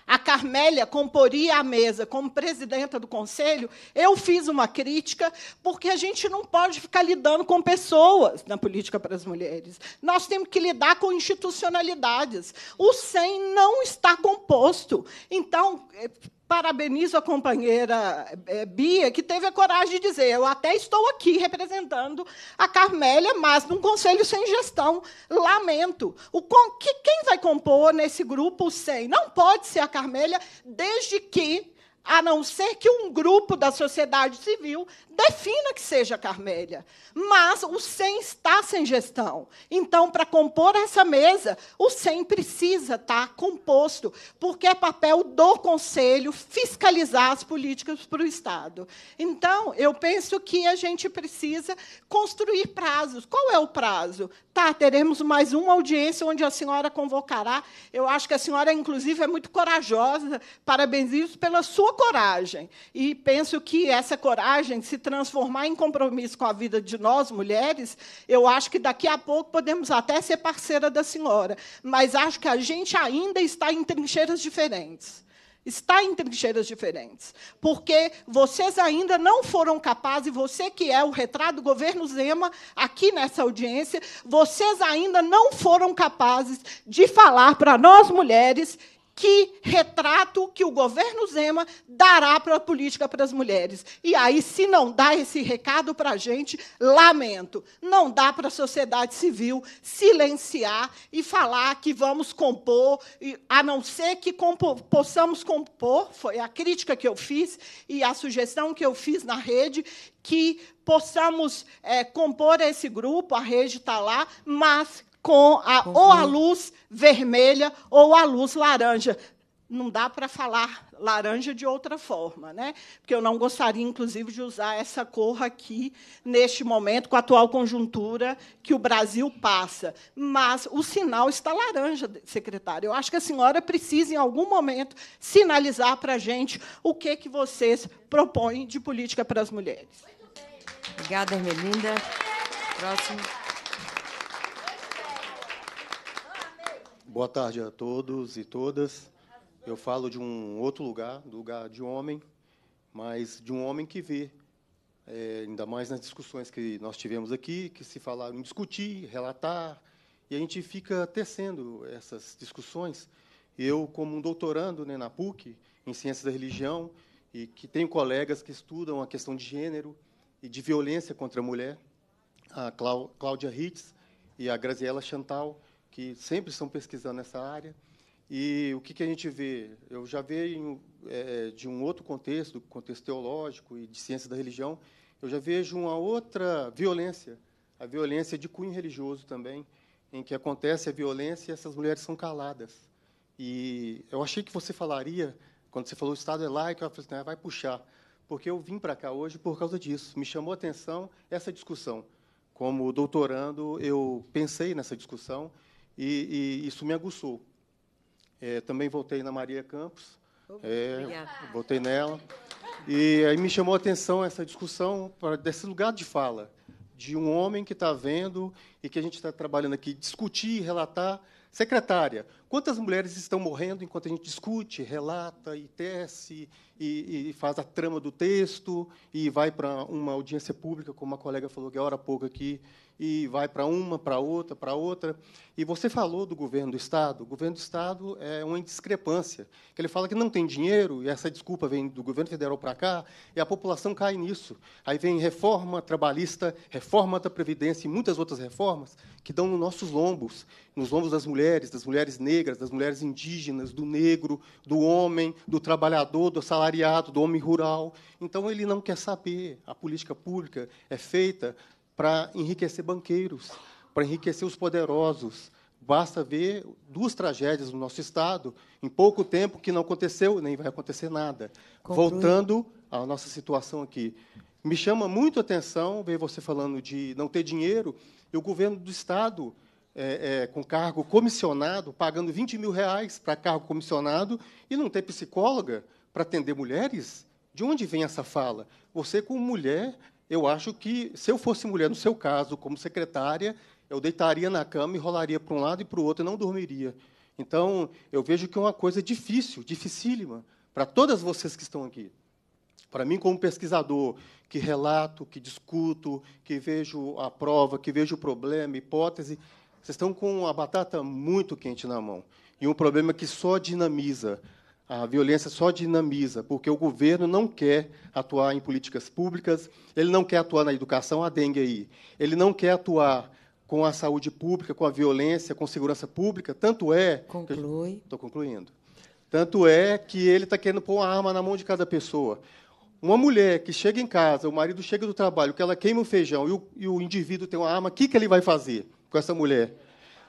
a Carmélia comporia a mesa como presidenta do conselho, eu fiz uma crítica, porque a gente não pode ficar lidando com pessoas na política para as mulheres. Nós temos que lidar com institucionalidades. O SEM não está composto. Então, eh, Parabenizo a companheira eh, eh, Bia, que teve a coragem de dizer: eu até estou aqui representando a Carmélia, mas num conselho sem gestão. Lamento. O que, quem vai compor nesse grupo sem? Não pode ser a Carmélia, desde que a não ser que um grupo da sociedade civil defina que seja Carmélia. Mas o 100 está sem gestão. Então, para compor essa mesa, o 100 precisa estar tá composto, porque é papel do Conselho fiscalizar as políticas para o Estado. Então, eu penso que a gente precisa construir prazos. Qual é o prazo? Tá, teremos mais uma audiência onde a senhora convocará. Eu acho que a senhora, inclusive, é muito corajosa. Parabéns pela sua coragem. E penso que essa coragem se transformar em compromisso com a vida de nós, mulheres, eu acho que daqui a pouco podemos até ser parceira da senhora. Mas acho que a gente ainda está em trincheiras diferentes está em trincheiras diferentes, porque vocês ainda não foram capazes, você que é o retrato do governo Zema aqui nessa audiência, vocês ainda não foram capazes de falar para nós mulheres que retrato que o governo Zema dará para a política para as mulheres. E aí, se não dá esse recado para a gente, lamento. Não dá para a sociedade civil silenciar e falar que vamos compor, a não ser que compor, possamos compor, foi a crítica que eu fiz e a sugestão que eu fiz na rede, que possamos é, compor esse grupo, a rede está lá, mas com a, ou a luz vermelha ou a luz laranja. Não dá para falar laranja de outra forma, né? Porque eu não gostaria, inclusive, de usar essa cor aqui neste momento, com a atual conjuntura que o Brasil passa. Mas o sinal está laranja, secretário. Eu acho que a senhora precisa, em algum momento, sinalizar para a gente o que, que vocês propõem de política para as mulheres. Obrigada, Ermelinda. Próximo. Boa tarde a todos e todas. Eu falo de um outro lugar, do lugar de homem, mas de um homem que vê, é, ainda mais nas discussões que nós tivemos aqui, que se falaram em discutir, relatar, e a gente fica tecendo essas discussões. Eu, como um doutorando né, na PUC, em Ciências da Religião, e que tenho colegas que estudam a questão de gênero e de violência contra a mulher, a Cláudia Hitz e a Graziela Chantal, que sempre estão pesquisando nessa área. E o que, que a gente vê? Eu já vejo é, de um outro contexto, contexto teológico e de ciência da religião, eu já vejo uma outra violência, a violência de cunho religioso também, em que acontece a violência e essas mulheres são caladas. E eu achei que você falaria, quando você falou o Estado é laico, eu falei, assim, ah, vai puxar, porque eu vim para cá hoje por causa disso. Me chamou a atenção essa discussão. Como doutorando, eu pensei nessa discussão e, e isso me aguçou. É, também voltei na Maria Campos, é, voltei nela, e aí me chamou a atenção essa discussão pra, desse lugar de fala, de um homem que está vendo e que a gente está trabalhando aqui, discutir, e relatar. Secretária, Quantas mulheres estão morrendo enquanto a gente discute, relata e tece e, e faz a trama do texto e vai para uma audiência pública, como uma colega falou que hora há pouco aqui, e vai para uma, para outra, para outra. E você falou do governo do Estado. O governo do Estado é uma discrepância. ele fala que não tem dinheiro, e essa desculpa vem do governo federal para cá, e a população cai nisso. Aí vem reforma trabalhista, reforma da Previdência e muitas outras reformas que dão nos nossos lombos, nos lombos das mulheres, das mulheres negras negras, das mulheres indígenas, do negro, do homem, do trabalhador, do assalariado, do homem rural. Então ele não quer saber. A política pública é feita para enriquecer banqueiros, para enriquecer os poderosos. Basta ver duas tragédias no nosso estado em pouco tempo que não aconteceu nem vai acontecer nada. Conclui. Voltando à nossa situação aqui, me chama muito a atenção ver você falando de não ter dinheiro e o governo do estado é, é, com cargo comissionado, pagando 20 mil reais para cargo comissionado e não ter psicóloga para atender mulheres? De onde vem essa fala? Você, como mulher, eu acho que, se eu fosse mulher, no seu caso, como secretária, eu deitaria na cama e rolaria para um lado e para o outro e não dormiria. Então, eu vejo que é uma coisa difícil, dificílima, para todas vocês que estão aqui. Para mim, como pesquisador, que relato, que discuto, que vejo a prova, que vejo o problema, hipótese, vocês estão com a batata muito quente na mão. E um problema que só dinamiza. A violência só dinamiza, porque o governo não quer atuar em políticas públicas, ele não quer atuar na educação, a dengue aí. Ele não quer atuar com a saúde pública, com a violência, com segurança pública. Tanto é. Conclui. Estou concluindo. Tanto é que ele está querendo pôr uma arma na mão de cada pessoa. Uma mulher que chega em casa, o marido chega do trabalho, que ela queima o feijão e o, e o indivíduo tem uma arma, o que, que ele vai fazer? com essa mulher.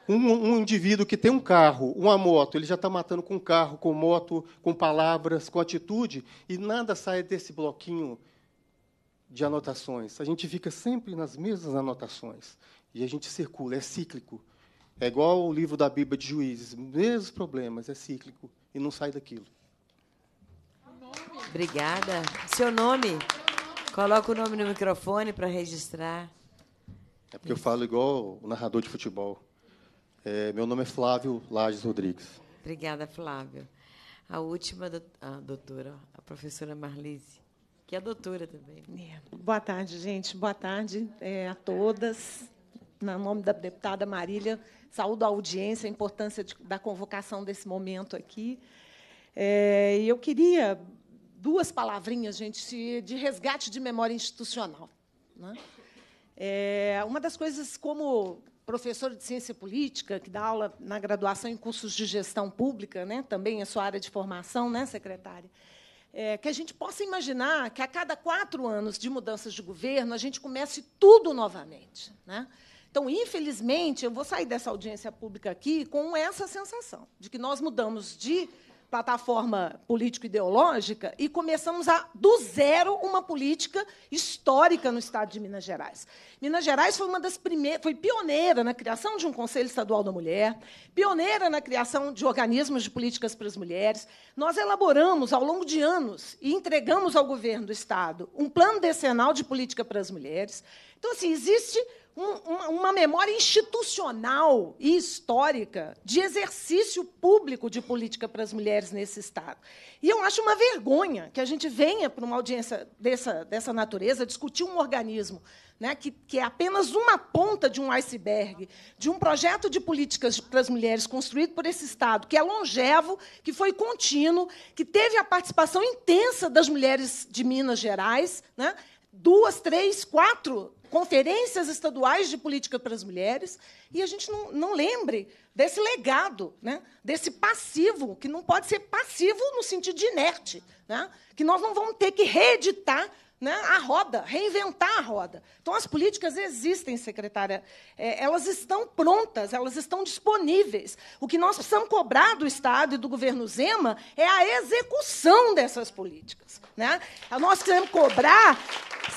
Um, um, indivíduo que tem um carro, uma moto, ele já está matando com carro, com moto, com palavras, com atitude, e nada sai desse bloquinho de anotações. A gente fica sempre nas mesmas anotações. E a gente circula, é cíclico. É igual o livro da Bíblia de Juízes, mesmos problemas, é cíclico e não sai daquilo. Obrigada. Seu nome? Coloca o nome no microfone para registrar. É porque eu falo igual o narrador de futebol. É, meu nome é Flávio Lages Rodrigues. Obrigada, Flávio. A última, do, a doutora, a professora Marlise, que é doutora também. É. Boa tarde, gente. Boa tarde é, a todas. Em nome da deputada Marília, saúdo a audiência, a importância de, da convocação desse momento aqui. É, eu queria duas palavrinhas, gente, de resgate de memória institucional. Né? É, uma das coisas, como professor de ciência política, que dá aula na graduação em cursos de gestão pública, né, também é sua área de formação, né, secretária? É, que a gente possa imaginar que a cada quatro anos de mudanças de governo a gente comece tudo novamente. Né? Então, infelizmente, eu vou sair dessa audiência pública aqui com essa sensação de que nós mudamos de plataforma político-ideológica e começamos a, do zero uma política histórica no Estado de Minas Gerais. Minas Gerais foi uma das primeiras, foi pioneira na criação de um Conselho Estadual da Mulher, pioneira na criação de organismos de políticas para as mulheres. Nós elaboramos ao longo de anos e entregamos ao governo do Estado um plano decenal de política para as mulheres. Então, assim, existe um, uma memória institucional e histórica de exercício público de política para as mulheres nesse Estado. E eu acho uma vergonha que a gente venha para uma audiência dessa, dessa natureza discutir um organismo né, que, que, é apenas uma ponta de um iceberg, de um projeto de políticas para as mulheres construído por esse Estado, que é longevo, que foi contínuo, que teve a participação intensa das mulheres de Minas Gerais, né, duas, três, quatro conferências estaduais de política para as mulheres, e a gente não, não lembre desse legado, né? desse passivo, que não pode ser passivo no sentido de inerte, né? que nós não vamos ter que reeditar né, a roda, reinventar a roda. Então, as políticas existem, secretária. É, elas estão prontas, elas estão disponíveis. O que nós precisamos cobrar do Estado e do governo Zema é a execução dessas políticas. Né? Nós queremos cobrar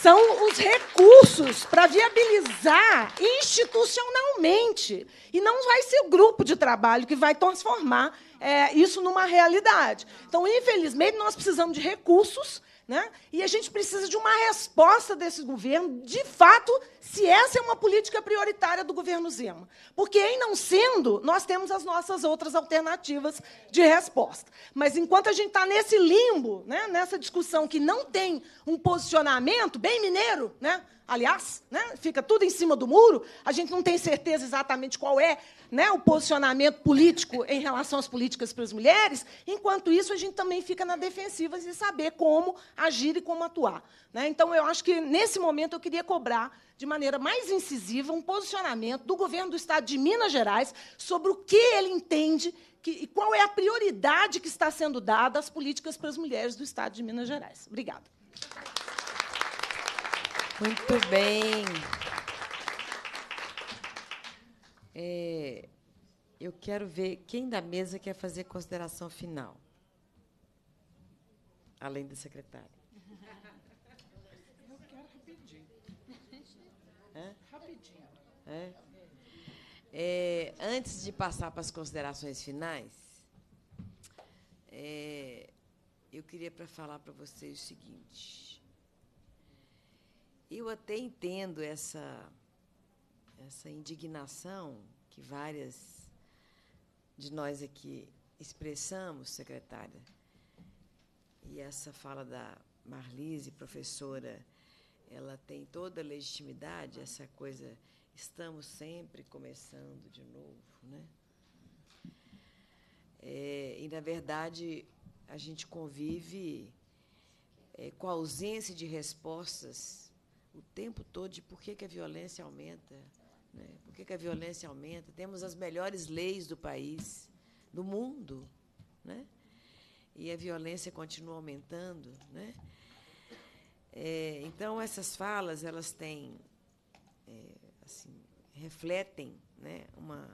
são os recursos para viabilizar institucionalmente. E não vai ser o grupo de trabalho que vai transformar é, isso numa realidade. Então, infelizmente, nós precisamos de recursos né? E a gente precisa de uma resposta desse governo, de fato, se essa é uma política prioritária do governo Zema. Porque, em não sendo, nós temos as nossas outras alternativas de resposta. Mas, enquanto a gente está nesse limbo, né, nessa discussão que não tem um posicionamento, bem mineiro, né, aliás, né, fica tudo em cima do muro, a gente não tem certeza exatamente qual é né, o posicionamento político em relação às políticas para as mulheres, enquanto isso a gente também fica na defensiva de saber como agir e como atuar. Né? Então, eu acho que, nesse momento, eu queria cobrar de maneira mais incisiva um posicionamento do governo do Estado de Minas Gerais sobre o que ele entende que, e qual é a prioridade que está sendo dada às políticas para as mulheres do Estado de Minas Gerais. Obrigada. Muito bem. É, eu quero ver quem da mesa quer fazer consideração final, além da secretária. Eu quero rapidinho. Hã? Rapidinho. É? É, antes de passar para as considerações finais, é, eu queria para falar para vocês o seguinte. Eu até entendo essa essa indignação que várias de nós aqui expressamos, secretária, e essa fala da Marlise, professora, ela tem toda a legitimidade, essa coisa, estamos sempre começando de novo, né? É, e, na verdade, a gente convive é, com a ausência de respostas o tempo todo de por que, que a violência aumenta, né? Por que, que a violência aumenta? Temos as melhores leis do país, do mundo, né? e a violência continua aumentando. Né? É, então, essas falas elas têm, é, assim, refletem né, uma,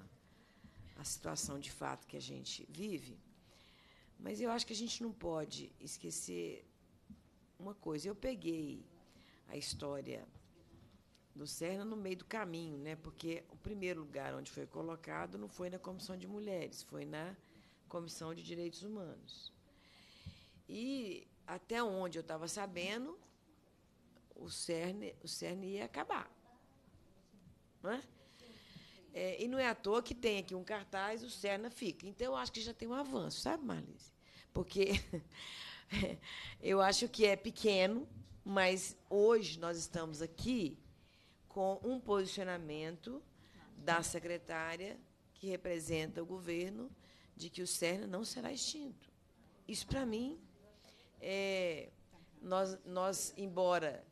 a situação de fato que a gente vive. Mas eu acho que a gente não pode esquecer uma coisa. Eu peguei a história do CERN no meio do caminho, né? porque o primeiro lugar onde foi colocado não foi na Comissão de Mulheres, foi na Comissão de Direitos Humanos. E até onde eu estava sabendo, o CERN, o CERN ia acabar. né? É, e não é à toa que tem aqui um cartaz, o CERN fica. Então, eu acho que já tem um avanço, sabe, Marlise? Porque (laughs) eu acho que é pequeno, mas hoje nós estamos aqui com um posicionamento da secretária que representa o governo de que o CERN não será extinto. Isso, para mim, é, nós, nós, embora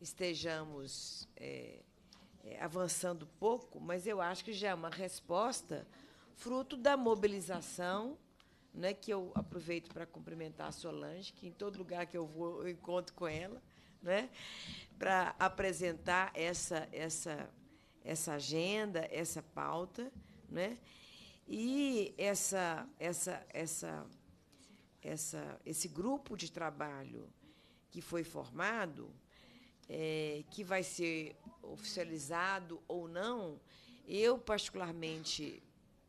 estejamos é, é, avançando pouco, mas eu acho que já é uma resposta fruto da mobilização, né, que eu aproveito para cumprimentar a Solange, que em todo lugar que eu vou eu encontro com ela, né? para apresentar essa, essa, essa agenda, essa pauta, né? e essa, essa, essa, essa, esse grupo de trabalho que foi formado, é, que vai ser oficializado ou não, eu particularmente,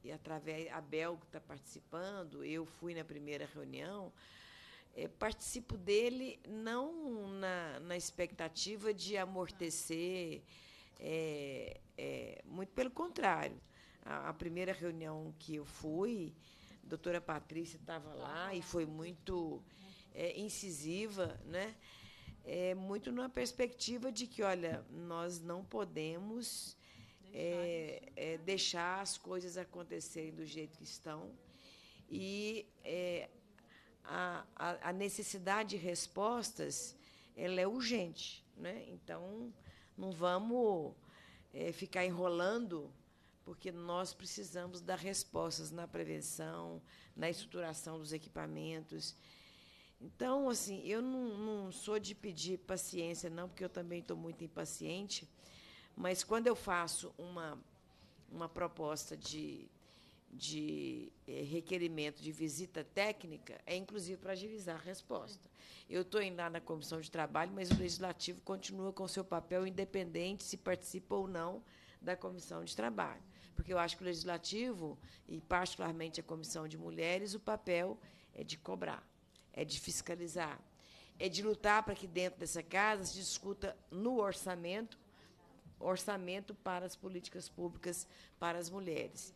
e através a Bel que está participando, eu fui na primeira reunião, é, participo dele não na, na expectativa de amortecer, é, é, muito pelo contrário. A, a, primeira reunião que eu fui, a doutora Patrícia estava lá e foi muito é, incisiva, né? É, muito numa perspectiva de que, olha, nós não podemos é, é, deixar as coisas acontecerem do jeito que estão. E é, a, a, necessidade de respostas ela é urgente. Né? Então, não vamos é, ficar enrolando, porque nós precisamos dar respostas na prevenção, na estruturação dos equipamentos. Então, assim, eu não, não sou de pedir paciência, não, porque eu também estou muito impaciente, mas quando eu faço uma, uma proposta de, de eh, requerimento de visita técnica é inclusive para agilizar a resposta. Eu estou indo lá na comissão de trabalho, mas o legislativo continua com seu papel independente se participa ou não da comissão de trabalho, porque eu acho que o legislativo e particularmente a comissão de mulheres o papel é de cobrar, é de fiscalizar, é de lutar para que dentro dessa casa se discuta no orçamento orçamento para as políticas públicas para as mulheres.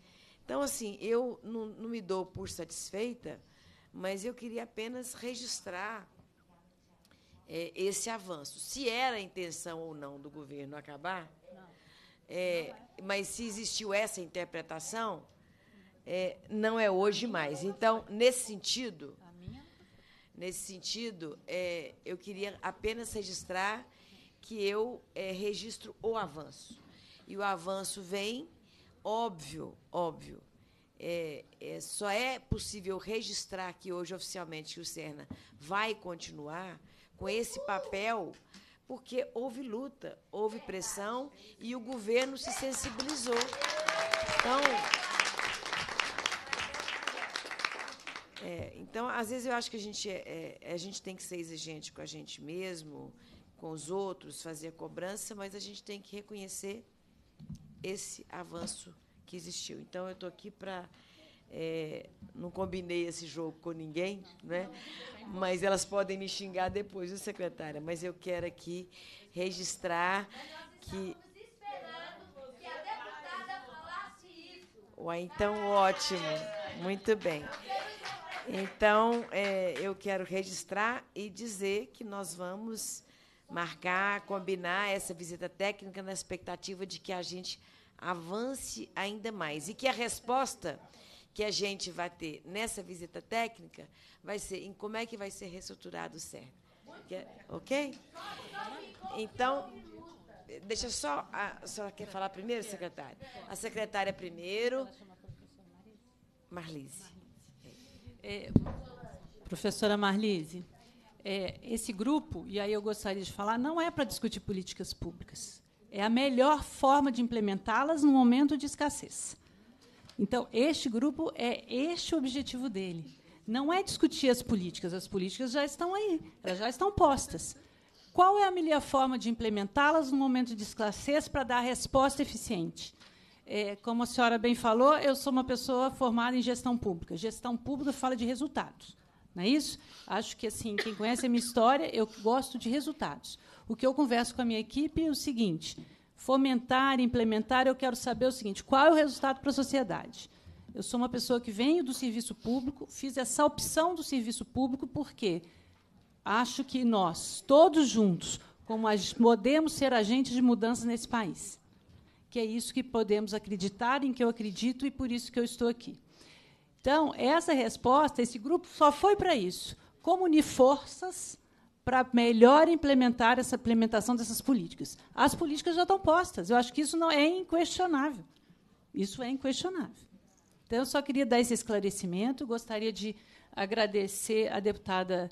Então, assim, eu não, não me dou por satisfeita, mas eu queria apenas registrar é, esse avanço. Se era a intenção ou não do governo acabar, é, mas se existiu essa interpretação, é, não é hoje mais. Então, nesse sentido, nesse sentido, é, eu queria apenas registrar que eu é, registro o avanço. E o avanço vem óbvio, óbvio, é, é, só é possível registrar aqui hoje oficialmente que o Cerna vai continuar com esse uh! papel porque houve luta, houve pressão e o governo se sensibilizou. Então, É, então, às vezes eu acho que a gente, é, é a gente tem que ser exigente com a gente mesmo, com os outros, fazer cobrança, mas a gente tem que reconhecer esse avanço que existiu. Então, eu estou aqui para. É, não combinei esse jogo com ninguém, né? mas elas podem me xingar depois, viu, secretária? Mas eu quero aqui registrar que. Uai, então, ótimo. Muito bem. Então, é, eu quero registrar e dizer que nós vamos marcar, combinar essa visita técnica na expectativa de que a gente avance ainda mais. E que a resposta que a gente vai ter nessa visita técnica vai ser em como é que vai ser reestruturado o CERN. É, ok? Então, deixa só. A, a senhora quer falar primeiro, secretária? A secretária primeiro. Marlise. É, professora Marlise, é, esse grupo, e aí eu gostaria de falar, não é para discutir políticas públicas é a melhor forma de implementá-las no momento de escassez. Então, este grupo é este o objetivo dele. Não é discutir as políticas, as políticas já estão aí, elas já estão postas. Qual é a melhor forma de implementá-las no momento de escassez para dar resposta eficiente? É, como a senhora bem falou, eu sou uma pessoa formada em gestão pública. Gestão pública fala de resultados. Não é isso? Acho que assim, quem conhece a minha história, eu gosto de resultados. O que eu converso com a minha equipe é o seguinte: fomentar, implementar, eu quero saber o seguinte: qual é o resultado para a sociedade? Eu sou uma pessoa que venho do serviço público, fiz essa opção do serviço público porque acho que nós, todos juntos, como podemos ser agentes de mudança nesse país. Que é isso que podemos acreditar, em que eu acredito e por isso que eu estou aqui. Então, essa resposta, esse grupo só foi para isso como unir forças para melhor implementar essa implementação dessas políticas. As políticas já estão postas, eu acho que isso não é inquestionável. Isso é inquestionável. Então, eu só queria dar esse esclarecimento, gostaria de agradecer à deputada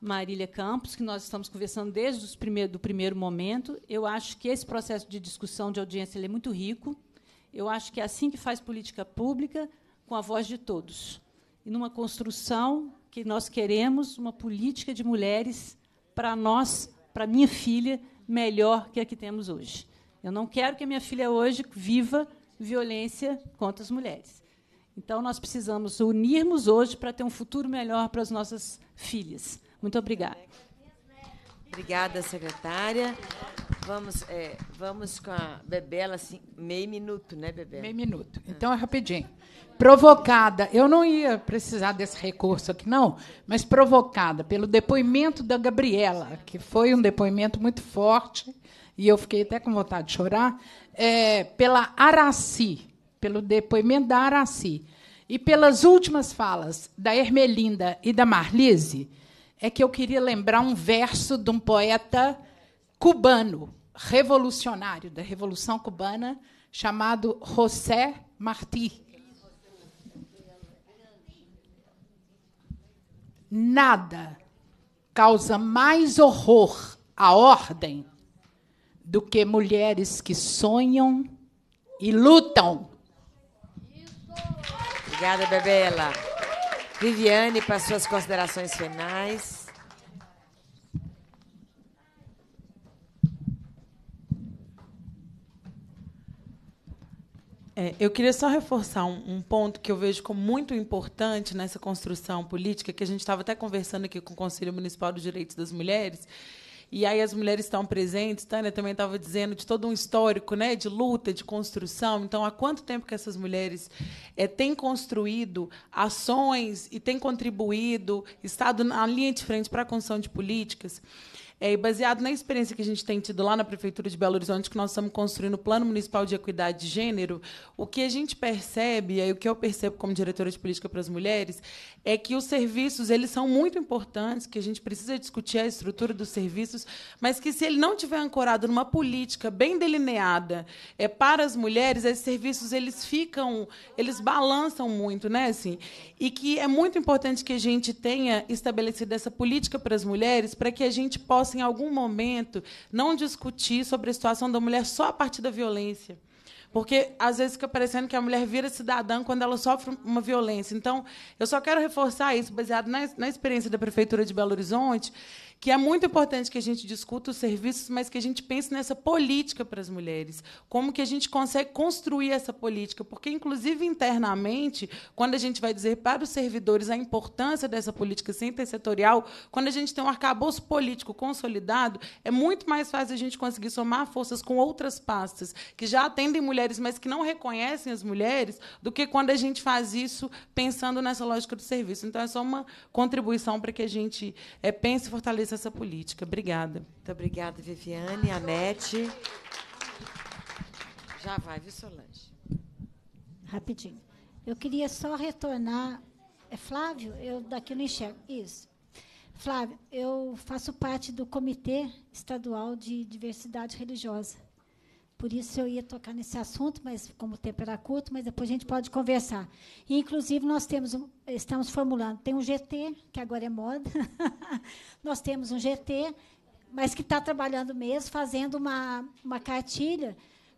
Marília Campos, que nós estamos conversando desde o primeiro, do primeiro momento. Eu acho que esse processo de discussão de audiência é muito rico. Eu acho que é assim que faz política pública, com a voz de todos. E numa construção que nós queremos uma política de mulheres para nós, para minha filha, melhor que a que temos hoje. Eu não quero que a minha filha hoje viva violência contra as mulheres. Então, nós precisamos unirmos hoje para ter um futuro melhor para as nossas filhas. Muito obrigada. Obrigada, secretária. Vamos, é, vamos com a Bebela, assim, meio minuto, né, Bebela? Meio minuto. Então é rapidinho. Provocada, eu não ia precisar desse recurso aqui, não, mas provocada pelo depoimento da Gabriela, que foi um depoimento muito forte, e eu fiquei até com vontade de chorar, é, pela Araci, pelo depoimento da Araci, e pelas últimas falas da Hermelinda e da Marlise é que eu queria lembrar um verso de um poeta cubano, revolucionário da Revolução Cubana, chamado José Martí. Nada causa mais horror à ordem do que mulheres que sonham e lutam. Obrigada, Bebela. Viviane, para suas considerações finais. É, eu queria só reforçar um, um, ponto que eu vejo como muito importante nessa construção política, que a gente estava até conversando aqui com o Conselho Municipal dos Direitos das Mulheres, e aí as mulheres estão presentes, Tânia também estava dizendo, de todo um histórico né, de luta, de construção. Então, há quanto tempo que essas mulheres é, têm construído ações e têm contribuído, estado na linha de frente para a construção de políticas? É, baseado na experiência que a gente tem tido lá na Prefeitura de Belo Horizonte, que nós estamos construindo o Plano Municipal de Equidade de Gênero, o que a gente percebe, e o que eu percebo como diretora de política para as mulheres, é que os serviços eles são muito importantes, que a gente precisa discutir a estrutura dos serviços, mas que se ele não tiver ancorado numa política bem delineada é, para as mulheres, esses serviços eles ficam, eles balançam muito, né? Assim, e que é muito importante que a gente tenha estabelecido essa política para as mulheres, para que a gente possa, em algum momento, não discutir sobre a situação da mulher só a partir da violência porque às vezes fica parecendo que a mulher vira cidadã quando ela sofre uma violência. Então, eu só quero reforçar isso, baseado na, na experiência da Prefeitura de Belo Horizonte que é muito importante que a gente discuta os serviços, mas que a gente pense nessa política para as mulheres. Como que a gente consegue construir essa política? Porque, inclusive, internamente, quando a gente vai dizer para os servidores a importância dessa política intersetorial, quando a gente tem um arcabouço político consolidado, é muito mais fácil a gente conseguir somar forças com outras pastas que já atendem mulheres, mas que não reconhecem as mulheres, do que quando a gente faz isso pensando nessa lógica do serviço. Então, é só uma contribuição para que a gente é, pense e fortaleça essa política. Obrigada. Muito obrigada, Viviane, Anete. Já vai, viu, Solange? Rapidinho. Eu queria só retornar. É Flávio? Eu daqui não enxergo. Isso. Flávio, eu faço parte do Comitê Estadual de Diversidade Religiosa. Por isso eu ia tocar nesse assunto, mas como o tempo era curto, mas depois a gente pode conversar. E, inclusive, nós temos um, estamos formulando, tem um GT, que agora é moda, (laughs) nós temos um GT, mas que está trabalhando mesmo, fazendo uma, uma cartilha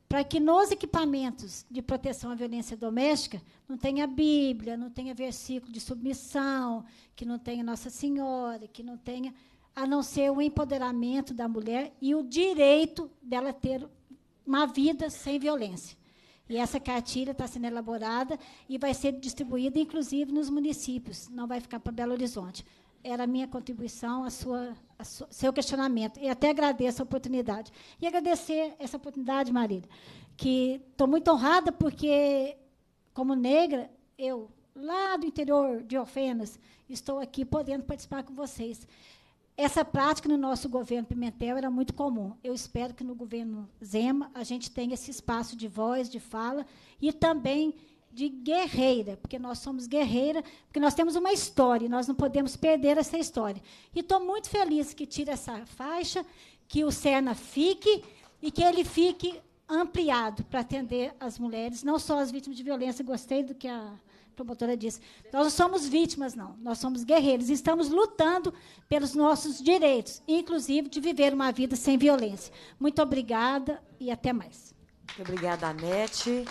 para que nos equipamentos de proteção à violência doméstica não tenha Bíblia, não tenha versículo de submissão, que não tenha Nossa Senhora, que não tenha a não ser o empoderamento da mulher e o direito dela ter uma vida sem violência. E essa cartilha está sendo elaborada e vai ser distribuída, inclusive, nos municípios, não vai ficar para Belo Horizonte. Era a minha contribuição, a sua, a sua, seu questionamento. E até agradeço a oportunidade. E agradecer essa oportunidade, Marília, que estou muito honrada, porque, como negra, eu, lá do interior de Ofenas estou aqui podendo participar com vocês. Essa prática no nosso governo Pimentel era muito comum. Eu espero que no governo Zema a gente tenha esse espaço de voz, de fala e também de guerreira, porque nós somos guerreira, porque nós temos uma história, e nós não podemos perder essa história. E estou muito feliz que tire essa faixa, que o Sena fique e que ele fique ampliado para atender as mulheres, não só as vítimas de violência. Gostei do que a promotora disse. Nós não somos vítimas, não. Nós somos guerreiros. Estamos lutando pelos nossos direitos, inclusive de viver uma vida sem violência. Muito obrigada e até mais. Muito obrigada, Anete.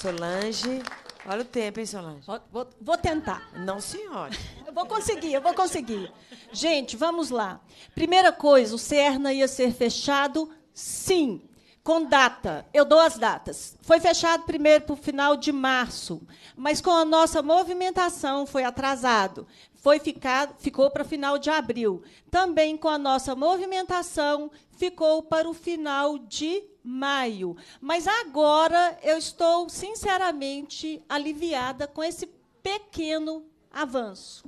Solange. Olha o tempo, hein, Solange? Vou, vou, tentar. Não, senhora. Eu vou conseguir, eu vou conseguir. Gente, vamos lá. Primeira coisa, o CERNA ia ser fechado, sim com data. Eu dou as datas. Foi fechado primeiro para o final de março, mas com a nossa movimentação foi atrasado. Foi ficar, ficou para o final de abril. Também com a nossa movimentação ficou para o final de maio. Mas agora eu estou sinceramente aliviada com esse pequeno avanço.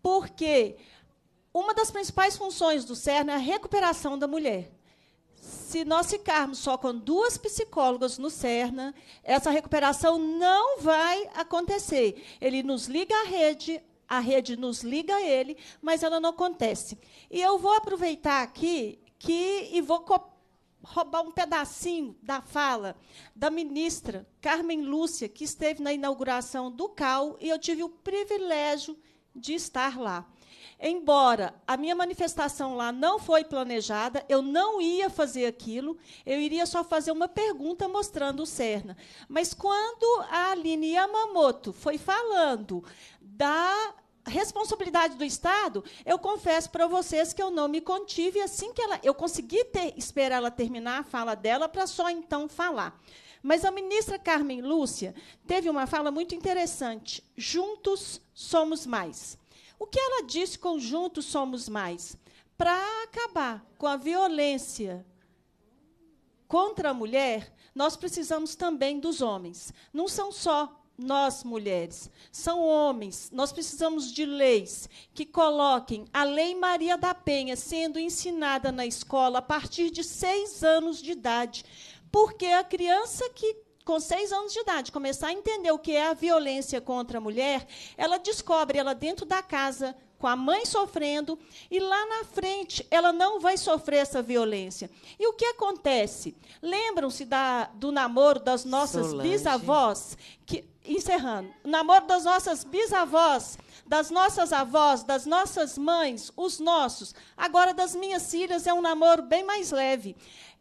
Porque uma das principais funções do CERN é a recuperação da mulher se nós ficarmos só com duas psicólogas no CERNA, essa recuperação não vai acontecer. Ele nos liga à rede, a rede nos liga a ele, mas ela não acontece. E eu vou aproveitar aqui que e vou roubar um pedacinho da fala da ministra Carmen Lúcia, que esteve na inauguração do CAL, e eu tive o privilégio de estar lá. Embora a minha manifestação lá não foi planejada, eu não ia fazer aquilo, eu iria só fazer uma pergunta mostrando o Cerna. Mas quando a Aline Yamamoto foi falando da responsabilidade do Estado, eu confesso para vocês que eu não me contive assim que ela. Eu consegui ter, esperar ela terminar a fala dela para só então falar. Mas a ministra Carmen Lúcia teve uma fala muito interessante. Juntos somos mais. O que ela disse "Conjunto Somos Mais? Para acabar com a violência contra a mulher, nós precisamos também dos homens. Não são só nós mulheres, são homens. Nós precisamos de leis que coloquem a Lei Maria da Penha sendo ensinada na escola a partir de seis anos de idade, porque a criança que com seis anos de idade, começar a entender o que é a violência contra a mulher, ela descobre ela dentro da casa, com a mãe sofrendo, e lá na frente ela não vai sofrer essa violência. E o que acontece? Lembram-se do namoro das nossas Solange. bisavós? Que, encerrando. O namoro das nossas bisavós, das nossas avós, das nossas mães, os nossos. Agora, das minhas filhas, é um namoro bem mais leve.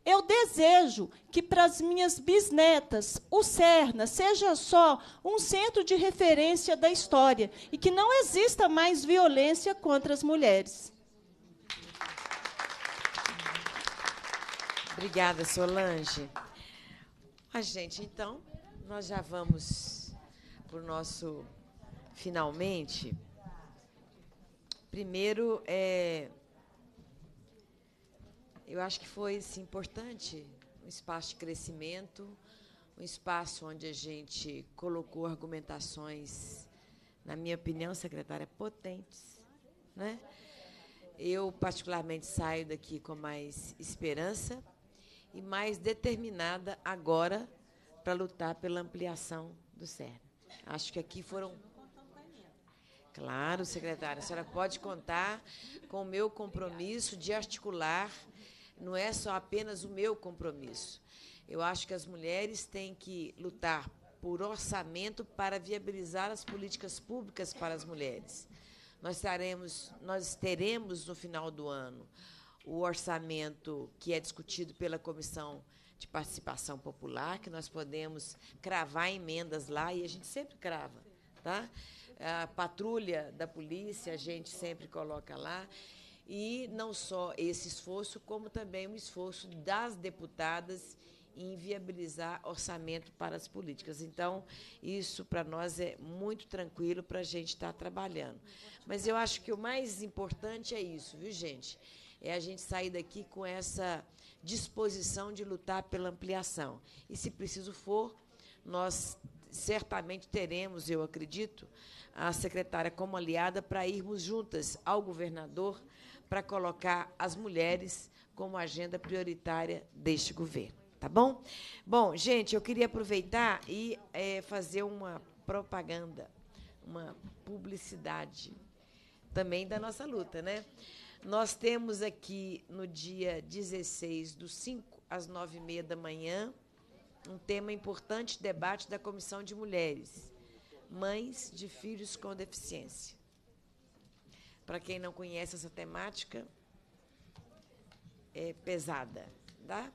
Eu desejo que para as minhas bisnetas, o Cerna seja só um centro de referência da história e que não exista mais violência contra as mulheres. Obrigada, Solange. A ah, gente, então, nós já vamos para o nosso finalmente. Primeiro, é, eu acho que foi assim, importante um espaço de crescimento, um espaço onde a gente colocou argumentações, na minha opinião, secretária, potentes. Né? Eu, particularmente, saio daqui com mais esperança e mais determinada agora para lutar pela ampliação do CERN. Acho que aqui foram. Claro, secretária, a senhora pode contar com o meu compromisso de articular não é só apenas o meu compromisso. Eu acho que as mulheres têm que lutar por orçamento para viabilizar as políticas públicas para as mulheres. Nós teremos, nós teremos no final do ano o orçamento que é discutido pela comissão de participação popular, que nós podemos cravar emendas lá e a gente sempre crava, tá? A patrulha da polícia a gente sempre coloca lá. E não só esse esforço, como também o um esforço das deputadas em viabilizar orçamento para as políticas. Então, isso para nós é muito tranquilo para a gente estar trabalhando. Mas eu acho que o mais importante é isso, viu, gente? É a gente sair daqui com essa disposição de lutar pela ampliação. E, se preciso for, nós certamente teremos, eu acredito, a secretária como aliada para irmos juntas ao governador para colocar as mulheres como agenda prioritária deste governo. Tá bom? Bom, gente, eu queria aproveitar e é, fazer uma propaganda, uma publicidade também da nossa luta, né? Nós temos aqui no dia 16, do 5 às 9 e meia da manhã, um tema importante debate da Comissão de Mulheres, Mães de Filhos com Deficiência para quem não conhece essa temática, é pesada. Tá?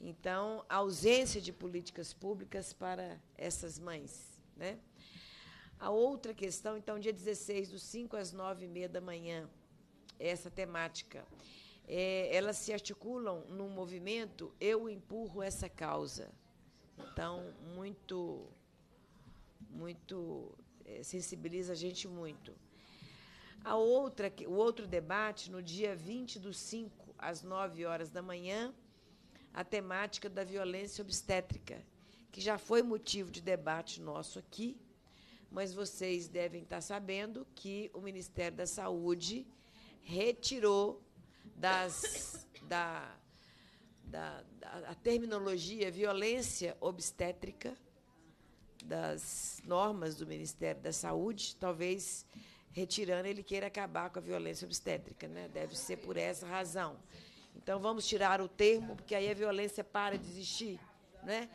Então, a ausência de políticas públicas para essas mães. Né? A outra questão, então, dia 16, dos 5 às 9 e meia da manhã, essa temática. É, elas se articulam num movimento Eu Empurro Essa Causa. Então, muito, muito, é, sensibiliza a gente muito. A outra, o outro debate, no dia 20 do 5, às 9 horas da manhã, a temática da violência obstétrica, que já foi motivo de debate nosso aqui, mas vocês devem estar tá sabendo que o Ministério da Saúde retirou das, da, da, da terminologia violência obstétrica das normas do Ministério da Saúde, talvez retirando, ele queira acabar com a violência obstétrica, né? Deve ser por essa razão. Então vamos tirar o termo, porque aí a violência para de existir, né?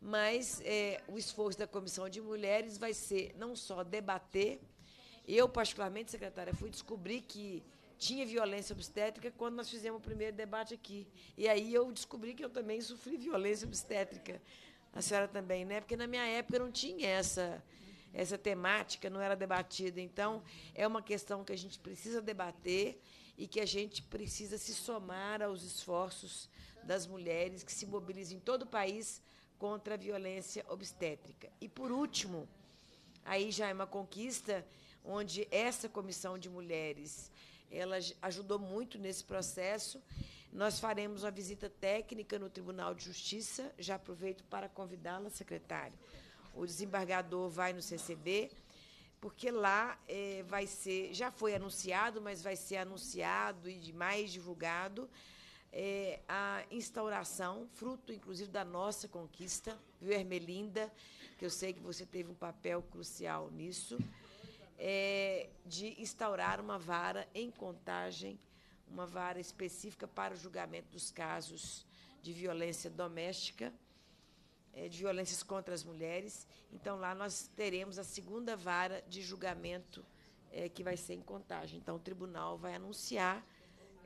Mas é, o esforço da comissão de mulheres vai ser não só debater. Eu particularmente, secretária, fui descobrir que tinha violência obstétrica quando nós fizemos o primeiro debate aqui. E aí eu descobri que eu também sofri violência obstétrica. A senhora também, né? Porque na minha época não tinha essa essa temática não era debatida. Então, é uma questão que a gente precisa debater e que a gente precisa se somar aos esforços das mulheres que se mobilizam em todo o país contra a violência obstétrica. E, por último, aí já é uma conquista onde essa comissão de mulheres ela ajudou muito nesse processo. Nós faremos uma visita técnica no Tribunal de Justiça. Já aproveito para convidá-la, secretária, o desembargador vai no CCB, porque lá é, vai ser, já foi anunciado, mas vai ser anunciado e mais divulgado é, a instauração, fruto inclusive da nossa conquista, viu, Hermelinda, que eu sei que você teve um papel crucial nisso, é, de instaurar uma vara em contagem, uma vara específica para o julgamento dos casos de violência doméstica eh, de violências contra as mulheres. Então, lá nós teremos a segunda vara de julgamento é, que vai ser em contagem. Então, o tribunal vai anunciar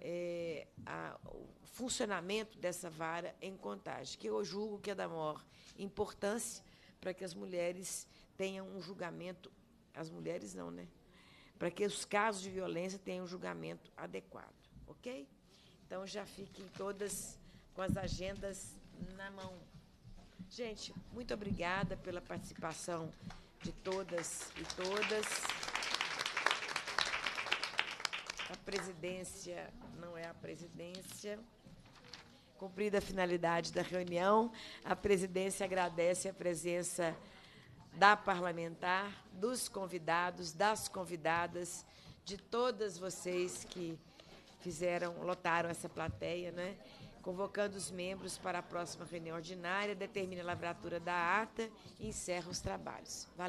é, a, o funcionamento dessa vara em contagem, que eu julgo que é da maior importância para que as mulheres tenham um julgamento. As mulheres não, né? Para que os casos de violência tenham um julgamento adequado, ok? Então, já fiquem todas com as agendas na mão. Gente, muito obrigada pela participação de todas e todas. A presidência não é a presidência. Cumprida a finalidade da reunião, a presidência agradece a presença da parlamentar, dos convidados, das convidadas, de todas vocês que fizeram, lotaram essa plateia, né? Convocando os membros para a próxima reunião ordinária, determina a lavratura da ata e encerra os trabalhos.